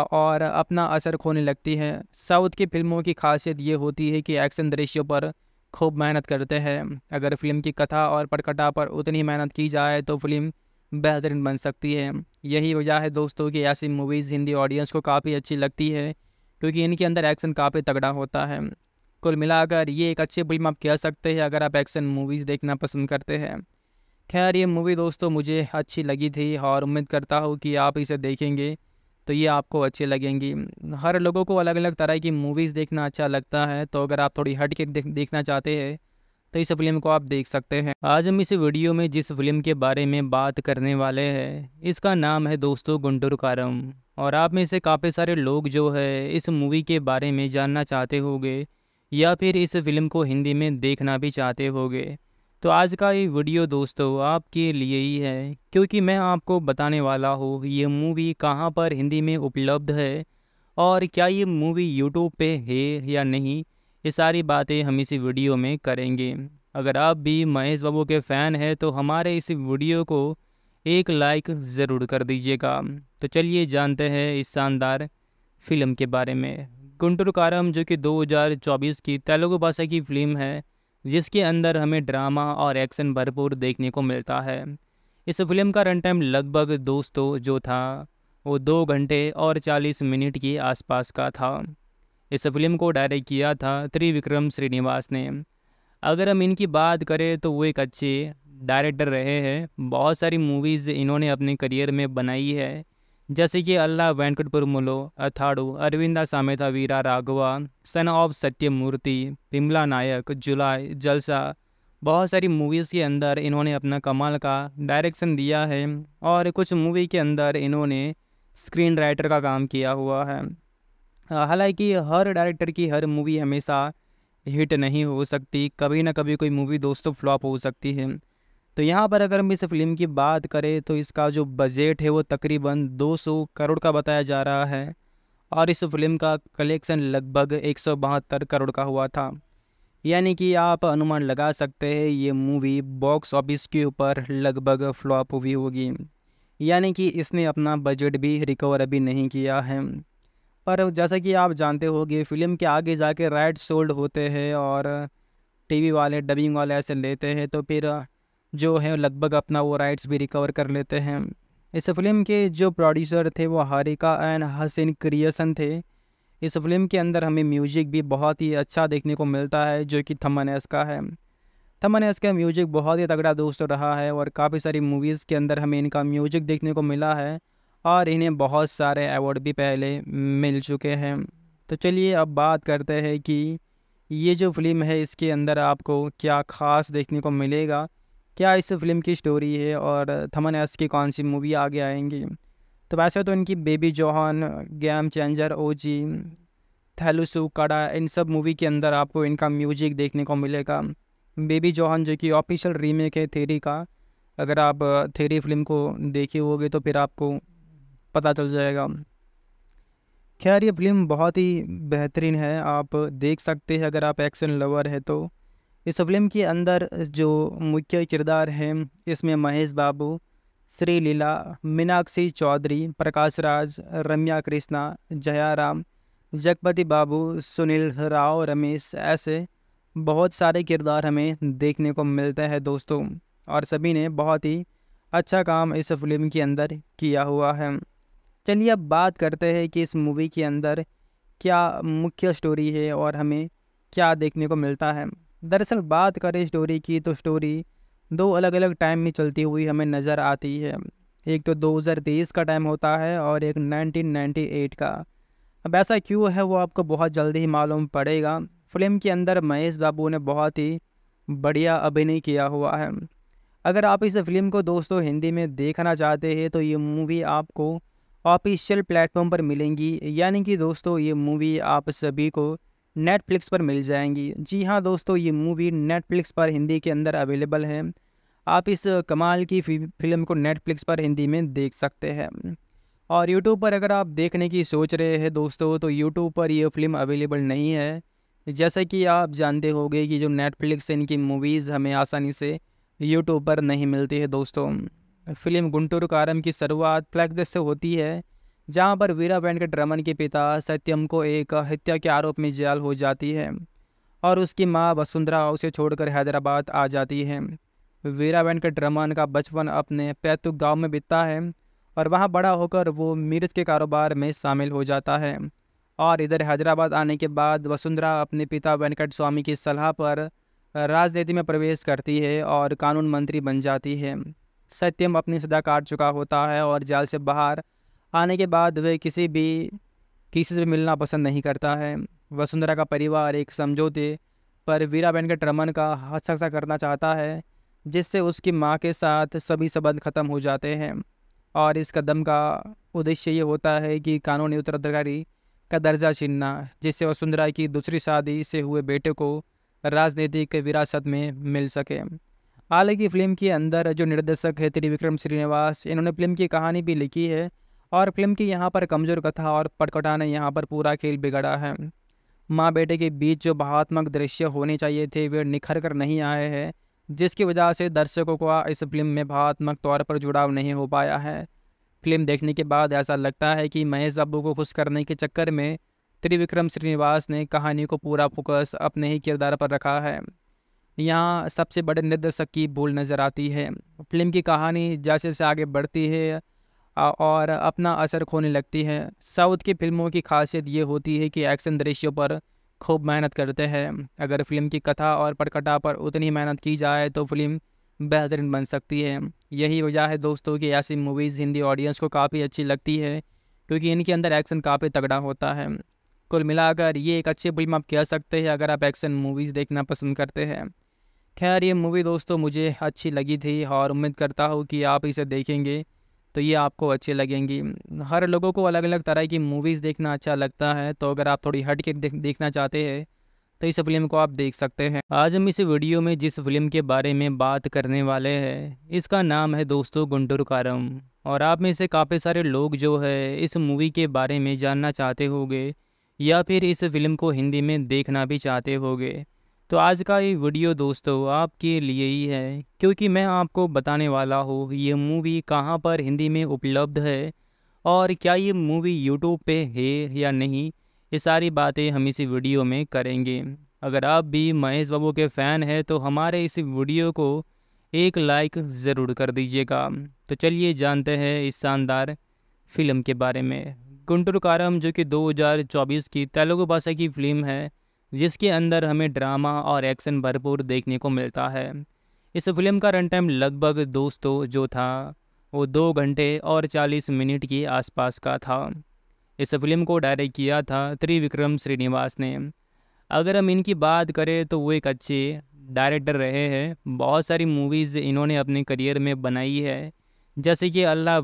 और अपना असर खोने लगती है साउथ की फिल्मों की खासियत ये होती है कि एक्शन दृश्यों पर खूब मेहनत करते हैं अगर फिल्म की कथा और प्रकटा पर उतनी मेहनत की जाए तो फिल्म बेहतरीन बन सकती है यही वजह है दोस्तों कि ऐसी मूवीज़ हिंदी ऑडियंस को काफ़ी अच्छी लगती है क्योंकि इनके अंदर एक्शन काफ़ी तगड़ा होता है कुल मिलाकर ये एक अच्छी फिल्म आप कह सकते हैं अगर आप एक्शन मूवीज़ देखना पसंद करते हैं खैर ये मूवी दोस्तों मुझे अच्छी लगी थी और उम्मीद करता हूँ कि आप इसे देखेंगे तो ये आपको अच्छी लगेंगी हर लोगों को अलग अलग तरह की मूवीज़ देखना अच्छा लगता है तो अगर आप थोड़ी हट के देख, देखना चाहते हैं तो इस फिल्म को आप देख सकते हैं आज हम इस वीडियो में जिस फिल्म के बारे में बात करने वाले हैं इसका नाम है दोस्तों गुंडूर कारम और आप में से काफ़ी सारे लोग जो है इस मूवी के बारे में जानना चाहते होंगे या फिर इस फिल्म को हिंदी में देखना भी चाहते होंगे तो आज का ये वीडियो दोस्तों आपके लिए ही है क्योंकि मैं आपको बताने वाला हूँ ये मूवी कहाँ पर हिंदी में उपलब्ध है और क्या ये मूवी यूट्यूब पे है या नहीं ये सारी बातें हम इसी वीडियो में करेंगे अगर आप भी महेश बाबू के फ़ैन हैं तो हमारे इस वीडियो को एक लाइक ज़रूर कर दीजिएगा तो चलिए जानते हैं इस शानदार फिल्म के बारे में गुंटूर कारम जो कि 2024 की तेलुगु भाषा की फिल्म है जिसके अंदर हमें ड्रामा और एक्शन भरपूर देखने को मिलता है इस फिल्म का रन टाइम लगभग दोस्तों जो था वो दो घंटे और चालीस मिनट के आसपास का था इस फिल्म को डायरेक्ट किया था त्रिविक्रम श्रीनिवास ने अगर हम इनकी बात करें तो वो एक अच्छे डायरेक्टर रहे हैं बहुत सारी मूवीज़ इन्होंने अपने करियर में बनाई है जैसे कि अल्लाह मुलो अथाड़ू अरविंदा सामेता वीरा राघवा सन ऑफ सत्यमूर्ति विमला नायक जुलाई जलसा बहुत सारी मूवीज़ के अंदर इन्होंने अपना कमाल का डायरेक्शन दिया है और कुछ मूवी के अंदर इन्होंने स्क्रीन राइटर का काम किया हुआ है हालांकि हर डायरेक्टर की हर मूवी हमेशा हिट नहीं हो सकती कभी ना कभी कोई मूवी दोस्तों फ्लॉप हो सकती है तो यहाँ पर अगर हम इस फिल्म की बात करें तो इसका जो बजट है वो तकरीबन 200 करोड़ का बताया जा रहा है और इस फिल्म का कलेक्शन लगभग एक करोड़ का हुआ था यानी कि आप अनुमान लगा सकते हैं ये मूवी बॉक्स ऑफिस के ऊपर लगभग फ्लॉप हुई होगी यानी कि इसने अपना बजट भी रिकवर अभी नहीं किया है पर जैसा कि आप जानते होंगे फिल्म के आगे जाके राइट सोल्ड होते हैं और टीवी वाले डबिंग वाले ऐसे लेते हैं तो फिर जो है लगभग अपना वो राइट्स भी रिकवर कर लेते हैं इस फिल्म के जो प्रोड्यूसर थे वो हारिका एंड हसन क्रिएसन थे इस फिल्म के अंदर हमें म्यूजिक भी बहुत ही अच्छा देखने को मिलता है जो कि थमन एस का है थमन एस का म्यूजिक बहुत ही तगड़ा दोस्त रहा है और काफ़ी सारी मूवीज़ के अंदर हमें इनका म्यूजिक देखने को मिला है और इन्हें बहुत सारे अवार्ड भी पहले मिल चुके हैं तो चलिए अब बात करते हैं कि ये जो फिल्म है इसके अंदर आपको क्या ख़ास देखने को मिलेगा क्या इस फिल्म की स्टोरी है और थमन एस की कौन सी मूवी आगे आएंगी तो वैसे तो इनकी Baby John game changer O G थैलुसु कड़ा इन सब मूवी के अंदर आपको इनका म्यूजिक देखने को मिलेगा बेबी जोहान जो कि ऑफिशियल रीमेक है थेरी का अगर आप थेरी फिल्म को देखे होगे तो फिर आपको पता चल जाएगा खैर ये फिल्म बहुत ही बेहतरीन है आप देख सकते हैं अगर आप एक्शन लवर है तो इस फिल्म के अंदर जो मुख्य किरदार हैं इसमें महेश बाबू श्री लीला मीनाक्षी चौधरी प्रकाश राज रम्या कृष्णा जयाराम जगपति बाबू सुनील राव रमेश ऐसे बहुत सारे किरदार हमें देखने को मिलते हैं दोस्तों और सभी ने बहुत ही अच्छा काम इस फिल्म के अंदर किया हुआ है चलिए अब बात करते हैं कि इस मूवी के अंदर क्या मुख्य स्टोरी है और हमें क्या देखने को मिलता है दरअसल बात करें स्टोरी की तो स्टोरी दो अलग अलग टाइम में चलती हुई हमें नज़र आती है एक तो 2023 का टाइम होता है और एक 1998 का अब ऐसा क्यों है वो आपको बहुत जल्दी ही मालूम पड़ेगा फिल्म के अंदर महेश बाबू ने बहुत ही बढ़िया अभिनय किया हुआ है अगर आप इस फिल्म को दोस्तों हिंदी में देखना चाहते हैं तो ये मूवी आपको ऑफिशियल प्लेटफॉर्म पर मिलेंगी यानी कि दोस्तों ये मूवी आप सभी को नेटफ्लिक्स पर मिल जाएंगी जी हाँ दोस्तों ये मूवी नेटफ्लिक्स पर हिंदी के अंदर अवेलेबल है आप इस कमाल की फिल्म को नेटफ्लिक्स पर हिंदी में देख सकते हैं और यूट्यूब पर अगर आप देखने की सोच रहे हैं दोस्तों तो यूट्यूब पर यह फिल्म अवेलेबल नहीं है जैसे कि आप जानते होंगे कि जो नेटफ्लिक्स इनकी मूवीज़ हमें आसानी से यूट्यूब पर नहीं मिलती है दोस्तों फिल्म गुंटूर कारम की शुरुआत फ्लैगदेश से होती है जहां पर वीरा वेंकट रमन के पिता सत्यम को एक हत्या के आरोप में जेल हो जाती है और उसकी मां वसुंधरा उसे छोड़कर हैदराबाद आ जाती है वीरा वेंकट रमन का बचपन अपने पैतुक गांव में बीतता है और वहां बड़ा होकर वो मिर्च के कारोबार में शामिल हो जाता है और इधर हैदराबाद आने के बाद वसुंधरा अपने पिता वेंकट स्वामी की सलाह पर राजनीति में प्रवेश करती है और कानून मंत्री बन जाती है सत्यम अपनी सजा काट चुका होता है और जाल से बाहर आने के बाद वह किसी भी किसी से मिलना पसंद नहीं करता है वसुंधरा का परिवार एक समझौते पर वीरा वेंकट रमन का हस्ताक्षर करना चाहता है जिससे उसकी माँ के साथ सभी संबंध खत्म हो जाते हैं और इस कदम का उद्देश्य ये होता है कि कानूनी उत्तराधिकारी का दर्जा छीनना जिससे वसुंधरा की दूसरी शादी से हुए बेटे को राजनीतिक विरासत में मिल सके हालांकि फिल्म के अंदर जो निर्देशक है त्रिविक्रम श्रीनिवास इन्होंने फिल्म की कहानी भी लिखी है और फिल्म की यहाँ पर कमज़ोर कथा और पटकटा ने यहाँ पर पूरा खेल बिगड़ा है माँ बेटे के बीच जो भावात्मक दृश्य होने चाहिए थे वे निखर कर नहीं आए हैं जिसकी वजह से दर्शकों का इस फिल्म में भावात्मक तौर पर जुड़ाव नहीं हो पाया है फिल्म देखने के बाद ऐसा लगता है कि महेश बाबू को खुश करने के चक्कर में त्रिविक्रम श्रीनिवास ने कहानी को पूरा फोकस अपने ही किरदार पर रखा है यहाँ सबसे बड़े निर्देशक की भूल नज़र आती है फिल्म की कहानी जैसे जैसे आगे बढ़ती है और अपना असर खोने लगती है साउथ की फिल्मों की खासियत ये होती है कि एक्शन दृश्यों पर खूब मेहनत करते हैं अगर फिल्म की कथा और पटकटा पर उतनी मेहनत की जाए तो फिल्म बेहतरीन बन सकती है यही वजह है दोस्तों कि ऐसी मूवीज़ हिंदी ऑडियंस को काफ़ी अच्छी लगती है क्योंकि इनके अंदर एक्शन काफ़ी तगड़ा होता है कुल मिलाकर ये एक अच्छी फिल्म आप कह सकते हैं अगर आप एक्शन मूवीज़ देखना पसंद करते हैं खैर ये मूवी दोस्तों मुझे अच्छी लगी थी और उम्मीद करता हूँ कि आप इसे देखेंगे तो ये आपको अच्छी लगेंगी हर लोगों को अलग अलग तरह की मूवीज़ देखना अच्छा लगता है तो अगर आप थोड़ी हट के देख, देखना चाहते हैं तो इस फिल्म को आप देख सकते हैं आज हम इस वीडियो में जिस फिल्म के बारे में बात करने वाले हैं इसका नाम है दोस्तों गुंडूर कारम और आप में से काफ़ी सारे लोग जो है इस मूवी के बारे में जानना चाहते होंगे या फिर इस फिल्म को हिंदी में देखना भी चाहते होंगे तो आज का ये वीडियो दोस्तों आपके लिए ही है क्योंकि मैं आपको बताने वाला हूँ ये मूवी कहाँ पर हिंदी में उपलब्ध है और क्या ये मूवी यूट्यूब पे है या नहीं ये सारी बातें हम इसी वीडियो में करेंगे अगर आप भी महेश बाबू के फ़ैन हैं तो हमारे इस वीडियो को एक लाइक ज़रूर कर दीजिएगा तो चलिए जानते हैं इस शानदार फिल्म के बारे में गुंटुर कारम जो कि 2024 की तेलुगु भाषा की फिल्म है जिसके अंदर हमें ड्रामा और एक्शन भरपूर देखने को मिलता है इस फिल्म का रन टाइम लगभग दोस्तों जो था वो दो घंटे और चालीस मिनट के आसपास का था इस फिल्म को डायरेक्ट किया था त्रिविक्रम श्रीनिवास ने अगर हम इनकी बात करें तो वो एक अच्छे डायरेक्टर रहे हैं बहुत सारी मूवीज़ इन्होंने अपने करियर में बनाई है जैसे कि अल्लाह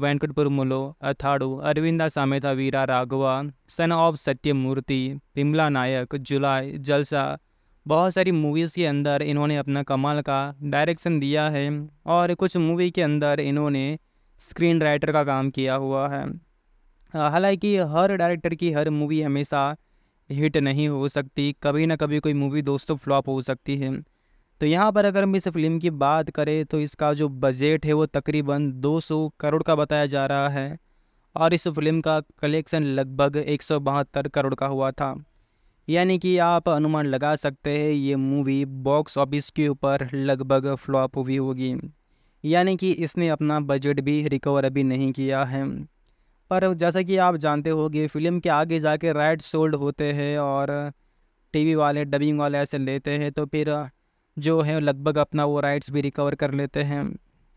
मुलो अथाड़ू अरविंदा सामेता वीरा राघवा सन ऑफ सत्यमूर्ति विमला नायक जुलाई जलसा बहुत सारी मूवीज़ के अंदर इन्होंने अपना कमाल का डायरेक्शन दिया है और कुछ मूवी के अंदर इन्होंने स्क्रीन राइटर का काम किया हुआ है हालांकि हर डायरेक्टर की हर मूवी हमेशा हिट नहीं हो सकती कभी ना कभी कोई मूवी दोस्तों फ्लॉप हो सकती है तो यहाँ पर अगर हम इस फिल्म की बात करें तो इसका जो बजट है वो तकरीबन 200 करोड़ का बताया जा रहा है और इस फिल्म का कलेक्शन लगभग एक करोड़ का हुआ था यानी कि आप अनुमान लगा सकते हैं ये मूवी बॉक्स ऑफिस के ऊपर लगभग फ्लॉप हुई होगी यानी कि इसने अपना बजट भी रिकवर अभी नहीं किया है पर जैसा कि आप जानते होंगे फिल्म के आगे जाके राइट सोल्ड होते हैं और टीवी वाले डबिंग वाले ऐसे लेते हैं तो फिर जो है लगभग अपना वो राइट्स भी रिकवर कर लेते हैं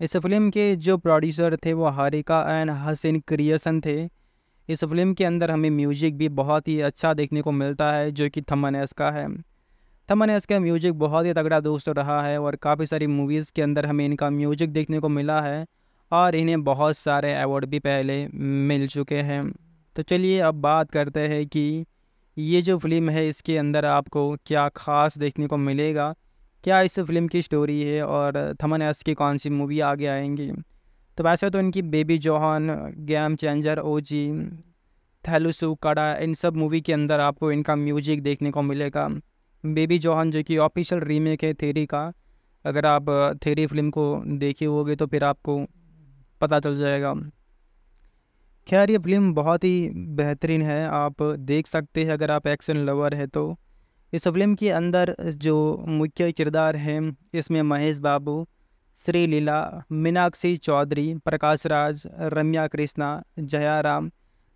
इस फिल्म के जो प्रोड्यूसर थे वो हारिका एंड हसन क्रिएसन थे इस फिल्म के अंदर हमें म्यूजिक भी बहुत ही अच्छा देखने को मिलता है जो कि थमन एस का है थमन एस का म्यूजिक बहुत ही तगड़ा दोस्त रहा है और काफ़ी सारी मूवीज़ के अंदर हमें इनका म्यूजिक देखने को मिला है और इन्हें बहुत सारे अवार्ड भी पहले मिल चुके हैं तो चलिए अब बात करते हैं कि ये जो फिल्म है इसके अंदर आपको क्या ख़ास देखने को मिलेगा क्या इस फिल्म की स्टोरी है और थमन एस की कौन सी मूवी आगे आएंगी तो वैसे तो इनकी Baby John game changer O G थैलुसु कड़ा इन सब मूवी के अंदर आपको इनका म्यूजिक देखने को मिलेगा बेबी जोहान जो कि ऑफिशियल रीमेक है थेरी का अगर आप थेरी फिल्म को देखे होगे तो फिर आपको पता चल जाएगा खैर ये फिल्म बहुत ही बेहतरीन है आप देख सकते हैं अगर आप एक्शन लवर है तो इस फिल्म के अंदर जो मुख्य किरदार हैं इसमें महेश बाबू श्री लीला मीनाक्षी चौधरी प्रकाश राज रम्या कृष्णा जया राम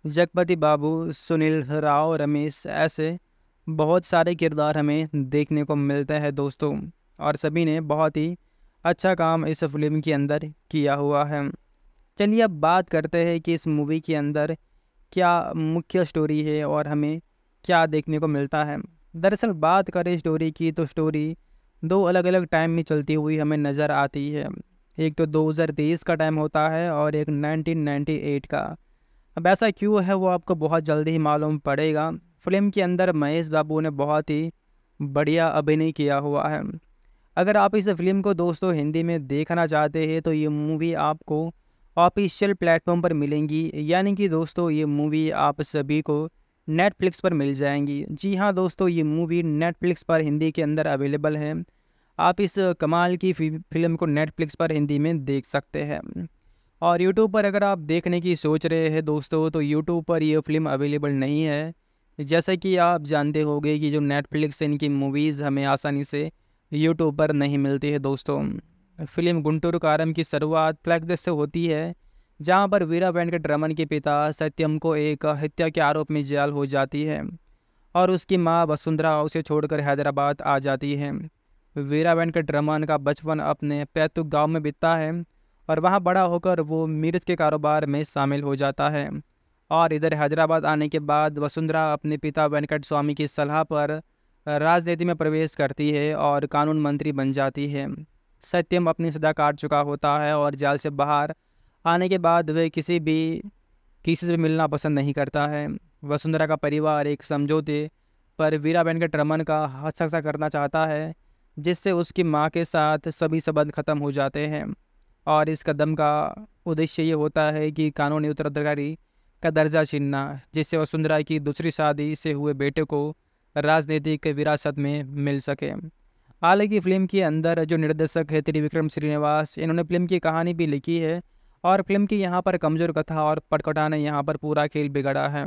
जगपति बाबू सुनील राव रमेश ऐसे बहुत सारे किरदार हमें देखने को मिलते हैं दोस्तों और सभी ने बहुत ही अच्छा काम इस फिल्म के अंदर किया हुआ है चलिए अब बात करते हैं कि इस मूवी के अंदर क्या मुख्य स्टोरी है और हमें क्या देखने को मिलता है दरअसल बात करें स्टोरी की तो स्टोरी दो अलग अलग टाइम में चलती हुई हमें नज़र आती है एक तो 2023 का टाइम होता है और एक 1998 का अब ऐसा क्यों है वो आपको बहुत जल्दी ही मालूम पड़ेगा फिल्म के अंदर महेश बाबू ने बहुत ही बढ़िया अभिनय किया हुआ है अगर आप इस फिल्म को दोस्तों हिंदी में देखना चाहते हैं तो ये मूवी आपको ऑफिशियल प्लेटफॉर्म पर मिलेंगी यानी कि दोस्तों ये मूवी आप सभी को नेटफ्लिक्स पर मिल जाएंगी जी हाँ दोस्तों ये मूवी नेटफ्लिक्स पर हिंदी के अंदर अवेलेबल है आप इस कमाल की फिल्म को नेटफ्लिक्स पर हिंदी में देख सकते हैं और यूट्यूब पर अगर आप देखने की सोच रहे हैं दोस्तों तो यूट्यूब पर यह फिल्म अवेलेबल नहीं है जैसे कि आप जानते होंगे कि जो नेटफ्लिक्स इनकी मूवीज़ हमें आसानी से यूट्यूब पर नहीं मिलती है दोस्तों फिल्म गुंटूर कारम की शुरुआत फ्लैगदेश से होती है जहां पर वीरा वेंकट रमन के पिता सत्यम को एक हत्या के आरोप में जेल हो जाती है और उसकी मां वसुंधरा उसे छोड़कर हैदराबाद आ जाती है वीरा वेंकट रमन का बचपन अपने पैतुक गांव में बीतता है और वहां बड़ा होकर वो मिर्च के कारोबार में शामिल हो जाता है और इधर हैदराबाद आने के बाद वसुंधरा अपने पिता वेंकट स्वामी की सलाह पर राजनीति में प्रवेश करती है और कानून मंत्री बन जाती है सत्यम अपनी सजा काट चुका होता है और जाल से बाहर आने के बाद वह किसी भी किसी से मिलना पसंद नहीं करता है वसुंधरा का परिवार एक समझौते पर वीरा बहन के ट्रमन का हस्ताक्षर करना चाहता है जिससे उसकी माँ के साथ सभी संबंध खत्म हो जाते हैं और इस कदम का उद्देश्य ये होता है कि कानूनी उत्तराधिकारी का दर्जा छीनना जिससे वसुंधरा की दूसरी शादी से हुए बेटे को राजनीतिक विरासत में मिल सके हालांकि फिल्म के अंदर जो निर्देशक है त्रिविक्रम श्रीनिवास इन्होंने फिल्म की कहानी भी लिखी है और फिल्म की यहाँ पर कमज़ोर कथा और पटकटा ने यहाँ पर पूरा खेल बिगड़ा है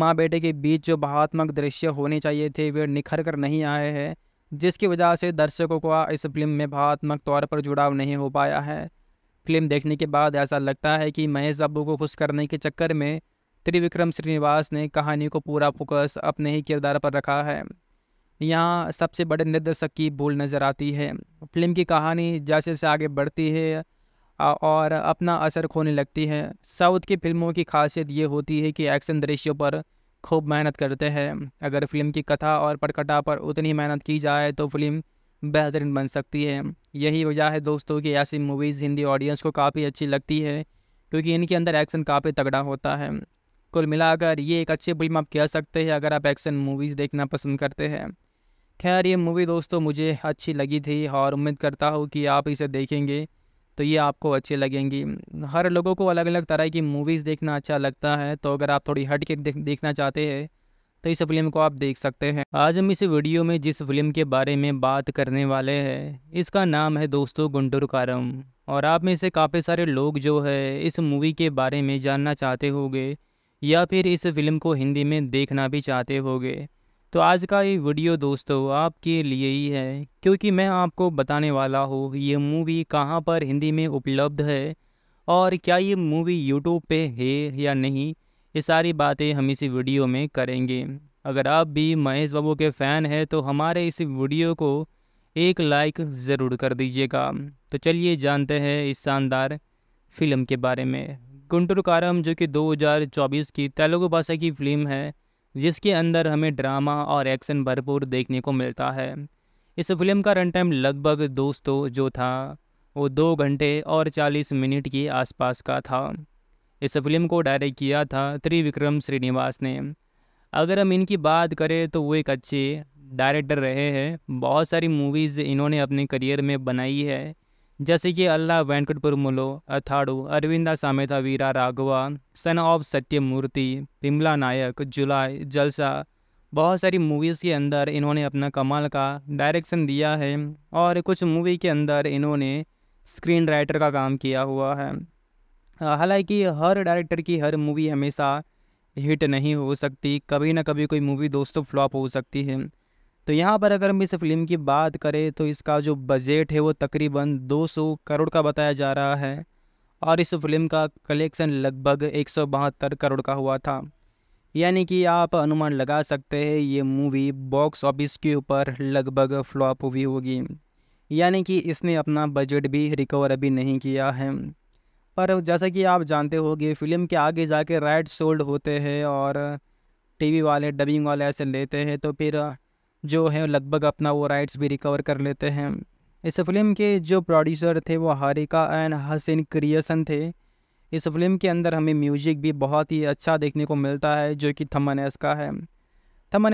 माँ बेटे के बीच जो भावात्मक दृश्य होने चाहिए थे वे निखर कर नहीं आए हैं जिसकी वजह से दर्शकों का इस फिल्म में भावात्मक तौर पर जुड़ाव नहीं हो पाया है फिल्म देखने के बाद ऐसा लगता है कि महेश बाबू को खुश करने के चक्कर में त्रिविक्रम श्रीनिवास ने कहानी को पूरा फोकस अपने ही किरदार पर रखा है यहाँ सबसे बड़े निर्देशक की भूल नज़र आती है फिल्म की कहानी जैसे जैसे आगे बढ़ती है और अपना असर खोने लगती है साउथ की फिल्मों की खासियत ये होती है कि एक्शन दृश्यों पर खूब मेहनत करते हैं अगर फिल्म की कथा और पटकटा पर उतनी मेहनत की जाए तो फिल्म बेहतरीन बन सकती है यही वजह है दोस्तों कि ऐसी मूवीज़ हिंदी ऑडियंस को काफ़ी अच्छी लगती है क्योंकि इनके अंदर एक्शन काफ़ी तगड़ा होता है कुल मिलाकर ये एक अच्छी फिल्म आप कह सकते हैं अगर आप एक्शन मूवीज़ देखना पसंद करते हैं खैर ये मूवी दोस्तों मुझे अच्छी लगी थी और उम्मीद करता हूँ कि आप इसे देखेंगे तो ये आपको अच्छी लगेंगी हर लोगों को अलग अलग तरह की मूवीज़ देखना अच्छा लगता है तो अगर आप थोड़ी हट के देख, देखना चाहते हैं तो इस फिल्म को आप देख सकते हैं आज हम इस वीडियो में जिस फिल्म के बारे में बात करने वाले हैं इसका नाम है दोस्तों गुंडूर कारम और आप में से काफ़ी सारे लोग जो है इस मूवी के बारे में जानना चाहते होंगे या फिर इस फिल्म को हिंदी में देखना भी चाहते होंगे तो आज का ये वीडियो दोस्तों आपके लिए ही है क्योंकि मैं आपको बताने वाला हूँ ये मूवी कहाँ पर हिंदी में उपलब्ध है और क्या ये मूवी यूट्यूब पे है या नहीं ये सारी बातें हम इसी वीडियो में करेंगे अगर आप भी महेश बाबू के फ़ैन हैं तो हमारे इस वीडियो को एक लाइक ज़रूर कर दीजिएगा तो चलिए जानते हैं इस शानदार फिल्म के बारे में गुंटूर जो कि 2024 की तेलुगु भाषा की फिल्म है जिसके अंदर हमें ड्रामा और एक्शन भरपूर देखने को मिलता है इस फिल्म का रन टाइम लगभग दोस्तों जो था वो दो घंटे और चालीस मिनट के आसपास का था इस फिल्म को डायरेक्ट किया था त्रिविक्रम श्रीनिवास ने अगर हम इनकी बात करें तो वो एक अच्छे डायरेक्टर रहे हैं बहुत सारी मूवीज़ इन्होंने अपने करियर में बनाई है जैसे कि Ala Vaikunthapurramuloo Athadu Aravinda Sametha Veera Raghava son of Satyamurthy Bheemla Nayak Julayi Jalsa बहुत सारी मूवीज़ के अंदर इन्होंने अपना कमाल का डायरेक्शन दिया है और कुछ मूवी के अंदर इन्होंने स्क्रीन राइटर का काम किया हुआ है हालांकि हर डायरेक्टर की हर मूवी हमेशा हिट नहीं हो सकती कभी ना कभी कोई मूवी दोस्तों फ्लॉप हो सकती है तो यहाँ पर अगर हम इस फिल्म की बात करें तो इसका जो बजट है वो तकरीबन 200 करोड़ का बताया जा रहा है और इस फिल्म का कलेक्शन लगभग एक करोड़ का हुआ था यानी कि आप अनुमान लगा सकते हैं ये मूवी बॉक्स ऑफिस के ऊपर लगभग फ्लॉप हुई होगी यानी कि इसने अपना बजट भी रिकवर अभी नहीं किया है पर जैसा कि आप जानते होंगे फिल्म के आगे जाके राइट सोल्ड होते हैं और टीवी वाले डबिंग वाले ऐसे लेते हैं तो फिर जो है लगभग अपना वो राइट्स भी रिकवर कर लेते हैं इस फिल्म के जो प्रोड्यूसर थे वो हारिका एंड हसन क्रिएसन थे इस फिल्म के अंदर हमें म्यूजिक भी बहुत ही अच्छा देखने को मिलता है जो कि एस का है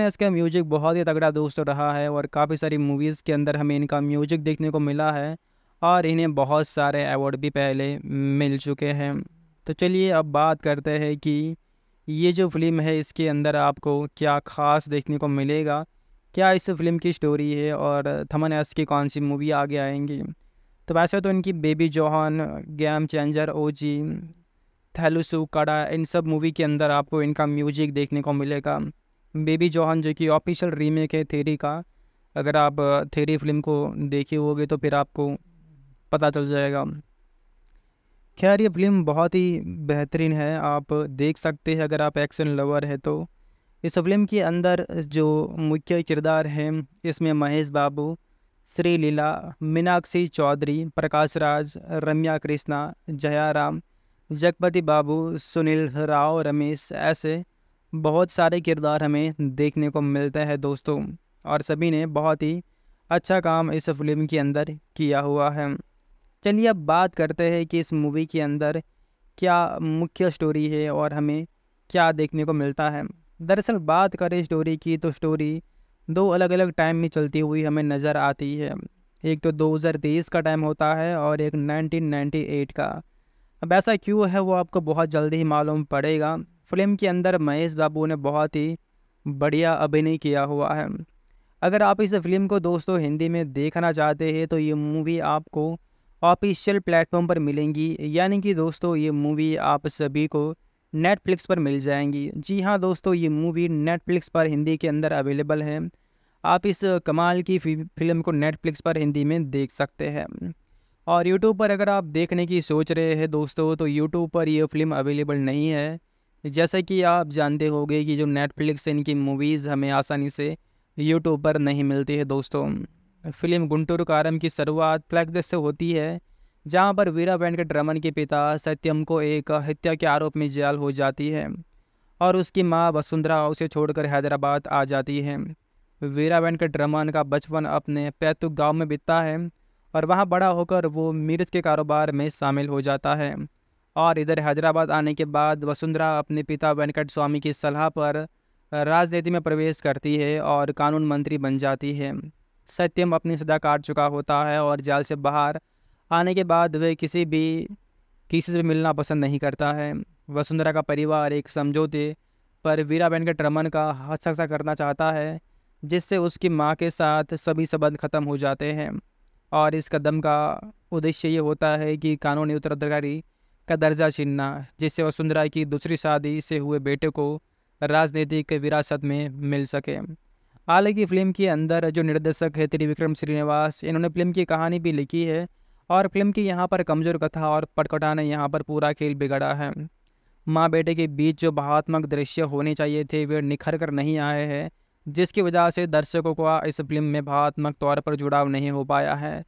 एस का म्यूजिक बहुत ही तगड़ा दोस्त रहा है और काफ़ी सारी मूवीज़ के अंदर हमें इनका म्यूजिक देखने को मिला है और इन्हें बहुत सारे अवार्ड भी पहले मिल चुके हैं तो चलिए अब बात करते हैं कि ये जो फिल्म है इसके अंदर आपको क्या ख़ास देखने को मिलेगा क्या इस फिल्म की स्टोरी है और थमन एस की कौन सी मूवी आगे आएंगी तो वैसे तो इनकी Baby John game changer O G थैलुसु कड़ा इन सब मूवी के अंदर आपको इनका म्यूजिक देखने को मिलेगा बेबी जोहन जो कि ऑफिशियल रीमेक है थेरी का अगर आप थेरी फिल्म को देखे होगे तो फिर आपको पता चल जाएगा खैर ये फिल्म बहुत ही बेहतरीन है आप देख सकते हैं अगर आप एक्शन लवर है तो इस फिल्म के अंदर जो मुख्य किरदार हैं इसमें महेश बाबू श्री लीला मीनाक्षी चौधरी प्रकाश राज रम्या कृष्णा जयाराम जगपति बाबू सुनील राव रमेश ऐसे बहुत सारे किरदार हमें देखने को मिलते हैं दोस्तों और सभी ने बहुत ही अच्छा काम इस फिल्म के अंदर किया हुआ है चलिए अब बात करते हैं कि इस मूवी के अंदर क्या मुख्य स्टोरी है और हमें क्या देखने को मिलता है दरअसल बात करें स्टोरी की तो स्टोरी दो अलग अलग टाइम में चलती हुई हमें नज़र आती है एक तो 2023 का टाइम होता है और एक 1998 का अब ऐसा क्यों है वो आपको बहुत जल्दी ही मालूम पड़ेगा फिल्म के अंदर महेश बाबू ने बहुत ही बढ़िया अभिनय किया हुआ है अगर आप इस फिल्म को दोस्तों हिंदी में देखना चाहते हैं तो ये मूवी आपको ऑफिशियल प्लेटफॉर्म पर मिलेंगी यानी कि दोस्तों ये मूवी आप सभी को नेटफ्लिक्स पर मिल जाएंगी जी हाँ दोस्तों ये मूवी नेटफ्लिक्स पर हिंदी के अंदर अवेलेबल है आप इस कमाल की फिल्म को नेटफ्लिक्स पर हिंदी में देख सकते हैं और यूट्यूब पर अगर आप देखने की सोच रहे हैं दोस्तों तो यूट्यूब पर यह फिल्म अवेलेबल नहीं है जैसे कि आप जानते होंगे कि जो नेटफ्लिक्स इनकी मूवीज़ हमें आसानी से यूट्यूब पर नहीं मिलती है दोस्तों फिल्म गुंटूर कारम की शुरुआत फ्लैगदस से होती है जहां पर वीरा वेंकट रमन के पिता सत्यम को एक हत्या के आरोप में जेल हो जाती है और उसकी माँ वसुंधरा उसे छोड़कर हैदराबाद आ जाती है वीरा वेंकट रमन का बचपन अपने पैतुक गांव में बीतता है और वहां बड़ा होकर वो मिर्च के कारोबार में शामिल हो जाता है और इधर हैदराबाद आने के बाद वसुंधरा अपने पिता वेंकट स्वामी की सलाह पर राजनीति में प्रवेश करती है और कानून मंत्री बन जाती है सत्यम अपनी सदा काट चुका होता है और जाल से बाहर आने के बाद वह किसी भी किसी से मिलना पसंद नहीं करता है वसुंधरा का परिवार एक समझौते पर वीरा वेंकट रमन का हस्तक्षर करना चाहता है जिससे उसकी माँ के साथ सभी संबंध खत्म हो जाते हैं और इस कदम का उद्देश्य ये होता है कि कानूनी उत्तराधिकारी का दर्जा छीनना जिससे वसुंधरा की दूसरी शादी से हुए बेटे को राजनीतिक विरासत में मिल सके हालांकि फिल्म के अंदर जो निर्देशक है त्रिविक्रम श्रीनिवास इन्होंने फिल्म की कहानी भी लिखी है और फिल्म की यहाँ पर कमज़ोर कथा और पटकटा ने यहाँ पर पूरा खेल बिगड़ा है माँ बेटे के बीच जो भावात्मक दृश्य होने चाहिए थे वे निखर कर नहीं आए हैं जिसकी वजह से दर्शकों को इस फिल्म में भावात्मक तौर पर जुड़ाव नहीं हो पाया है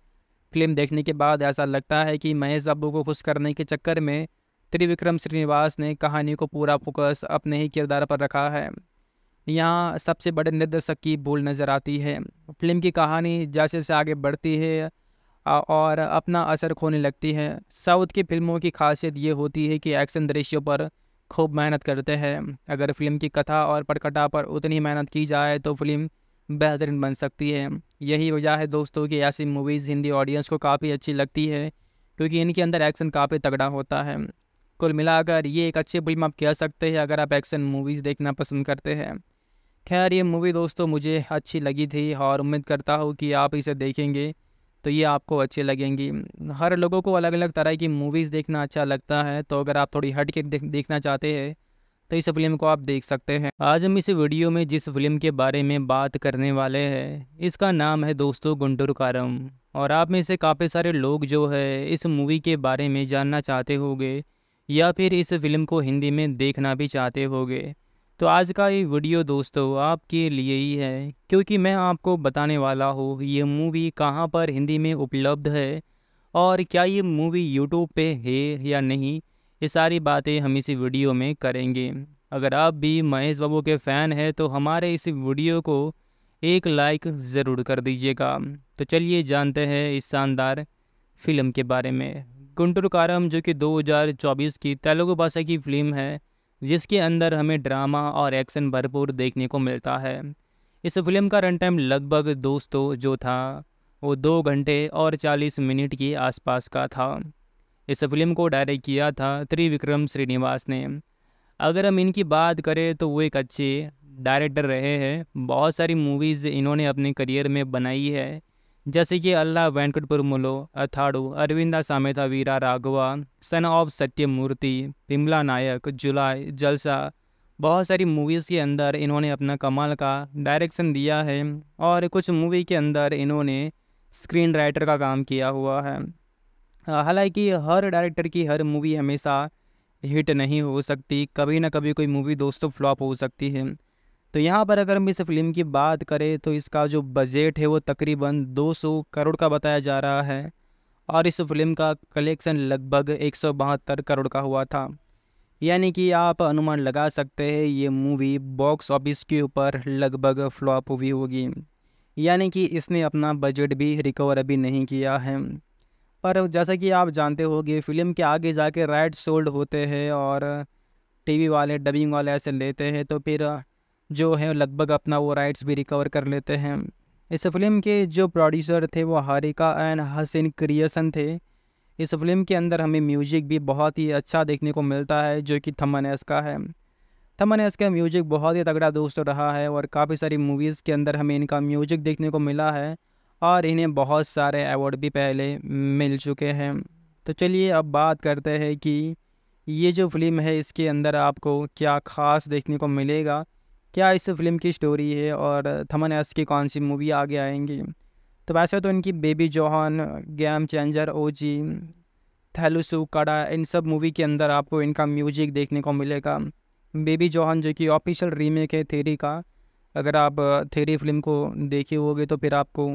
फिल्म देखने के बाद ऐसा लगता है कि महेश बाबू को खुश करने के चक्कर में त्रिविक्रम श्रीनिवास ने कहानी को पूरा फोकस अपने ही किरदार पर रखा है यहाँ सबसे बड़े निर्देशक की भूल नज़र आती है फिल्म की कहानी जैसे जैसे आगे बढ़ती है और अपना असर खोने लगती है साउथ की फिल्मों की खासियत ये होती है कि एक्शन दृश्यों पर खूब मेहनत करते हैं अगर फिल्म की कथा और पटकटा पर उतनी मेहनत की जाए तो फिल्म बेहतरीन बन सकती है यही वजह है दोस्तों कि ऐसी मूवीज़ हिंदी ऑडियंस को काफ़ी अच्छी लगती है क्योंकि इनके अंदर एक्शन काफ़ी तगड़ा होता है कुल मिलाकर ये एक अच्छी फिल्म आप कह सकते हैं अगर आप एक्शन मूवीज़ देखना पसंद करते हैं खैर ये मूवी दोस्तों मुझे अच्छी लगी थी और उम्मीद करता हूँ कि आप इसे देखेंगे तो ये आपको अच्छी लगेंगी हर लोगों को अलग अलग तरह की मूवीज़ देखना अच्छा लगता है तो अगर आप थोड़ी हट के देख, देखना चाहते हैं तो इस फिल्म को आप देख सकते हैं आज हम इस वीडियो में जिस फिल्म के बारे में बात करने वाले हैं इसका नाम है दोस्तों गुंडूर कारम और आप में से काफ़ी सारे लोग जो है इस मूवी के बारे में जानना चाहते होंगे या फिर इस फिल्म को हिंदी में देखना भी चाहते होंगे तो आज का ये वीडियो दोस्तों आपके लिए ही है क्योंकि मैं आपको बताने वाला हूँ ये मूवी कहाँ पर हिंदी में उपलब्ध है और क्या ये मूवी यूट्यूब पे है या नहीं ये सारी बातें हम इसी वीडियो में करेंगे अगर आप भी महेश बाबू के फ़ैन हैं तो हमारे इस वीडियो को एक लाइक ज़रूर कर दीजिएगा तो चलिए जानते हैं इस शानदार फिल्म के बारे में गुंटूर कारम जो कि 2024 की तेलुगु भाषा की फिल्म है जिसके अंदर हमें ड्रामा और एक्शन भरपूर देखने को मिलता है इस फिल्म का रन टाइम लगभग दोस्तों जो था वो दो घंटे और चालीस मिनट के आसपास का था इस फिल्म को डायरेक्ट किया था त्रिविक्रम श्रीनिवास ने अगर हम इनकी बात करें तो वो एक अच्छे डायरेक्टर रहे हैं बहुत सारी मूवीज़ इन्होंने अपने करियर में बनाई है जैसे कि अल्लाह मुलो अथाड़ू अरविंदा सामेता वीरा राघवा सन ऑफ सत्यमूर्ति पिमला नायक जुलाई जलसा बहुत सारी मूवीज़ के अंदर इन्होंने अपना कमाल का डायरेक्शन दिया है और कुछ मूवी के अंदर इन्होंने स्क्रीन राइटर का काम किया हुआ है हालांकि हर डायरेक्टर की हर मूवी हमेशा हिट नहीं हो सकती कभी ना कभी कोई मूवी दोस्तों फ्लॉप हो सकती है तो यहाँ पर अगर हम इस फिल्म की बात करें तो इसका जो बजट है वो तकरीबन 200 करोड़ का बताया जा रहा है और इस फिल्म का कलेक्शन लगभग एक करोड़ का हुआ था यानी कि आप अनुमान लगा सकते हैं ये मूवी बॉक्स ऑफिस के ऊपर लगभग फ्लॉप हुई होगी यानी कि इसने अपना बजट भी रिकवर अभी नहीं किया है पर जैसा कि आप जानते होंगे फिल्म के आगे जाके राइट सोल्ड होते हैं और टीवी वाले डबिंग वाले ऐसे लेते हैं तो फिर जो है लगभग अपना वो राइट्स भी रिकवर कर लेते हैं इस फिल्म के जो प्रोड्यूसर थे वो हारिका एंड हसन क्रिएसन थे इस फिल्म के अंदर हमें म्यूजिक भी बहुत ही अच्छा देखने को मिलता है जो कि एस का है एस का म्यूजिक बहुत ही तगड़ा दोस्त रहा है और काफ़ी सारी मूवीज़ के अंदर हमें इनका म्यूजिक देखने को मिला है और इन्हें बहुत सारे अवार्ड भी पहले मिल चुके हैं तो चलिए अब बात करते हैं कि ये जो फिल्म है इसके अंदर आपको क्या ख़ास देखने को मिलेगा क्या इस फिल्म की स्टोरी है और थमन एस की कौन सी मूवी आगे आएंगी तो वैसे तो इनकी Baby John game changer O G थैलुसु कड़ा इन सब मूवी के अंदर आपको इनका म्यूजिक देखने को मिलेगा बेबी जोहन जो कि ऑफिशियल रीमेक है थेरी का अगर आप थेरी फिल्म को देखे होगे तो फिर आपको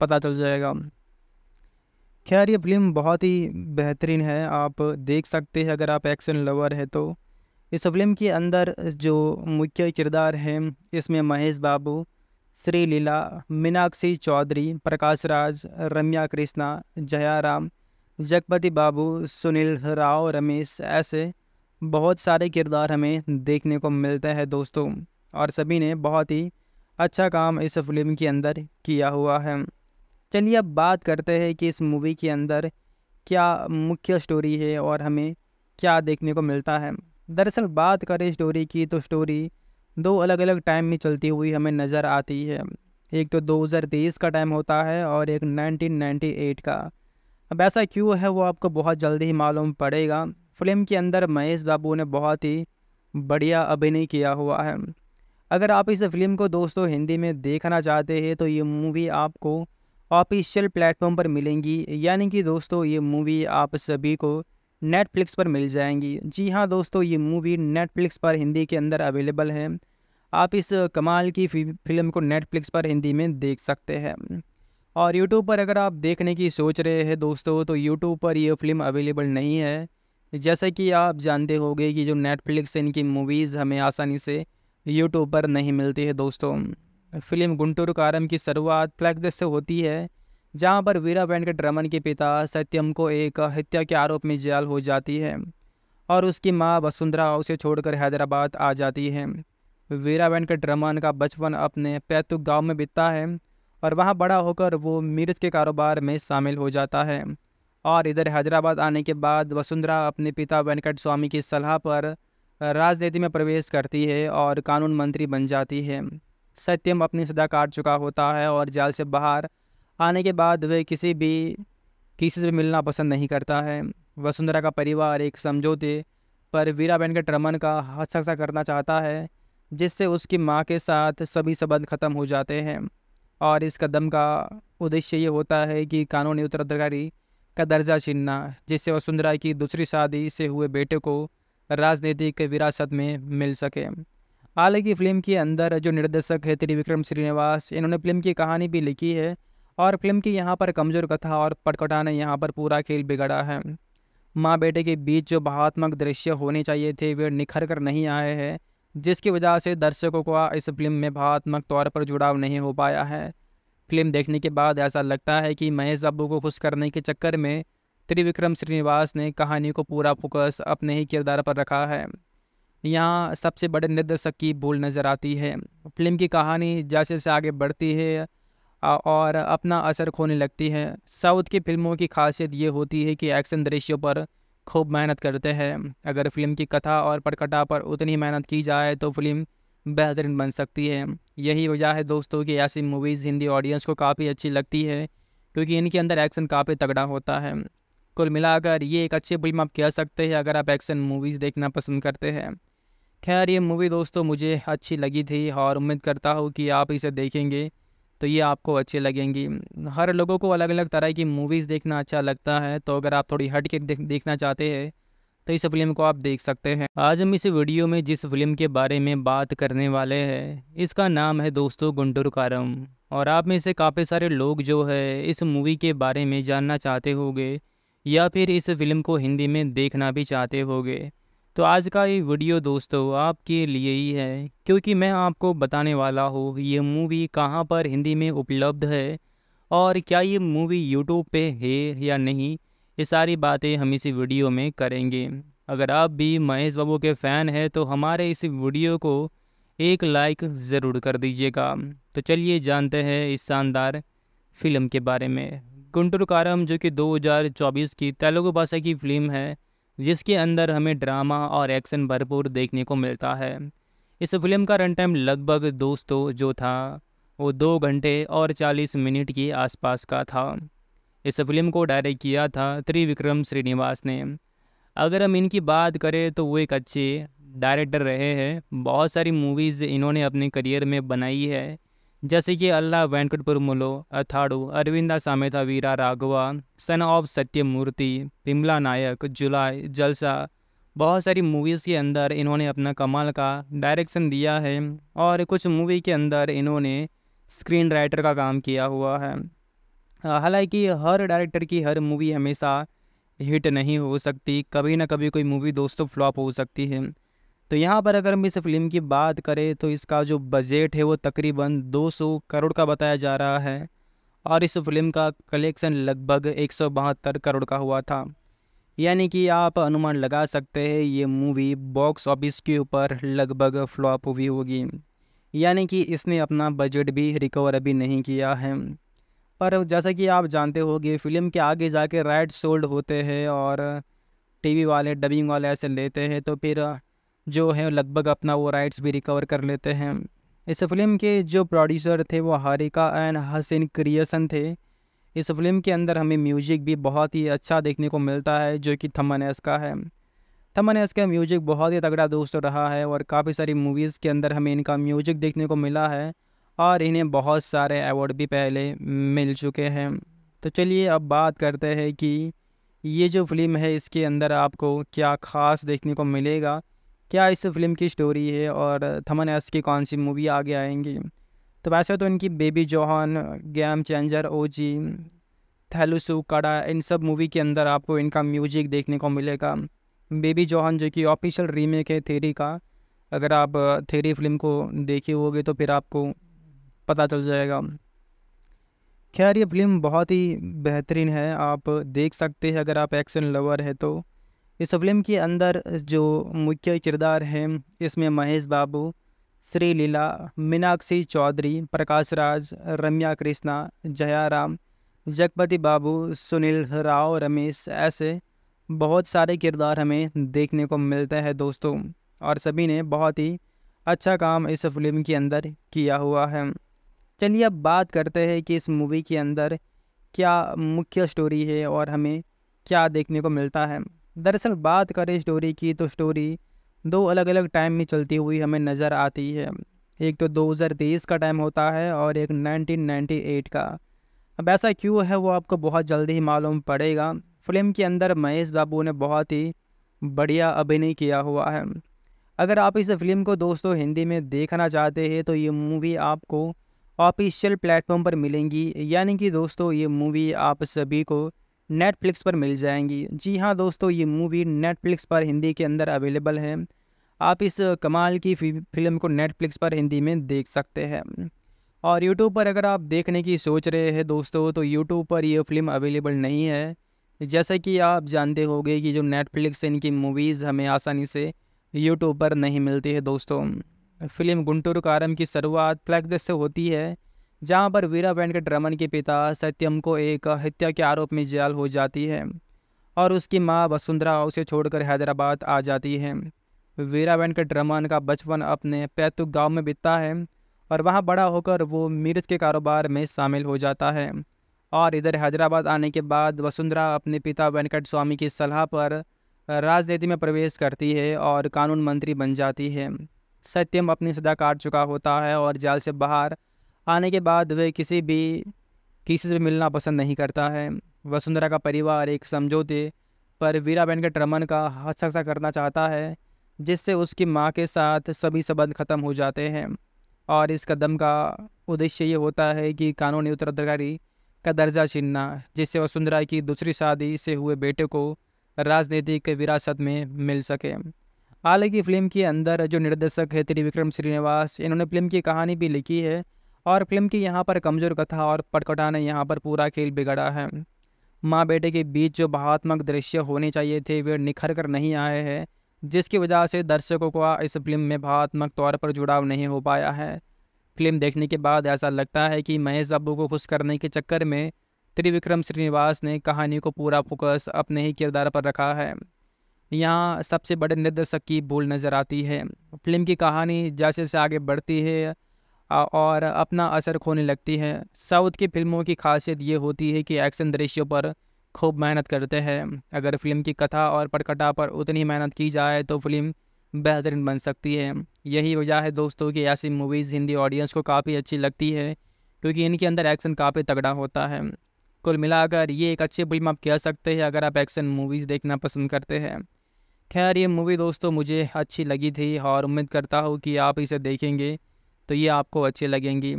पता चल जाएगा खैर ये फिल्म बहुत ही बेहतरीन है आप देख सकते हैं अगर आप एक्शन लवर है तो इस फिल्म के अंदर जो मुख्य किरदार हैं इसमें महेश बाबू श्री लीला मीनाक्षी चौधरी प्रकाश राज रम्या कृष्णा जयाराम जगपति बाबू सुनील राव रमेश ऐसे बहुत सारे किरदार हमें देखने को मिलते हैं दोस्तों और सभी ने बहुत ही अच्छा काम इस फिल्म के अंदर किया हुआ है चलिए अब बात करते हैं कि इस मूवी के अंदर क्या मुख्य स्टोरी है और हमें क्या देखने को मिलता है दरअसल बात करें स्टोरी की तो स्टोरी दो अलग अलग टाइम में चलती हुई हमें नज़र आती है एक तो 2023 का टाइम होता है और एक 1998 का अब ऐसा क्यों है वो आपको बहुत जल्दी ही मालूम पड़ेगा फिल्म के अंदर महेश बाबू ने बहुत ही बढ़िया अभिनय किया हुआ है अगर आप इस फिल्म को दोस्तों हिंदी में देखना चाहते हैं तो ये मूवी आपको ऑफिशियल प्लेटफॉर्म पर मिलेंगी यानी कि दोस्तों ये मूवी आप सभी को नेटफ्लिक्स पर मिल जाएंगी जी हाँ दोस्तों ये मूवी नेटफ्लिक्स पर हिंदी के अंदर अवेलेबल है आप इस कमाल की फिल्म को नेटफ्लिक्स पर हिंदी में देख सकते हैं और यूट्यूब पर अगर आप देखने की सोच रहे हैं दोस्तों तो यूट्यूब पर यह फिल्म अवेलेबल नहीं है जैसा कि आप जानते होंगे कि जो नेटफ्लिक्स इनकी मूवीज़ हमें आसानी से यूट्यूब पर नहीं मिलती है दोस्तों फिल्म गुंटूर कारम की शुरुआत फ्लैगदस से होती है जहां पर वीरा वेंकट रमन के पिता सत्यम को एक हत्या के आरोप में जेल हो जाती है और उसकी माँ वसुंधरा उसे छोड़कर हैदराबाद आ जाती है वीरा वेंकट रमन का बचपन अपने पैतुक गांव में बीतता है और वहां बड़ा होकर वो मिर्च के कारोबार में शामिल हो जाता है और इधर हैदराबाद आने के बाद वसुंधरा अपने पिता वेंकट स्वामी की सलाह पर राजनीति में प्रवेश करती है और कानून मंत्री बन जाती है सत्यम अपनी सजा काट चुका होता है और जाल से बाहर आने के बाद वह किसी भी किसी से मिलना पसंद नहीं करता है वसुंधरा का परिवार एक समझौते पर वीरा बहन के ट्रमन का हस्ताक्षर करना चाहता है जिससे उसकी माँ के साथ सभी संबंध ख़त्म हो जाते हैं और इस कदम का उद्देश्य ये होता है कि कानूनी उत्तराधिकारी का दर्जा छीनना जिससे वसुंधरा की दूसरी शादी से हुए बेटे को राजनीतिक विरासत में मिल सके हालांकि फ़िल्म के अंदर जो निर्देशक है त्रिविक्रम श्रीनिवास इन्होंने फिल्म की कहानी भी लिखी है और फिल्म की यहाँ पर कमज़ोर कथा और पटकटा ने यहाँ पर पूरा खेल बिगड़ा है माँ बेटे के बीच जो भावात्मक दृश्य होने चाहिए थे वे निखर कर नहीं आए हैं जिसकी वजह से दर्शकों को इस फिल्म में भावात्मक तौर पर जुड़ाव नहीं हो पाया है फिल्म देखने के बाद ऐसा लगता है कि महेश बाबू को खुश करने के चक्कर में त्रिविक्रम श्रीनिवास ने कहानी को पूरा फोकस अपने ही किरदार पर रखा है यहाँ सबसे बड़े निर्देशक की भूल नज़र आती है फिल्म की कहानी जैसे जैसे आगे बढ़ती है और अपना असर खोने लगती है साउथ की फिल्मों की खासियत ये होती है कि एक्शन दृश्यों पर खूब मेहनत करते हैं अगर फिल्म की कथा और पटकटा पर उतनी मेहनत की जाए तो फिल्म बेहतरीन बन सकती है यही वजह है दोस्तों कि ऐसी मूवीज़ हिंदी ऑडियंस को काफ़ी अच्छी लगती है क्योंकि इनके अंदर एक्शन काफ़ी तगड़ा होता है कुल मिलाकर ये एक अच्छी फिल्म आप कह सकते हैं अगर आप एक्शन मूवीज़ देखना पसंद करते हैं खैर ये मूवी दोस्तों मुझे अच्छी लगी थी और उम्मीद करता हूँ कि आप इसे देखेंगे तो ये आपको अच्छी लगेंगी हर लोगों को अलग अलग तरह की मूवीज़ देखना अच्छा लगता है तो अगर आप थोड़ी हट के देख, देखना चाहते हैं तो इस फिल्म को आप देख सकते हैं आज हम इस वीडियो में जिस फिल्म के बारे में बात करने वाले हैं इसका नाम है दोस्तों गुंडूर कारम और आप में से काफ़ी सारे लोग जो है इस मूवी के बारे में जानना चाहते होंगे या फिर इस फिल्म को हिंदी में देखना भी चाहते होंगे तो आज का ये वीडियो दोस्तों आपके लिए ही है क्योंकि मैं आपको बताने वाला हूँ ये मूवी कहाँ पर हिंदी में उपलब्ध है और क्या ये मूवी यूट्यूब पे है या नहीं ये सारी बातें हम इसी वीडियो में करेंगे अगर आप भी महेश बाबू के फ़ैन हैं तो हमारे इस वीडियो को एक लाइक ज़रूर कर दीजिएगा तो चलिए जानते हैं इस शानदार फिल्म के बारे में गुंटुर कारम जो कि 2024 की तेलुगु भाषा की फिल्म है जिसके अंदर हमें ड्रामा और एक्शन भरपूर देखने को मिलता है इस फिल्म का रन टाइम लगभग दोस्तों जो था वो दो घंटे और चालीस मिनट के आसपास का था इस फिल्म को डायरेक्ट किया था त्रिविक्रम श्रीनिवास ने अगर हम इनकी बात करें तो वो एक अच्छे डायरेक्टर रहे हैं बहुत सारी मूवीज़ इन्होंने अपने करियर में बनाई है जैसे कि अल्लाह वेंकटपुरमुलो अथाड़ू अरविंदा सामेता वीरा राघवा सन ऑफ सत्यमूर्ति विमला नायक जुलाई जलसा बहुत सारी मूवीज़ के अंदर इन्होंने अपना कमाल का डायरेक्शन दिया है और कुछ मूवी के अंदर इन्होंने स्क्रीन राइटर का काम किया हुआ है हालांकि हर डायरेक्टर की हर मूवी हमेशा हिट नहीं हो सकती कभी ना कभी कोई मूवी दोस्तों फ्लॉप हो सकती है तो यहाँ पर अगर हम इस फिल्म की बात करें तो इसका जो बजट है वो तकरीबन 200 करोड़ का बताया जा रहा है और इस फिल्म का कलेक्शन लगभग एक करोड़ का हुआ था यानी कि आप अनुमान लगा सकते हैं ये मूवी बॉक्स ऑफिस के ऊपर लगभग फ्लॉप हुई होगी यानी कि इसने अपना बजट भी रिकवर अभी नहीं किया है पर जैसा कि आप जानते होंगे फिल्म के आगे जाके राइट सोल्ड होते हैं और टीवी वाले डबिंग वाले ऐसे लेते हैं तो फिर जो है लगभग अपना वो राइट्स भी रिकवर कर लेते हैं इस फिल्म के जो प्रोड्यूसर थे वो हारिका एंड हसन क्रिएसन थे इस फिल्म के अंदर हमें म्यूजिक भी बहुत ही अच्छा देखने को मिलता है जो कि थमन एस का है थमन एस का म्यूजिक बहुत ही तगड़ा दोस्त रहा है और काफ़ी सारी मूवीज़ के अंदर हमें इनका म्यूजिक देखने को मिला है और इन्हें बहुत सारे अवार्ड भी पहले मिल चुके हैं तो चलिए अब बात करते हैं कि ये जो फिल्म है इसके अंदर आपको क्या ख़ास देखने को मिलेगा क्या इस फिल्म की स्टोरी है और थमन एस की कौन सी मूवी आगे आएंगी तो वैसे तो इनकी Baby John game changer O G थैलुसु कड़ा इन सब मूवी के अंदर आपको इनका म्यूजिक देखने को मिलेगा बेबी जोहान जो कि ऑफिशियल रीमेक है थेरी का अगर आप थेरी फिल्म को देखे होगे तो फिर आपको पता चल जाएगा खैर ये फिल्म बहुत ही बेहतरीन है आप देख सकते हैं अगर आप एक्शन लवर है तो इस फिल्म के अंदर जो मुख्य किरदार हैं इसमें महेश बाबू श्री लीला मीनाक्षी चौधरी प्रकाश राज रम्या कृष्णा जयाराम जगपति बाबू सुनील राव रमेश ऐसे बहुत सारे किरदार हमें देखने को मिलते हैं दोस्तों और सभी ने बहुत ही अच्छा काम इस फिल्म के अंदर किया हुआ है चलिए अब बात करते हैं कि इस मूवी के अंदर क्या मुख्य स्टोरी है और हमें क्या देखने को मिलता है दरअसल बात करें स्टोरी की तो स्टोरी दो अलग अलग टाइम में चलती हुई हमें नज़र आती है एक तो 2023 का टाइम होता है और एक 1998 का अब ऐसा क्यों है वो आपको बहुत जल्दी ही मालूम पड़ेगा फिल्म के अंदर महेश बाबू ने बहुत ही बढ़िया अभिनय किया हुआ है अगर आप इस फिल्म को दोस्तों हिंदी में देखना चाहते हैं तो ये मूवी आपको ऑफिशियल प्लेटफॉर्म पर मिलेंगी यानी कि दोस्तों ये मूवी आप सभी को नेटफ्लिक्स पर मिल जाएंगी जी हाँ दोस्तों ये मूवी नेटफ्लिक्स पर हिंदी के अंदर अवेलेबल है आप इस कमाल की फिल्म को नेटफ्लिक्स पर हिंदी में देख सकते हैं और यूट्यूब पर अगर आप देखने की सोच रहे हैं दोस्तों तो यूट्यूब पर यह फिल्म अवेलेबल नहीं है जैसे कि आप जानते होंगे कि जो नेटफ्लिक्स इनकी मूवीज़ हमें आसानी से यूट्यूब पर नहीं मिलती है दोस्तों फिल्म गुंटूर कारम की शुरुआत फ्लैक्स से होती है जहां पर वीरा वेंकट रमन के पिता सत्यम को एक हत्या के आरोप में जेल हो जाती है और उसकी मां वसुंधरा उसे छोड़कर हैदराबाद आ जाती है वीरा वेंकट रमन का बचपन अपने पैतुक गांव में बीतता है और वहां बड़ा होकर वो मिर्च के कारोबार में शामिल हो जाता है और इधर हैदराबाद आने के बाद वसुंधरा अपने पिता वेंकट स्वामी की सलाह पर राजनीति में प्रवेश करती है और कानून मंत्री बन जाती है सत्यम अपनी सजा काट चुका होता है और जाल से बाहर आने के बाद वह किसी भी किसी से मिलना पसंद नहीं करता है वसुंधरा का परिवार एक समझौते पर वीरा वेंकट रमन का हस्ताक्षर करना चाहता है जिससे उसकी माँ के साथ सभी संबंध खत्म हो जाते हैं और इस कदम का उद्देश्य ये होता है कि कानूनी उत्तराधिकारी का दर्जा छीनना जिससे वसुंधरा की दूसरी शादी से हुए बेटे को राजनीतिक विरासत में मिल सके हालांकि फिल्म के अंदर जो निर्देशक है त्रिविक्रम श्रीनिवास इन्होंने फिल्म की कहानी भी लिखी है और फिल्म की यहाँ पर कमज़ोर कथा और पटकटा ने यहाँ पर पूरा खेल बिगड़ा है माँ बेटे के बीच जो भावात्मक दृश्य होने चाहिए थे वे निखर कर नहीं आए हैं जिसकी वजह से दर्शकों को इस फिल्म में भावात्मक तौर पर जुड़ाव नहीं हो पाया है फिल्म देखने के बाद ऐसा लगता है कि महेश बाबू को खुश करने के चक्कर में त्रिविक्रम श्रीनिवास ने कहानी को पूरा फोकस अपने ही किरदार पर रखा है यहाँ सबसे बड़े निर्देशक की भूल नज़र आती है फिल्म की कहानी जैसे जैसे आगे बढ़ती है और अपना असर खोने लगती है साउथ की फिल्मों की खासियत ये होती है कि एक्शन दृश्यों पर खूब मेहनत करते हैं अगर फिल्म की कथा और पटकटा पर उतनी मेहनत की जाए तो फिल्म बेहतरीन बन सकती है यही वजह है दोस्तों कि ऐसी मूवीज़ हिंदी ऑडियंस को काफ़ी अच्छी लगती है क्योंकि इनके अंदर एक्शन काफ़ी तगड़ा होता है कुल मिलाकर ये एक अच्छी फिल्म आप कह सकते हैं अगर आप एक्शन मूवीज़ देखना पसंद करते हैं खैर ये मूवी दोस्तों मुझे अच्छी लगी थी और उम्मीद करता हूँ कि आप इसे देखेंगे तो ये आपको अच्छी लगेंगी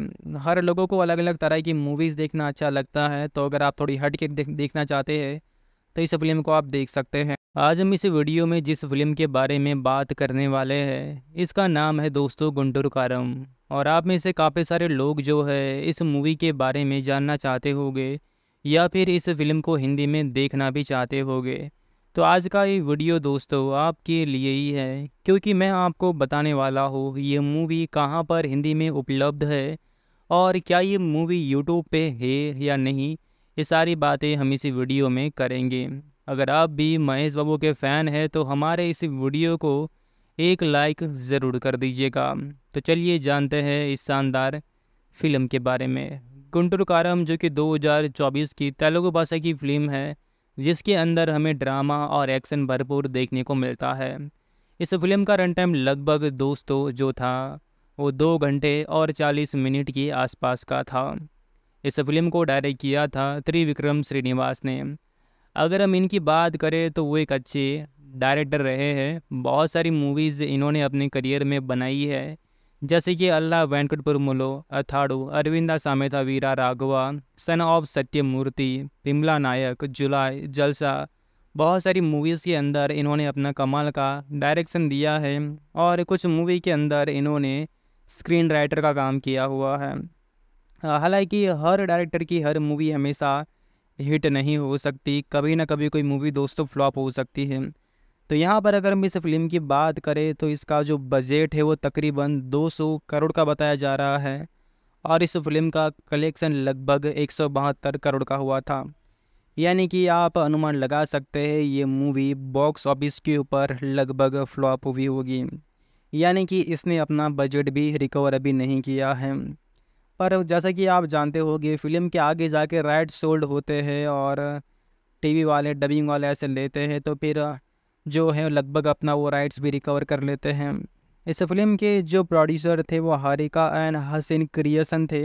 हर लोगों को अलग अलग तरह की मूवीज़ देखना अच्छा लगता है तो अगर आप थोड़ी हट के देख, देखना चाहते हैं तो इस फिल्म को आप देख सकते हैं आज हम इस वीडियो में जिस फिल्म के बारे में बात करने वाले हैं इसका नाम है दोस्तों गुंडूर कारम और आप में से काफ़ी सारे लोग जो है इस मूवी के बारे में जानना चाहते होंगे या फिर इस फिल्म को हिंदी में देखना भी चाहते होंगे तो आज का ये वीडियो दोस्तों आपके लिए ही है क्योंकि मैं आपको बताने वाला हूँ ये मूवी कहाँ पर हिंदी में उपलब्ध है और क्या ये मूवी यूट्यूब पे है या नहीं ये सारी बातें हम इसी वीडियो में करेंगे अगर आप भी महेश बाबू के फ़ैन हैं तो हमारे इस वीडियो को एक लाइक ज़रूर कर दीजिएगा तो चलिए जानते हैं इस शानदार फिल्म के बारे में गुंटुर कारम जो कि 2024 की तेलुगु भाषा की फिल्म है जिसके अंदर हमें ड्रामा और एक्शन भरपूर देखने को मिलता है इस फिल्म का रन टाइम लगभग दोस्तों जो था वो दो घंटे और चालीस मिनट के आसपास का था इस फिल्म को डायरेक्ट किया था त्रिविक्रम श्रीनिवास ने अगर हम इनकी बात करें तो वो एक अच्छे डायरेक्टर रहे हैं बहुत सारी मूवीज़ इन्होंने अपने करियर में बनाई है जैसे कि अल्लाह मुलो अथाड़ू अरविंदा सामेता वीरा राघवा सन ऑफ सत्यमूर्ति विमला नायक जुलाई जलसा बहुत सारी मूवीज़ के अंदर इन्होंने अपना कमाल का डायरेक्शन दिया है और कुछ मूवी के अंदर इन्होंने स्क्रीन राइटर का काम किया हुआ है हालांकि हर डायरेक्टर की हर मूवी हमेशा हिट नहीं हो सकती कभी ना कभी कोई मूवी दोस्तों फ्लॉप हो सकती है तो यहाँ पर अगर हम इस फिल्म की बात करें तो इसका जो बजट है वो तकरीबन 200 करोड़ का बताया जा रहा है और इस फिल्म का कलेक्शन लगभग एक करोड़ का हुआ था यानी कि आप अनुमान लगा सकते हैं ये मूवी बॉक्स ऑफिस के ऊपर लगभग फ्लॉप हुई होगी यानी कि इसने अपना बजट भी रिकवर अभी नहीं किया है पर जैसा कि आप जानते होंगे फिल्म के आगे जाके राइट सोल्ड होते हैं और टीवी वाले डबिंग वाले ऐसे लेते हैं तो फिर जो है लगभग अपना वो राइट्स भी रिकवर कर लेते हैं इस फिल्म के जो प्रोड्यूसर थे वो हारिका एंड हसिन क्रिएसन थे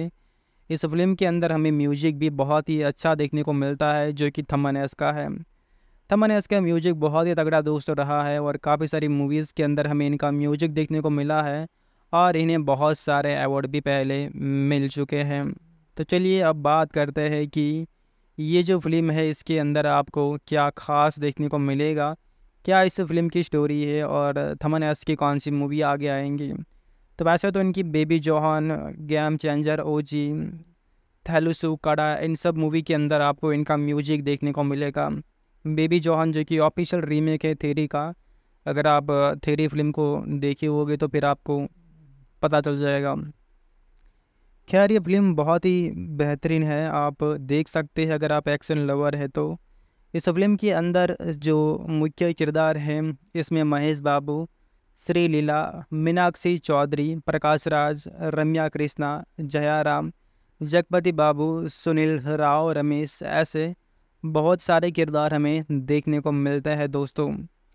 इस फिल्म के अंदर हमें म्यूजिक भी बहुत ही अच्छा देखने को मिलता है जो कि थमन एस का है थमन एस का म्यूजिक बहुत ही तगड़ा दोस्त रहा है और काफ़ी सारी मूवीज़ के अंदर हमें इनका म्यूजिक देखने को मिला है और इन्हें बहुत सारे अवार्ड भी पहले मिल चुके हैं तो चलिए अब बात करते हैं कि ये जो फिल्म है इसके अंदर आपको क्या ख़ास देखने को मिलेगा क्या इस फिल्म की स्टोरी है और थमन एस की कौन सी मूवी आगे आएंगी तो वैसे तो इनकी Baby John game changer O G थैलुसु कड़ा इन सब मूवी के अंदर आपको इनका म्यूजिक देखने को मिलेगा बेबी जोहान जो कि ऑफिशियल रीमेक है थेरी का अगर आप थेरी फिल्म को देखे होगी तो फिर आपको पता चल जाएगा खैर ये फिल्म बहुत ही बेहतरीन है आप देख सकते हैं अगर आप एक्शन लवर है तो इस फिल्म के अंदर जो मुख्य किरदार हैं इसमें महेश बाबू श्री लीला मीनाक्षी चौधरी प्रकाश राज रम्या कृष्णा जयाराम जगपति बाबू सुनील राव रमेश ऐसे बहुत सारे किरदार हमें देखने को मिलते हैं दोस्तों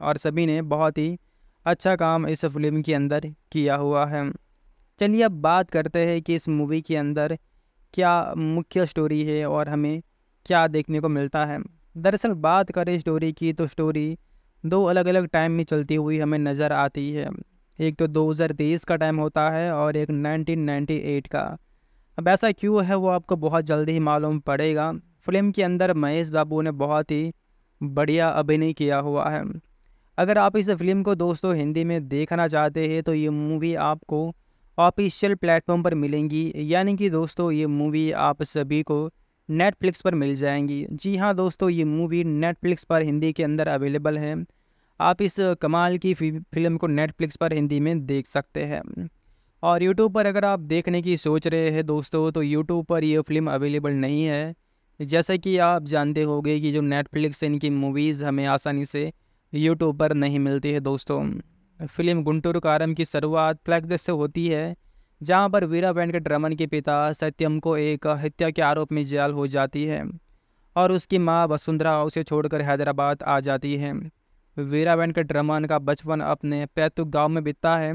और सभी ने बहुत ही अच्छा काम इस फिल्म के अंदर किया हुआ है चलिए अब बात करते हैं कि इस मूवी के अंदर क्या मुख्य स्टोरी है और हमें क्या देखने को मिलता है दरअसल बात करें स्टोरी की तो स्टोरी दो अलग अलग टाइम में चलती हुई हमें नज़र आती है एक तो 2023 का टाइम होता है और एक 1998 का अब ऐसा क्यों है वो आपको बहुत जल्दी ही मालूम पड़ेगा फिल्म के अंदर महेश बाबू ने बहुत ही बढ़िया अभिनय किया हुआ है अगर आप इस फिल्म को दोस्तों हिंदी में देखना चाहते हैं तो ये मूवी आपको ऑफिशियल प्लेटफॉर्म पर मिलेंगी यानी कि दोस्तों ये मूवी आप सभी को नेटफ्लिक्स पर मिल जाएंगी जी हाँ दोस्तों ये मूवी नेटफ्लिक्स पर हिंदी के अंदर अवेलेबल है आप इस कमाल की फिल्म को नेटफ्लिक्स पर हिंदी में देख सकते हैं और यूट्यूब पर अगर आप देखने की सोच रहे हैं दोस्तों तो यूट्यूब पर यह फिल्म अवेलेबल नहीं है जैसे कि आप जानते होंगे कि जो नेटफ्लिक्स इनकी मूवीज़ हमें आसानी से यूट्यूब पर नहीं मिलती है दोस्तों फिल्म गुंटूर कारम की शुरुआत फ्लैग से होती है जहां पर वीरा रमन के पिता सत्यम को एक हत्या के आरोप में जेल हो जाती है और उसकी माँ वसुंधरा उसे छोड़कर हैदराबाद आ जाती है वीरा रमन का बचपन अपने पैतुक गांव में बीतता है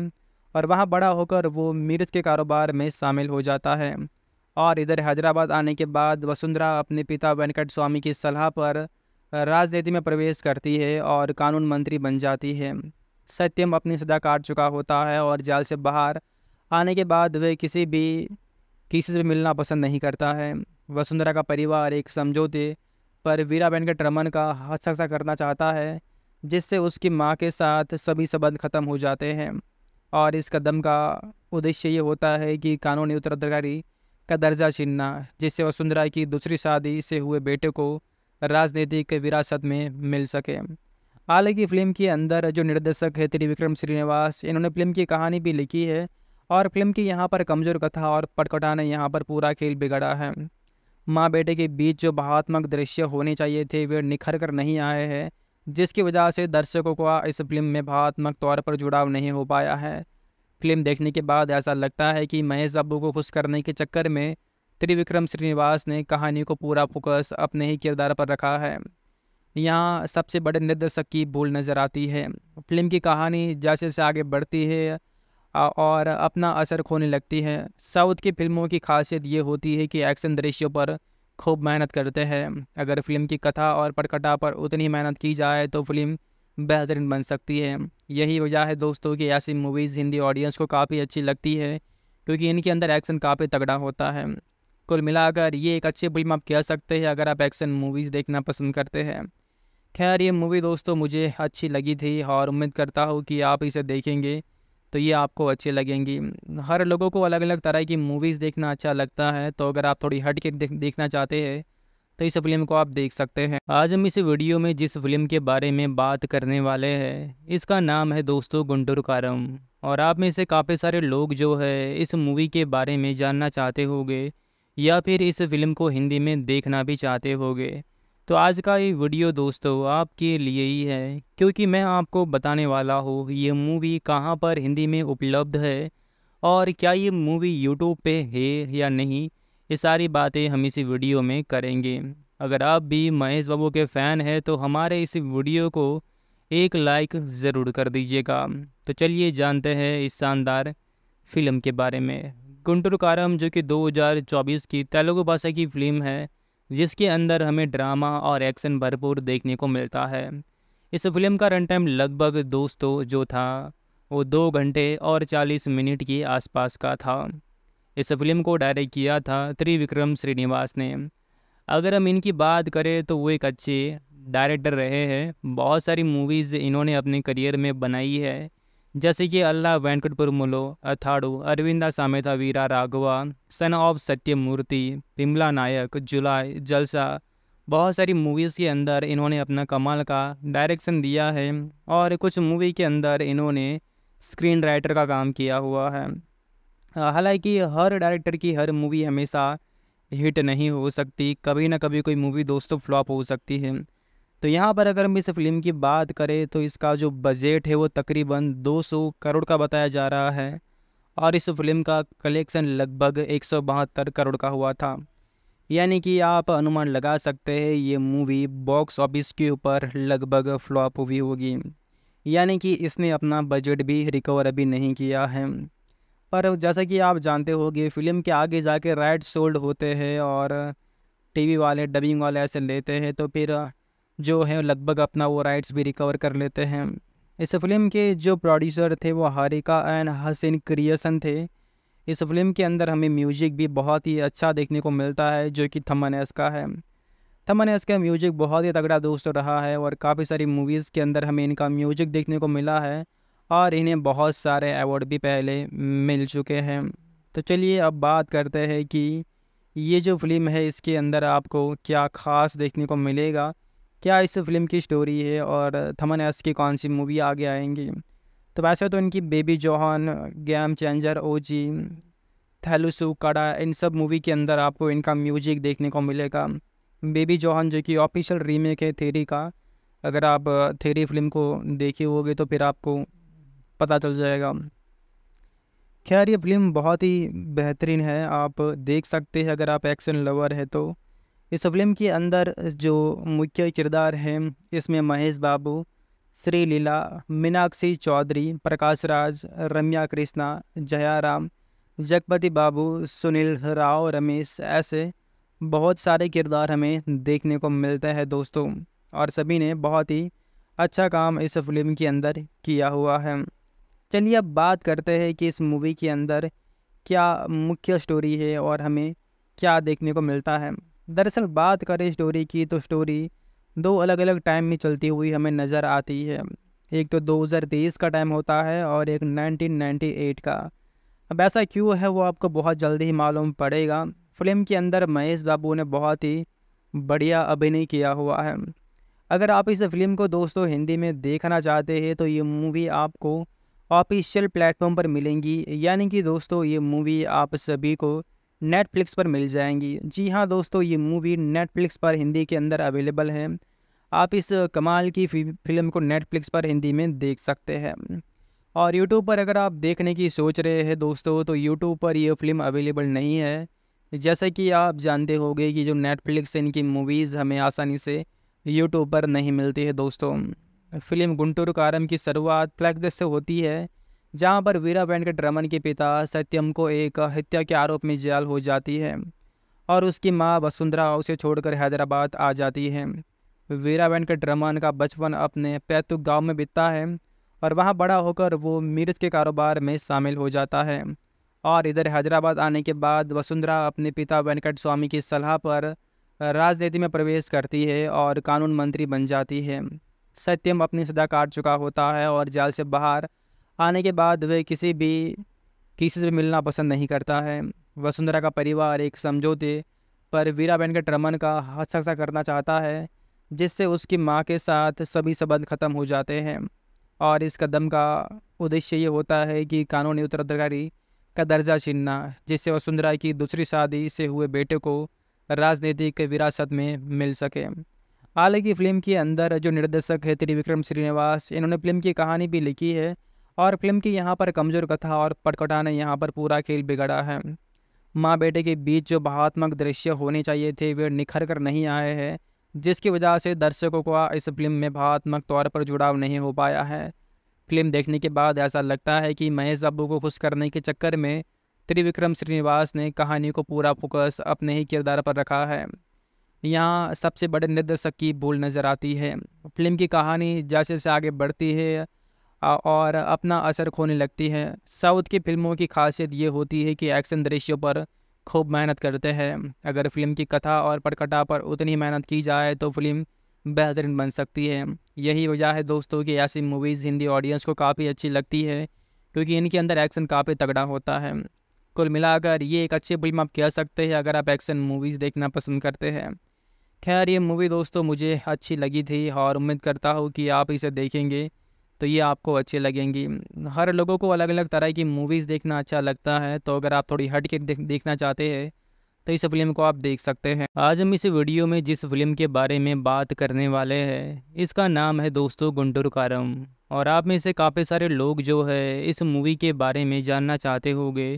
और वहां बड़ा होकर वो मिर्च के कारोबार में शामिल हो जाता है और इधर हैदराबाद आने के बाद वसुंधरा अपने पिता वेंकट स्वामी की सलाह पर राजनीति में प्रवेश करती है और कानून मंत्री बन जाती है सत्यम अपनी सजा काट चुका होता है और जाल से बाहर आने के बाद वह किसी भी किसी से भी मिलना पसंद नहीं करता है वसुंधरा का परिवार एक समझौते पर वीरा के ट्रमन का हस्ताक्षर करना चाहता है जिससे उसकी माँ के साथ सभी संबंध खत्म हो जाते हैं और इस कदम का उद्देश्य ये होता है कि कानूनी उत्तराधिकारी का दर्जा छीनना जिससे वसुंधरा की दूसरी शादी से हुए बेटे को राजनीतिक विरासत में मिल सके हालांकि फिल्म के अंदर जो निर्देशक है त्रिविक्रम श्रीनिवास इन्होंने फिल्म की कहानी भी लिखी है और फिल्म की यहाँ पर कमज़ोर कथा और पटकटा ने यहाँ पर पूरा खेल बिगड़ा है माँ बेटे के बीच जो भावात्मक दृश्य होने चाहिए थे वे निखर कर नहीं आए हैं जिसकी वजह से दर्शकों का इस फिल्म में भावात्मक तौर पर जुड़ाव नहीं हो पाया है फिल्म देखने के बाद ऐसा लगता है कि महेश बाबू को खुश करने के चक्कर में त्रिविक्रम श्रीनिवास ने कहानी को पूरा फोकस अपने ही किरदार पर रखा है यहाँ सबसे बड़े निर्देशक की भूल नज़र आती है फिल्म की कहानी जैसे जैसे आगे बढ़ती है और अपना असर खोने लगती है साउथ की फिल्मों की खासियत ये होती है कि एक्शन दृश्यों पर खूब मेहनत करते हैं अगर फिल्म की कथा और पटकटा पर उतनी मेहनत की जाए तो फिल्म बेहतरीन बन सकती है यही वजह है दोस्तों कि ऐसी मूवीज़ हिंदी ऑडियंस को काफ़ी अच्छी लगती है क्योंकि इनके अंदर एक्शन काफ़ी तगड़ा होता है कुल मिलाकर ये एक अच्छी फिल्म आप कह सकते हैं अगर आप एक्शन मूवीज़ देखना पसंद करते हैं खैर ये मूवी दोस्तों मुझे अच्छी लगी थी और उम्मीद करता हूँ कि आप इसे देखेंगे तो ये आपको अच्छी लगेंगी हर लोगों को अलग अलग तरह की मूवीज़ देखना अच्छा लगता है तो अगर आप थोड़ी हट के देख, देखना चाहते हैं तो इस फिल्म को आप देख सकते हैं आज हम इस वीडियो में जिस फिल्म के बारे में बात करने वाले हैं इसका नाम है दोस्तों गुंडूर कारम और आप में से काफ़ी सारे लोग जो है इस मूवी के बारे में जानना चाहते होंगे या फिर इस फिल्म को हिंदी में देखना भी चाहते होंगे तो आज का ये वीडियो दोस्तों आपके लिए ही है क्योंकि मैं आपको बताने वाला हूँ ये मूवी कहाँ पर हिंदी में उपलब्ध है और क्या ये मूवी यूट्यूब पे है या नहीं ये सारी बातें हम इसी वीडियो में करेंगे अगर आप भी महेश बाबू के फ़ैन हैं तो हमारे इस वीडियो को एक लाइक ज़रूर कर दीजिएगा तो चलिए जानते हैं इस शानदार फिल्म के बारे में गुंटुर कारम जो कि 2024 की तेलुगु भाषा की फिल्म है जिसके अंदर हमें ड्रामा और एक्शन भरपूर देखने को मिलता है इस फिल्म का रन टाइम लगभग दोस्तों जो था वो दो घंटे और चालीस मिनट के आसपास का था इस फिल्म को डायरेक्ट किया था त्रिविक्रम श्रीनिवास ने अगर हम इनकी बात करें तो वो एक अच्छे डायरेक्टर रहे हैं बहुत सारी मूवीज़ इन्होंने अपने करियर में बनाई है जैसे कि अल्लाह वेंकटपुरमुलो अथाड़ू अरविंदा सामेथा वीरा राघवा सन ऑफ सत्यमूर्ति पिमला नायक जुलाई जलसा बहुत सारी मूवीज़ के अंदर इन्होंने अपना कमाल का डायरेक्शन दिया है और कुछ मूवी के अंदर इन्होंने स्क्रीन राइटर का काम किया हुआ है हालांकि हर डायरेक्टर की हर मूवी हमेशा हिट नहीं हो सकती कभी ना कभी कोई मूवी दोस्तों फ्लॉप हो सकती है तो यहाँ पर अगर हम इस फिल्म की बात करें तो इसका जो बजट है वो तकरीबन 200 करोड़ का बताया जा रहा है और इस फिल्म का कलेक्शन लगभग एक करोड़ का हुआ था यानी कि आप अनुमान लगा सकते हैं ये मूवी बॉक्स ऑफिस के ऊपर लगभग फ्लॉप हुई होगी यानी कि इसने अपना बजट भी रिकवर अभी नहीं किया है पर जैसा कि आप जानते होंगे फिल्म के आगे जाके राइट सोल्ड होते हैं और टीवी वाले डबिंग वाले ऐसे लेते हैं तो फिर जो है लगभग अपना वो राइट्स भी रिकवर कर लेते हैं इस फिल्म के जो प्रोड्यूसर थे वो हारिका एंड हसन क्रिएसन थे इस फिल्म के अंदर हमें म्यूजिक भी बहुत ही अच्छा देखने को मिलता है जो कि एस का है एस का म्यूजिक बहुत ही तगड़ा दोस्त रहा है और काफ़ी सारी मूवीज़ के अंदर हमें इनका म्यूजिक देखने को मिला है और इन्हें बहुत सारे अवार्ड भी पहले मिल चुके हैं तो चलिए अब बात करते हैं कि ये जो फिल्म है इसके अंदर आपको क्या ख़ास देखने को मिलेगा क्या इस फिल्म की स्टोरी है और थमन एस की कौन सी मूवी आगे आएंगी तो वैसे तो इनकी Baby John game changer O G थैलुसु कड़ा इन सब मूवी के अंदर आपको इनका म्यूजिक देखने को मिलेगा बेबी जोहान जो कि ऑफिशियल रीमेक है थेरी का अगर आप थेरी फिल्म को देखे होगी तो फिर आपको पता चल जाएगा खैर ये फिल्म बहुत ही बेहतरीन है आप देख सकते हैं अगर आप एक्शन लवर है तो इस फिल्म के अंदर जो मुख्य किरदार हैं इसमें महेश बाबू श्री लीला मीनाक्षी चौधरी प्रकाश राज रम्या कृष्णा जयाराम जगपति बाबू सुनील राव रमेश ऐसे बहुत सारे किरदार हमें देखने को मिलते हैं दोस्तों और सभी ने बहुत ही अच्छा काम इस फिल्म के अंदर किया हुआ है चलिए अब बात करते हैं कि इस मूवी के अंदर क्या मुख्य स्टोरी है और हमें क्या देखने को मिलता है दरअसल बात करें स्टोरी की तो स्टोरी दो अलग अलग टाइम में चलती हुई हमें नज़र आती है एक तो 2023 का टाइम होता है और एक 1998 का अब ऐसा क्यों है वो आपको बहुत जल्दी ही मालूम पड़ेगा फिल्म के अंदर महेश बाबू ने बहुत ही बढ़िया अभिनय किया हुआ है अगर आप इस फिल्म को दोस्तों हिंदी में देखना चाहते हैं तो ये मूवी आपको ऑफिशियल प्लेटफॉर्म पर मिलेंगी यानी कि दोस्तों ये मूवी आप सभी को नेटफ्लिक्स पर मिल जाएंगी जी हाँ दोस्तों ये मूवी नेटफ्लिक्स पर हिंदी के अंदर अवेलेबल है आप इस कमाल की फिल्म को नेटफ्लिक्स पर हिंदी में देख सकते हैं और यूट्यूब पर अगर आप देखने की सोच रहे हैं दोस्तों तो यूट्यूब पर यह फिल्म अवेलेबल नहीं है जैसे कि आप जानते होंगे कि जो नेटफ्लिक्स इनकी मूवीज़ हमें आसानी से यूट्यूब पर नहीं मिलती है दोस्तों फिल्म गुंटूर कारम की शुरुआत फ्लैगदेश से होती है जहां पर वीरा रमन के पिता सत्यम को एक हत्या के आरोप में जेल हो जाती है और उसकी माँ वसुंधरा उसे छोड़कर हैदराबाद आ जाती है वीरा रमन का बचपन अपने पैतुक गांव में बीतता है और वहां बड़ा होकर वो मिर्च के कारोबार में शामिल हो जाता है और इधर हैदराबाद आने के बाद वसुंधरा अपने पिता वेंकट स्वामी की सलाह पर राजनीति में प्रवेश करती है और कानून मंत्री बन जाती है सत्यम अपनी सदा काट चुका होता है और जाल से बाहर आने के बाद वह किसी भी किसी से भी मिलना पसंद नहीं करता है वसुंधरा का परिवार एक समझौते पर वीरा वेंकट रमन का हस्तक्षर करना चाहता है जिससे उसकी माँ के साथ सभी संबंध खत्म हो जाते हैं और इस कदम का उद्देश्य ये होता है कि कानूनी उत्तराधिकारी का दर्जा छीनना जिससे वसुंधरा की दूसरी शादी से हुए बेटे को राजनीतिक विरासत में मिल सके हालांकि फिल्म के अंदर जो निर्देशक है त्रिविक्रम श्रीनिवास इन्होंने फिल्म की कहानी भी लिखी है और फिल्म की यहाँ पर कमज़ोर कथा और पटकटा ने यहाँ पर पूरा खेल बिगड़ा है माँ बेटे के बीच जो भावात्मक दृश्य होने चाहिए थे वे निखर कर नहीं आए हैं जिसकी वजह से दर्शकों का इस फिल्म में भावात्मक तौर पर जुड़ाव नहीं हो पाया है फिल्म देखने के बाद ऐसा लगता है कि महेश बाबू को खुश करने के चक्कर में त्रिविक्रम श्रीनिवास ने कहानी को पूरा फोकस अपने ही किरदार पर रखा है यहाँ सबसे बड़े निर्देशक की भूल नज़र आती है फिल्म की कहानी जैसे जैसे आगे बढ़ती है और अपना असर खोने लगती है साउथ की फिल्मों की खासियत ये होती है कि एक्शन दृश्यों पर खूब मेहनत करते हैं अगर फिल्म की कथा और प्रकटा पर उतनी मेहनत की जाए तो फिल्म बेहतरीन बन सकती है यही वजह है दोस्तों कि ऐसी मूवीज़ हिंदी ऑडियंस को काफ़ी अच्छी लगती है क्योंकि इनके अंदर एक्शन काफ़ी तगड़ा होता है कुल मिलाकर ये एक अच्छी फिल्म आप कह सकते हैं अगर आप एक्शन मूवीज़ देखना पसंद करते हैं खैर ये मूवी दोस्तों मुझे अच्छी लगी थी और उम्मीद करता हूँ कि आप इसे देखेंगे तो ये आपको अच्छी लगेंगी हर लोगों को अलग अलग तरह की मूवीज़ देखना अच्छा लगता है तो अगर आप थोड़ी हट के देख, देखना चाहते हैं तो इस फिल्म को आप देख सकते हैं आज हम इस वीडियो में जिस फिल्म के बारे में बात करने वाले हैं इसका नाम है दोस्तों गुंडूर कारम और आप में से काफ़ी सारे लोग जो है इस मूवी के बारे में जानना चाहते होंगे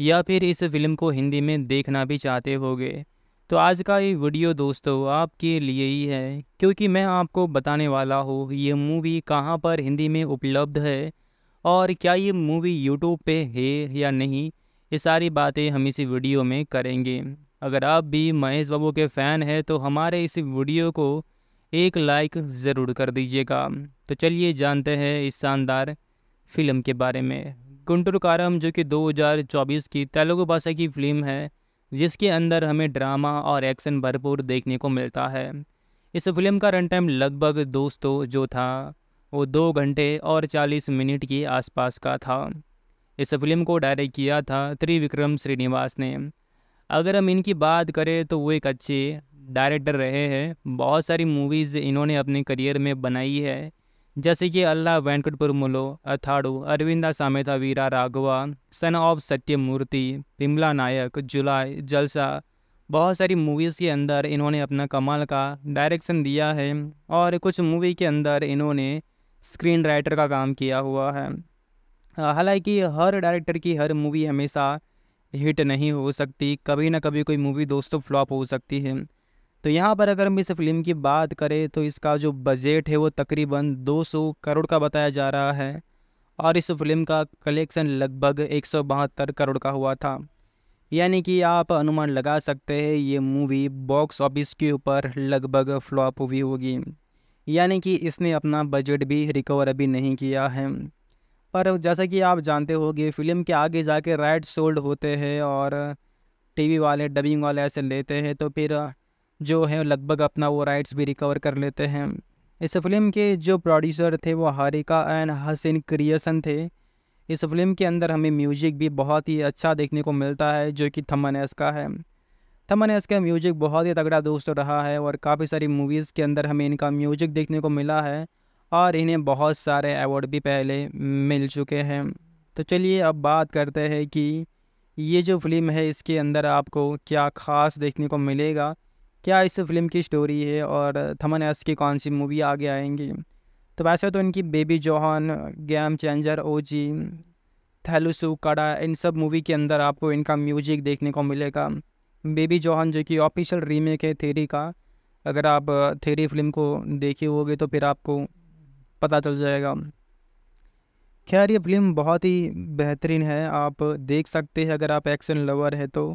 या फिर इस फिल्म को हिंदी में देखना भी चाहते होंगे तो आज का ये वीडियो दोस्तों आपके लिए ही है क्योंकि मैं आपको बताने वाला हूँ ये मूवी कहाँ पर हिंदी में उपलब्ध है और क्या ये मूवी यूट्यूब पे है या नहीं ये सारी बातें हम इसी वीडियो में करेंगे अगर आप भी महेश बाबू के फ़ैन हैं तो हमारे इस वीडियो को एक लाइक ज़रूर कर दीजिएगा तो चलिए जानते हैं इस शानदार फिल्म के बारे में गुंटूर कारम जो कि 2024 की तेलुगु भाषा की फिल्म है जिसके अंदर हमें ड्रामा और एक्शन भरपूर देखने को मिलता है इस फिल्म का रन टाइम लगभग दोस्तों जो था वो दो घंटे और चालीस मिनट के आसपास का था इस फिल्म को डायरेक्ट किया था त्रिविक्रम श्रीनिवास ने अगर हम इनकी बात करें तो वो एक अच्छे डायरेक्टर रहे हैं बहुत सारी मूवीज़ इन्होंने अपने करियर में बनाई है जैसे कि अल्लाह वेंकट मुलो अथाड़ू अरविंदा सामेथा वीरा राघवा सन ऑफ सत्यमूर्ति पिमला नायक जुलाई जलसा बहुत सारी मूवीज़ के अंदर इन्होंने अपना कमाल का डायरेक्शन दिया है और कुछ मूवी के अंदर इन्होंने स्क्रीन राइटर का काम किया हुआ है हालांकि हर डायरेक्टर की हर मूवी हमेशा हिट नहीं हो सकती कभी ना कभी कोई मूवी दोस्तों फ्लॉप हो सकती है तो यहाँ पर अगर हम इस फिल्म की बात करें तो इसका जो बजट है वो तकरीबन 200 करोड़ का बताया जा रहा है और इस फिल्म का कलेक्शन लगभग एक करोड़ का हुआ था यानी कि आप अनुमान लगा सकते हैं ये मूवी बॉक्स ऑफिस के ऊपर लगभग फ्लॉप हुई होगी यानी कि इसने अपना बजट भी रिकवर अभी नहीं किया है पर जैसा कि आप जानते होंगे फिल्म के आगे जाके राइट सोल्ड होते हैं और टीवी वाले डबिंग वाले ऐसे लेते हैं तो फिर जो है लगभग अपना वो राइट्स भी रिकवर कर लेते हैं इस फिल्म के जो प्रोड्यूसर थे वो हारिका एंड हसन क्रिएसन थे इस फिल्म के अंदर हमें म्यूजिक भी बहुत ही अच्छा देखने को मिलता है जो कि एस का है एस का म्यूजिक बहुत ही तगड़ा दोस्त रहा है और काफ़ी सारी मूवीज़ के अंदर हमें इनका म्यूजिक देखने को मिला है और इन्हें बहुत सारे अवार्ड भी पहले मिल चुके हैं तो चलिए अब बात करते हैं कि ये जो फिल्म है इसके अंदर आपको क्या ख़ास देखने को मिलेगा क्या इस फिल्म की स्टोरी है और थमन एस की कौन सी मूवी आगे आएंगी तो वैसे तो इनकी Baby John game changer O G थैलुसु कड़ा इन सब मूवी के अंदर आपको इनका म्यूजिक देखने को मिलेगा बेबी जोहन जो कि ऑफिशियल रीमेक है थेरी का अगर आप थेरी फिल्म को देखी होगी तो फिर आपको पता चल जाएगा खैर ये फिल्म बहुत ही बेहतरीन है आप देख सकते हैं अगर आप एक्शन लवर है तो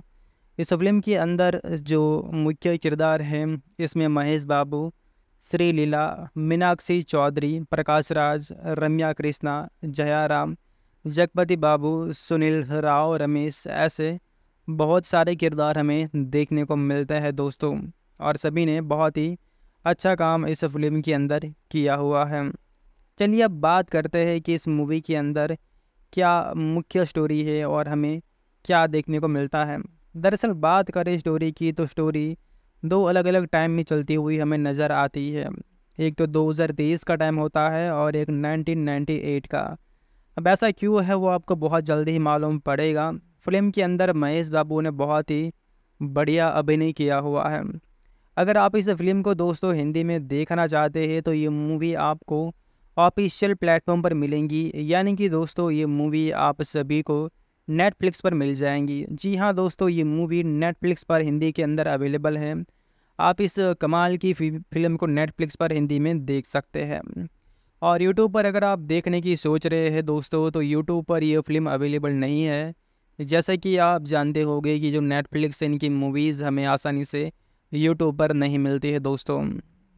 इस फिल्म के अंदर जो मुख्य किरदार हैं इसमें महेश बाबू श्री लीला मीनाक्षी चौधरी प्रकाश राज रम्या कृष्णा जयाराम जगपति बाबू सुनील राव रमेश ऐसे बहुत सारे किरदार हमें देखने को मिलते हैं दोस्तों और सभी ने बहुत ही अच्छा काम इस फिल्म के अंदर किया हुआ है चलिए अब बात करते हैं कि इस मूवी के अंदर क्या मुख्य स्टोरी है और हमें क्या देखने को मिलता है दरअसल बात करें स्टोरी की तो स्टोरी दो अलग अलग टाइम में चलती हुई हमें नज़र आती है एक तो 2023 का टाइम होता है और एक 1998 का अब ऐसा क्यों है वो आपको बहुत जल्दी ही मालूम पड़ेगा फिल्म के अंदर महेश बाबू ने बहुत ही बढ़िया अभिनय किया हुआ है अगर आप इस फिल्म को दोस्तों हिंदी में देखना चाहते हैं तो ये मूवी आपको ऑफिशियल प्लेटफॉर्म पर मिलेंगी यानी कि दोस्तों ये मूवी आप सभी को नेटफ्लिक्स पर मिल जाएंगी जी हाँ दोस्तों ये मूवी नेटफ्लिक्स पर हिंदी के अंदर अवेलेबल है आप इस कमाल की फिल्म को नेटफ्लिक्स पर हिंदी में देख सकते हैं और यूट्यूब पर अगर आप देखने की सोच रहे हैं दोस्तों तो यूट्यूब पर यह फिल्म अवेलेबल नहीं है जैसा कि आप जानते होंगे कि जो नेटफ्लिक्स इनकी मूवीज़ हमें आसानी से यूट्यूब पर नहीं मिलती है दोस्तों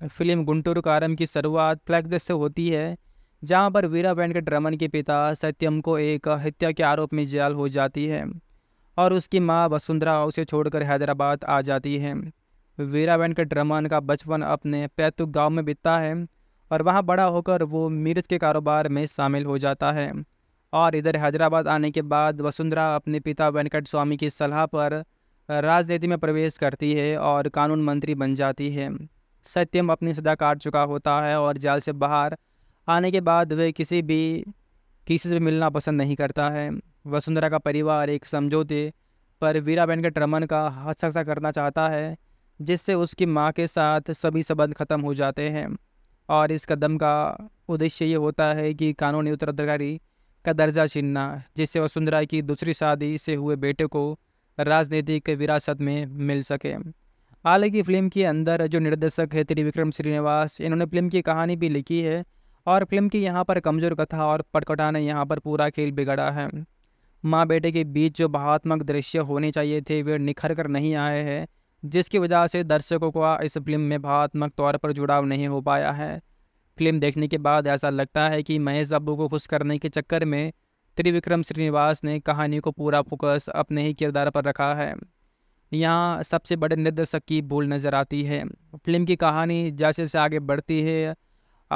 फिल्म गुंटूर कारम की शुरुआत फ्लैगदस से होती है जहां पर वीरा वेंकट रमन के पिता सत्यम को एक हत्या के आरोप में जेल हो जाती है और उसकी माँ वसुंधरा उसे छोड़कर हैदराबाद आ जाती है वीरा वेंकट रमन का बचपन अपने पैतुक गांव में बीतता है और वहां बड़ा होकर वो मिर्च के कारोबार में शामिल हो जाता है और इधर हैदराबाद आने के बाद वसुंधरा अपने पिता वेंकट स्वामी की सलाह पर राजनीति में प्रवेश करती है और कानून मंत्री बन जाती है सत्यम अपनी सजा काट चुका होता है और जाल से बाहर आने के बाद वह किसी भी किसी से भी मिलना पसंद नहीं करता है वसुंधरा का परिवार एक समझौते पर वीरा बहन के ट्रमन का हस्तक्षर करना चाहता है जिससे उसकी माँ के साथ सभी संबंध ख़त्म हो जाते हैं और इस कदम का उद्देश्य ये होता है कि कानूनी उत्तराधिकारी का दर्जा छीनना जिससे वसुंधरा की दूसरी शादी से हुए बेटे को राजनीतिक विरासत में मिल सके हालांकि फिल्म के अंदर जो निर्देशक है त्रिविक्रम श्रीनिवास इन्होंने फिल्म की कहानी भी लिखी है और फिल्म की यहाँ पर कमज़ोर कथा और पटकटा ने यहाँ पर पूरा खेल बिगड़ा है माँ बेटे के बीच जो भावात्मक दृश्य होने चाहिए थे वे निखर कर नहीं आए हैं जिसकी वजह से दर्शकों को इस फिल्म में भावात्मक तौर पर जुड़ाव नहीं हो पाया है फिल्म देखने के बाद ऐसा लगता है कि महेश अबू को खुश करने के चक्कर में त्रिविक्रम श्रीनिवास ने कहानी को पूरा फोकस अपने ही किरदार पर रखा है यहाँ सबसे बड़े निर्देशक की भूल नज़र आती है फिल्म की कहानी जैसे जैसे आगे बढ़ती है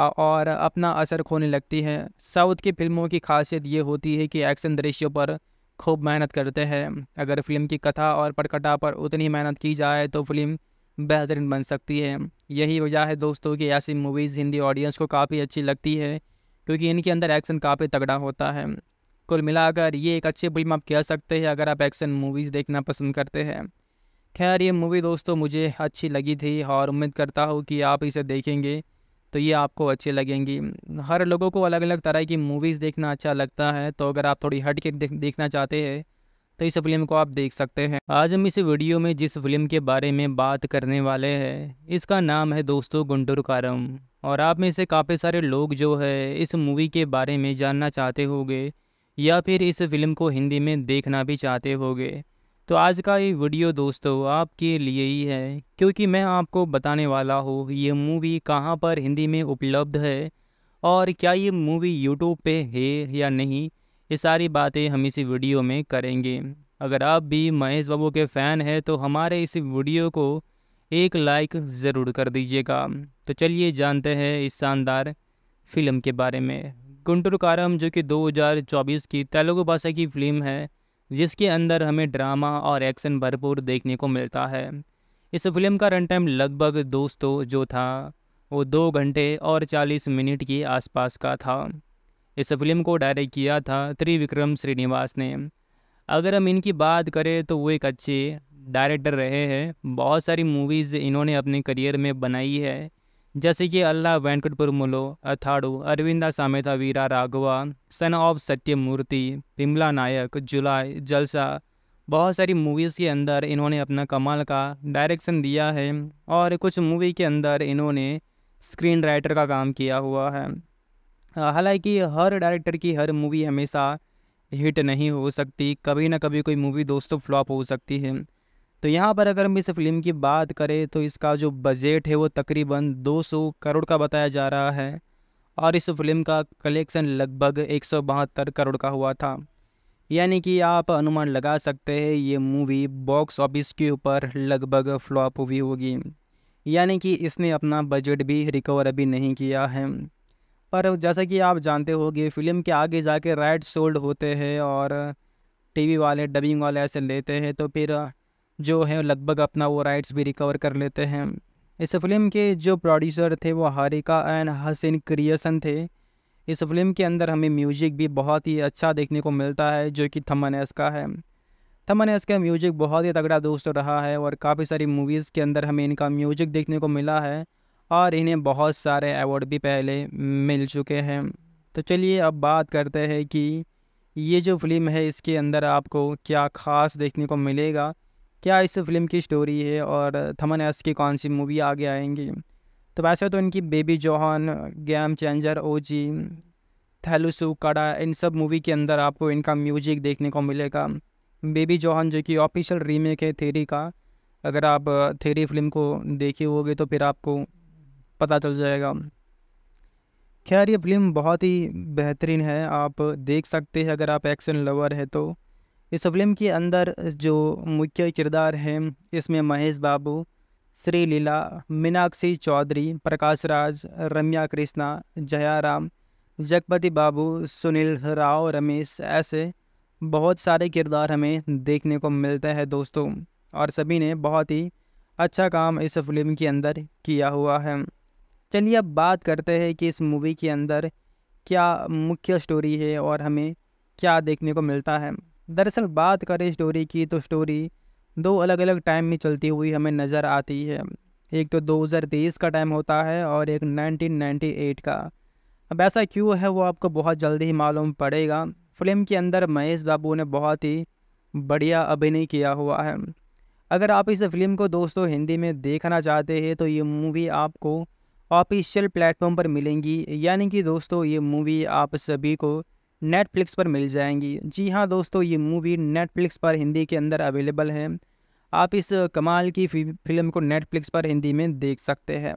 और अपना असर खोने लगती है साउथ की फिल्मों की खासियत ये होती है कि एक्शन दृश्यों पर खूब मेहनत करते हैं अगर फिल्म की कथा और पटकटा पर उतनी मेहनत की जाए तो फिल्म बेहतरीन बन सकती है यही वजह है दोस्तों कि ऐसी मूवीज़ हिंदी ऑडियंस को काफ़ी अच्छी लगती है क्योंकि इनके अंदर एक्शन काफ़ी तगड़ा होता है कुल मिलाकर ये एक अच्छी फिल्म आप कह सकते हैं अगर आप एक्शन मूवीज़ देखना पसंद करते हैं खैर ये मूवी दोस्तों मुझे अच्छी लगी थी और उम्मीद करता हूँ कि आप इसे देखेंगे तो ये आपको अच्छी लगेंगी हर लोगों को अलग अलग तरह की मूवीज़ देखना अच्छा लगता है तो अगर आप थोड़ी हट के देख, देखना चाहते हैं तो इस फिल्म को आप देख सकते हैं आज हम इस वीडियो में जिस फिल्म के बारे में बात करने वाले हैं इसका नाम है दोस्तों गुंडुर कारम और आप में से काफ़ी सारे लोग जो है इस मूवी के बारे में जानना चाहते होंगे या फिर इस फिल्म को हिंदी में देखना भी चाहते होंगे तो आज का ये वीडियो दोस्तों आपके लिए ही है क्योंकि मैं आपको बताने वाला हूँ ये मूवी कहाँ पर हिंदी में उपलब्ध है और क्या ये मूवी यूट्यूब पे है या नहीं ये सारी बातें हम इसी वीडियो में करेंगे अगर आप भी महेश बाबू के फ़ैन हैं तो हमारे इस वीडियो को एक लाइक ज़रूर कर दीजिएगा तो चलिए जानते हैं इस शानदार फिल्म के बारे में गुंटुर कारम जो कि 2024 की तेलुगु भाषा की फिल्म है जिसके अंदर हमें ड्रामा और एक्शन भरपूर देखने को मिलता है इस फिल्म का रन टाइम लगभग दोस्तों जो था वो दो घंटे और चालीस मिनट के आसपास का था इस फिल्म को डायरेक्ट किया था त्रिविक्रम श्रीनिवास ने अगर हम इनकी बात करें तो वो एक अच्छे डायरेक्टर रहे हैं बहुत सारी मूवीज़ इन्होंने अपने करियर में बनाई है जैसे कि अल्लाह मुलो अथाड़ू अरविंदा सामेता वीरा राघवा सन ऑफ सत्यमूर्ति विमला नायक जुलाई जलसा बहुत सारी मूवीज़ के अंदर इन्होंने अपना कमाल का डायरेक्शन दिया है और कुछ मूवी के अंदर इन्होंने स्क्रीन राइटर का काम किया हुआ है हालांकि हर डायरेक्टर की हर मूवी हमेशा हिट नहीं हो सकती कभी ना कभी कोई मूवी दोस्तों फ्लॉप हो सकती है तो यहाँ पर अगर हम इस फिल्म की बात करें तो इसका जो बजट है वो तकरीबन 200 करोड़ का बताया जा रहा है और इस फिल्म का कलेक्शन लगभग एक करोड़ का हुआ था यानी कि आप अनुमान लगा सकते हैं ये मूवी बॉक्स ऑफिस के ऊपर लगभग फ्लॉप हुई होगी यानी कि इसने अपना बजट भी रिकवर अभी नहीं किया है पर जैसा कि आप जानते होंगे फिल्म के आगे जाके राइट सोल्ड होते हैं और टीवी वाले डबिंग वाले ऐसे लेते हैं तो फिर जो है लगभग अपना वो राइट्स भी रिकवर कर लेते हैं इस फिल्म के जो प्रोड्यूसर थे वो हारिका एंड हसन क्रिएसन थे इस फिल्म के अंदर हमें म्यूजिक भी बहुत ही अच्छा देखने को मिलता है जो कि एस का है एस का म्यूजिक बहुत ही तगड़ा दोस्त रहा है और काफ़ी सारी मूवीज़ के अंदर हमें इनका म्यूजिक देखने को मिला है और इन्हें बहुत सारे अवार्ड भी पहले मिल चुके हैं तो चलिए अब बात करते हैं कि ये जो फिल्म है इसके अंदर आपको क्या ख़ास देखने को मिलेगा क्या इस फिल्म की स्टोरी है और थमन एस की कौन सी मूवी आगे आएंगी तो वैसे तो इनकी Baby John game changer O G थैलुसु कड़ा इन सब मूवी के अंदर आपको इनका म्यूजिक देखने को मिलेगा बेबी जोहान जो कि ऑफिशियल रीमेक है थेरी का अगर आप थेरी फिल्म को देखे होगे तो फिर आपको पता चल जाएगा खैर ये फिल्म बहुत ही बेहतरीन है आप देख सकते हैं अगर आप एक्शन लवर है तो इस फिल्म के अंदर जो मुख्य किरदार हैं इसमें महेश बाबू श्री लीला मीनाक्षी चौधरी प्रकाश राज रम्या कृष्णा जयाराम जगपति बाबू सुनील राव रमेश ऐसे बहुत सारे किरदार हमें देखने को मिलते हैं दोस्तों और सभी ने बहुत ही अच्छा काम इस फिल्म के अंदर किया हुआ है चलिए अब बात करते हैं कि इस मूवी के अंदर क्या मुख्य स्टोरी है और हमें क्या देखने को मिलता है दरअसल बात करें स्टोरी की तो स्टोरी दो अलग अलग टाइम में चलती हुई हमें नज़र आती है एक तो 2023 का टाइम होता है और एक 1998 का अब ऐसा क्यों है वो आपको बहुत जल्दी ही मालूम पड़ेगा फिल्म के अंदर महेश बाबू ने बहुत ही बढ़िया अभिनय किया हुआ है अगर आप इस फिल्म को दोस्तों हिंदी में देखना चाहते हैं तो ये मूवी आपको ऑफिशियल प्लेटफॉर्म पर मिलेंगी यानी कि दोस्तों ये मूवी आप सभी को नेटफ्लिक्स पर मिल जाएंगी जी हाँ दोस्तों ये मूवी नेटफ्लिक्स पर हिंदी के अंदर अवेलेबल है आप इस कमाल की फिल्म को नेटफ्लिक्स पर हिंदी में देख सकते हैं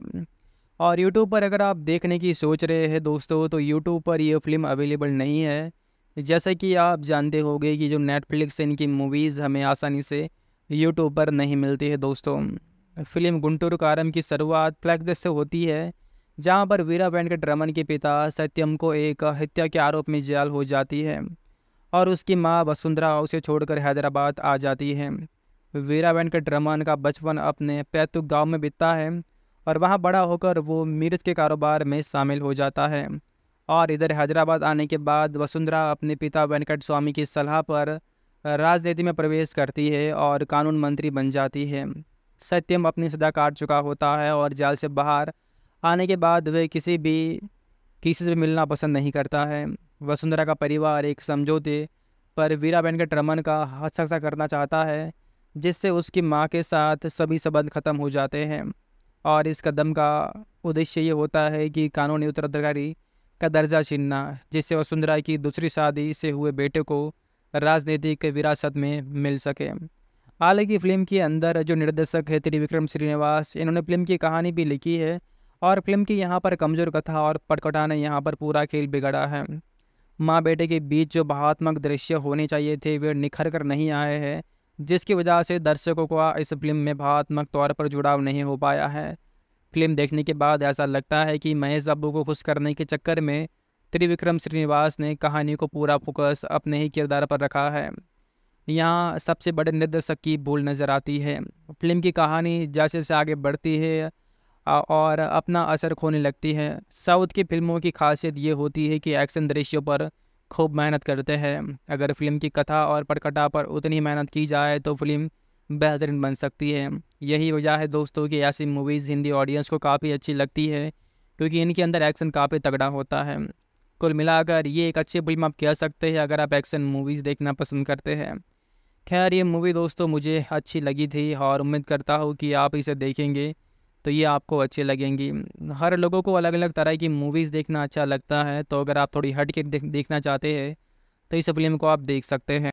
और यूट्यूब पर अगर आप देखने की सोच रहे हैं दोस्तों तो यूट्यूब पर यह फिल्म अवेलेबल नहीं है जैसे कि आप जानते होंगे कि जो नेटफ्लिक्स इनकी मूवीज़ हमें आसानी से यूट्यूब पर नहीं मिलती है दोस्तों फिल्म गुंटूर कारम की शुरुआत फ्लैगदस से होती है जहां पर वीरा वेंकट रमन के पिता सत्यम को एक हत्या के आरोप में जेल हो जाती है और उसकी मां वसुंधरा उसे छोड़कर हैदराबाद आ जाती है वीरा वेंकट रमन का बचपन अपने पैतुक गांव में बीतता है और वहां बड़ा होकर वो मीरज के कारोबार में शामिल हो जाता है और इधर हैदराबाद आने के बाद वसुंधरा अपने पिता वेंकट स्वामी की सलाह पर राजनीति में प्रवेश करती है और कानून मंत्री बन जाती है सत्यम अपनी सजा काट चुका होता है और जाल से बाहर आने के बाद वह किसी भी किसी से मिलना पसंद नहीं करता है वसुंधरा का परिवार एक समझौते पर वीरा बहन के ट्रमन का हस्ताक्षर करना चाहता है जिससे उसकी माँ के साथ सभी संबंध खत्म हो जाते हैं और इस कदम का उद्देश्य ये होता है कि कानूनी उत्तराधिकारी का दर्जा छीनना जिससे वसुंधरा की दूसरी शादी से हुए बेटे को राजनीतिक विरासत में मिल सके हालांकि फ़िल्म के अंदर जो निर्देशक है त्रिविक्रम श्रीनिवास इन्होंने फिल्म की कहानी भी लिखी है और फिल्म की यहाँ पर कमज़ोर कथा और पटकटा ने यहाँ पर पूरा खेल बिगड़ा है माँ बेटे के बीच जो भावात्मक दृश्य होने चाहिए थे वे निखर कर नहीं आए हैं जिसकी वजह से दर्शकों को इस फिल्म में भावात्मक तौर पर जुड़ाव नहीं हो पाया है फिल्म देखने के बाद ऐसा लगता है कि महेश बाबू को खुश करने के चक्कर में त्रिविक्रम श्रीनिवास ने कहानी को पूरा फोकस अपने ही किरदार पर रखा है यहाँ सबसे बड़े निर्देशक की भूल नज़र आती है फिल्म की कहानी जैसे जैसे आगे बढ़ती है और अपना असर खोने लगती है साउथ की फिल्मों की खासियत ये होती है कि एक्शन दृश्यों पर खूब मेहनत करते हैं अगर फिल्म की कथा और पटकटा पर उतनी मेहनत की जाए तो फिल्म बेहतरीन बन सकती है यही वजह है दोस्तों कि ऐसी मूवीज़ हिंदी ऑडियंस को काफ़ी अच्छी लगती है क्योंकि इनके अंदर एक्शन काफ़ी तगड़ा होता है कुल मिलाकर ये एक अच्छी फिल्म आप कह सकते हैं अगर आप एक्शन मूवीज़ देखना पसंद करते हैं खैर ये मूवी दोस्तों मुझे अच्छी लगी थी और उम्मीद करता हूँ कि आप इसे देखेंगे तो ये आपको अच्छी लगेंगी हर लोगों को अलग अलग तरह की मूवीज़ देखना अच्छा लगता है तो अगर आप थोड़ी हट के देखना चाहते हैं तो इस फिल्म को आप देख सकते हैं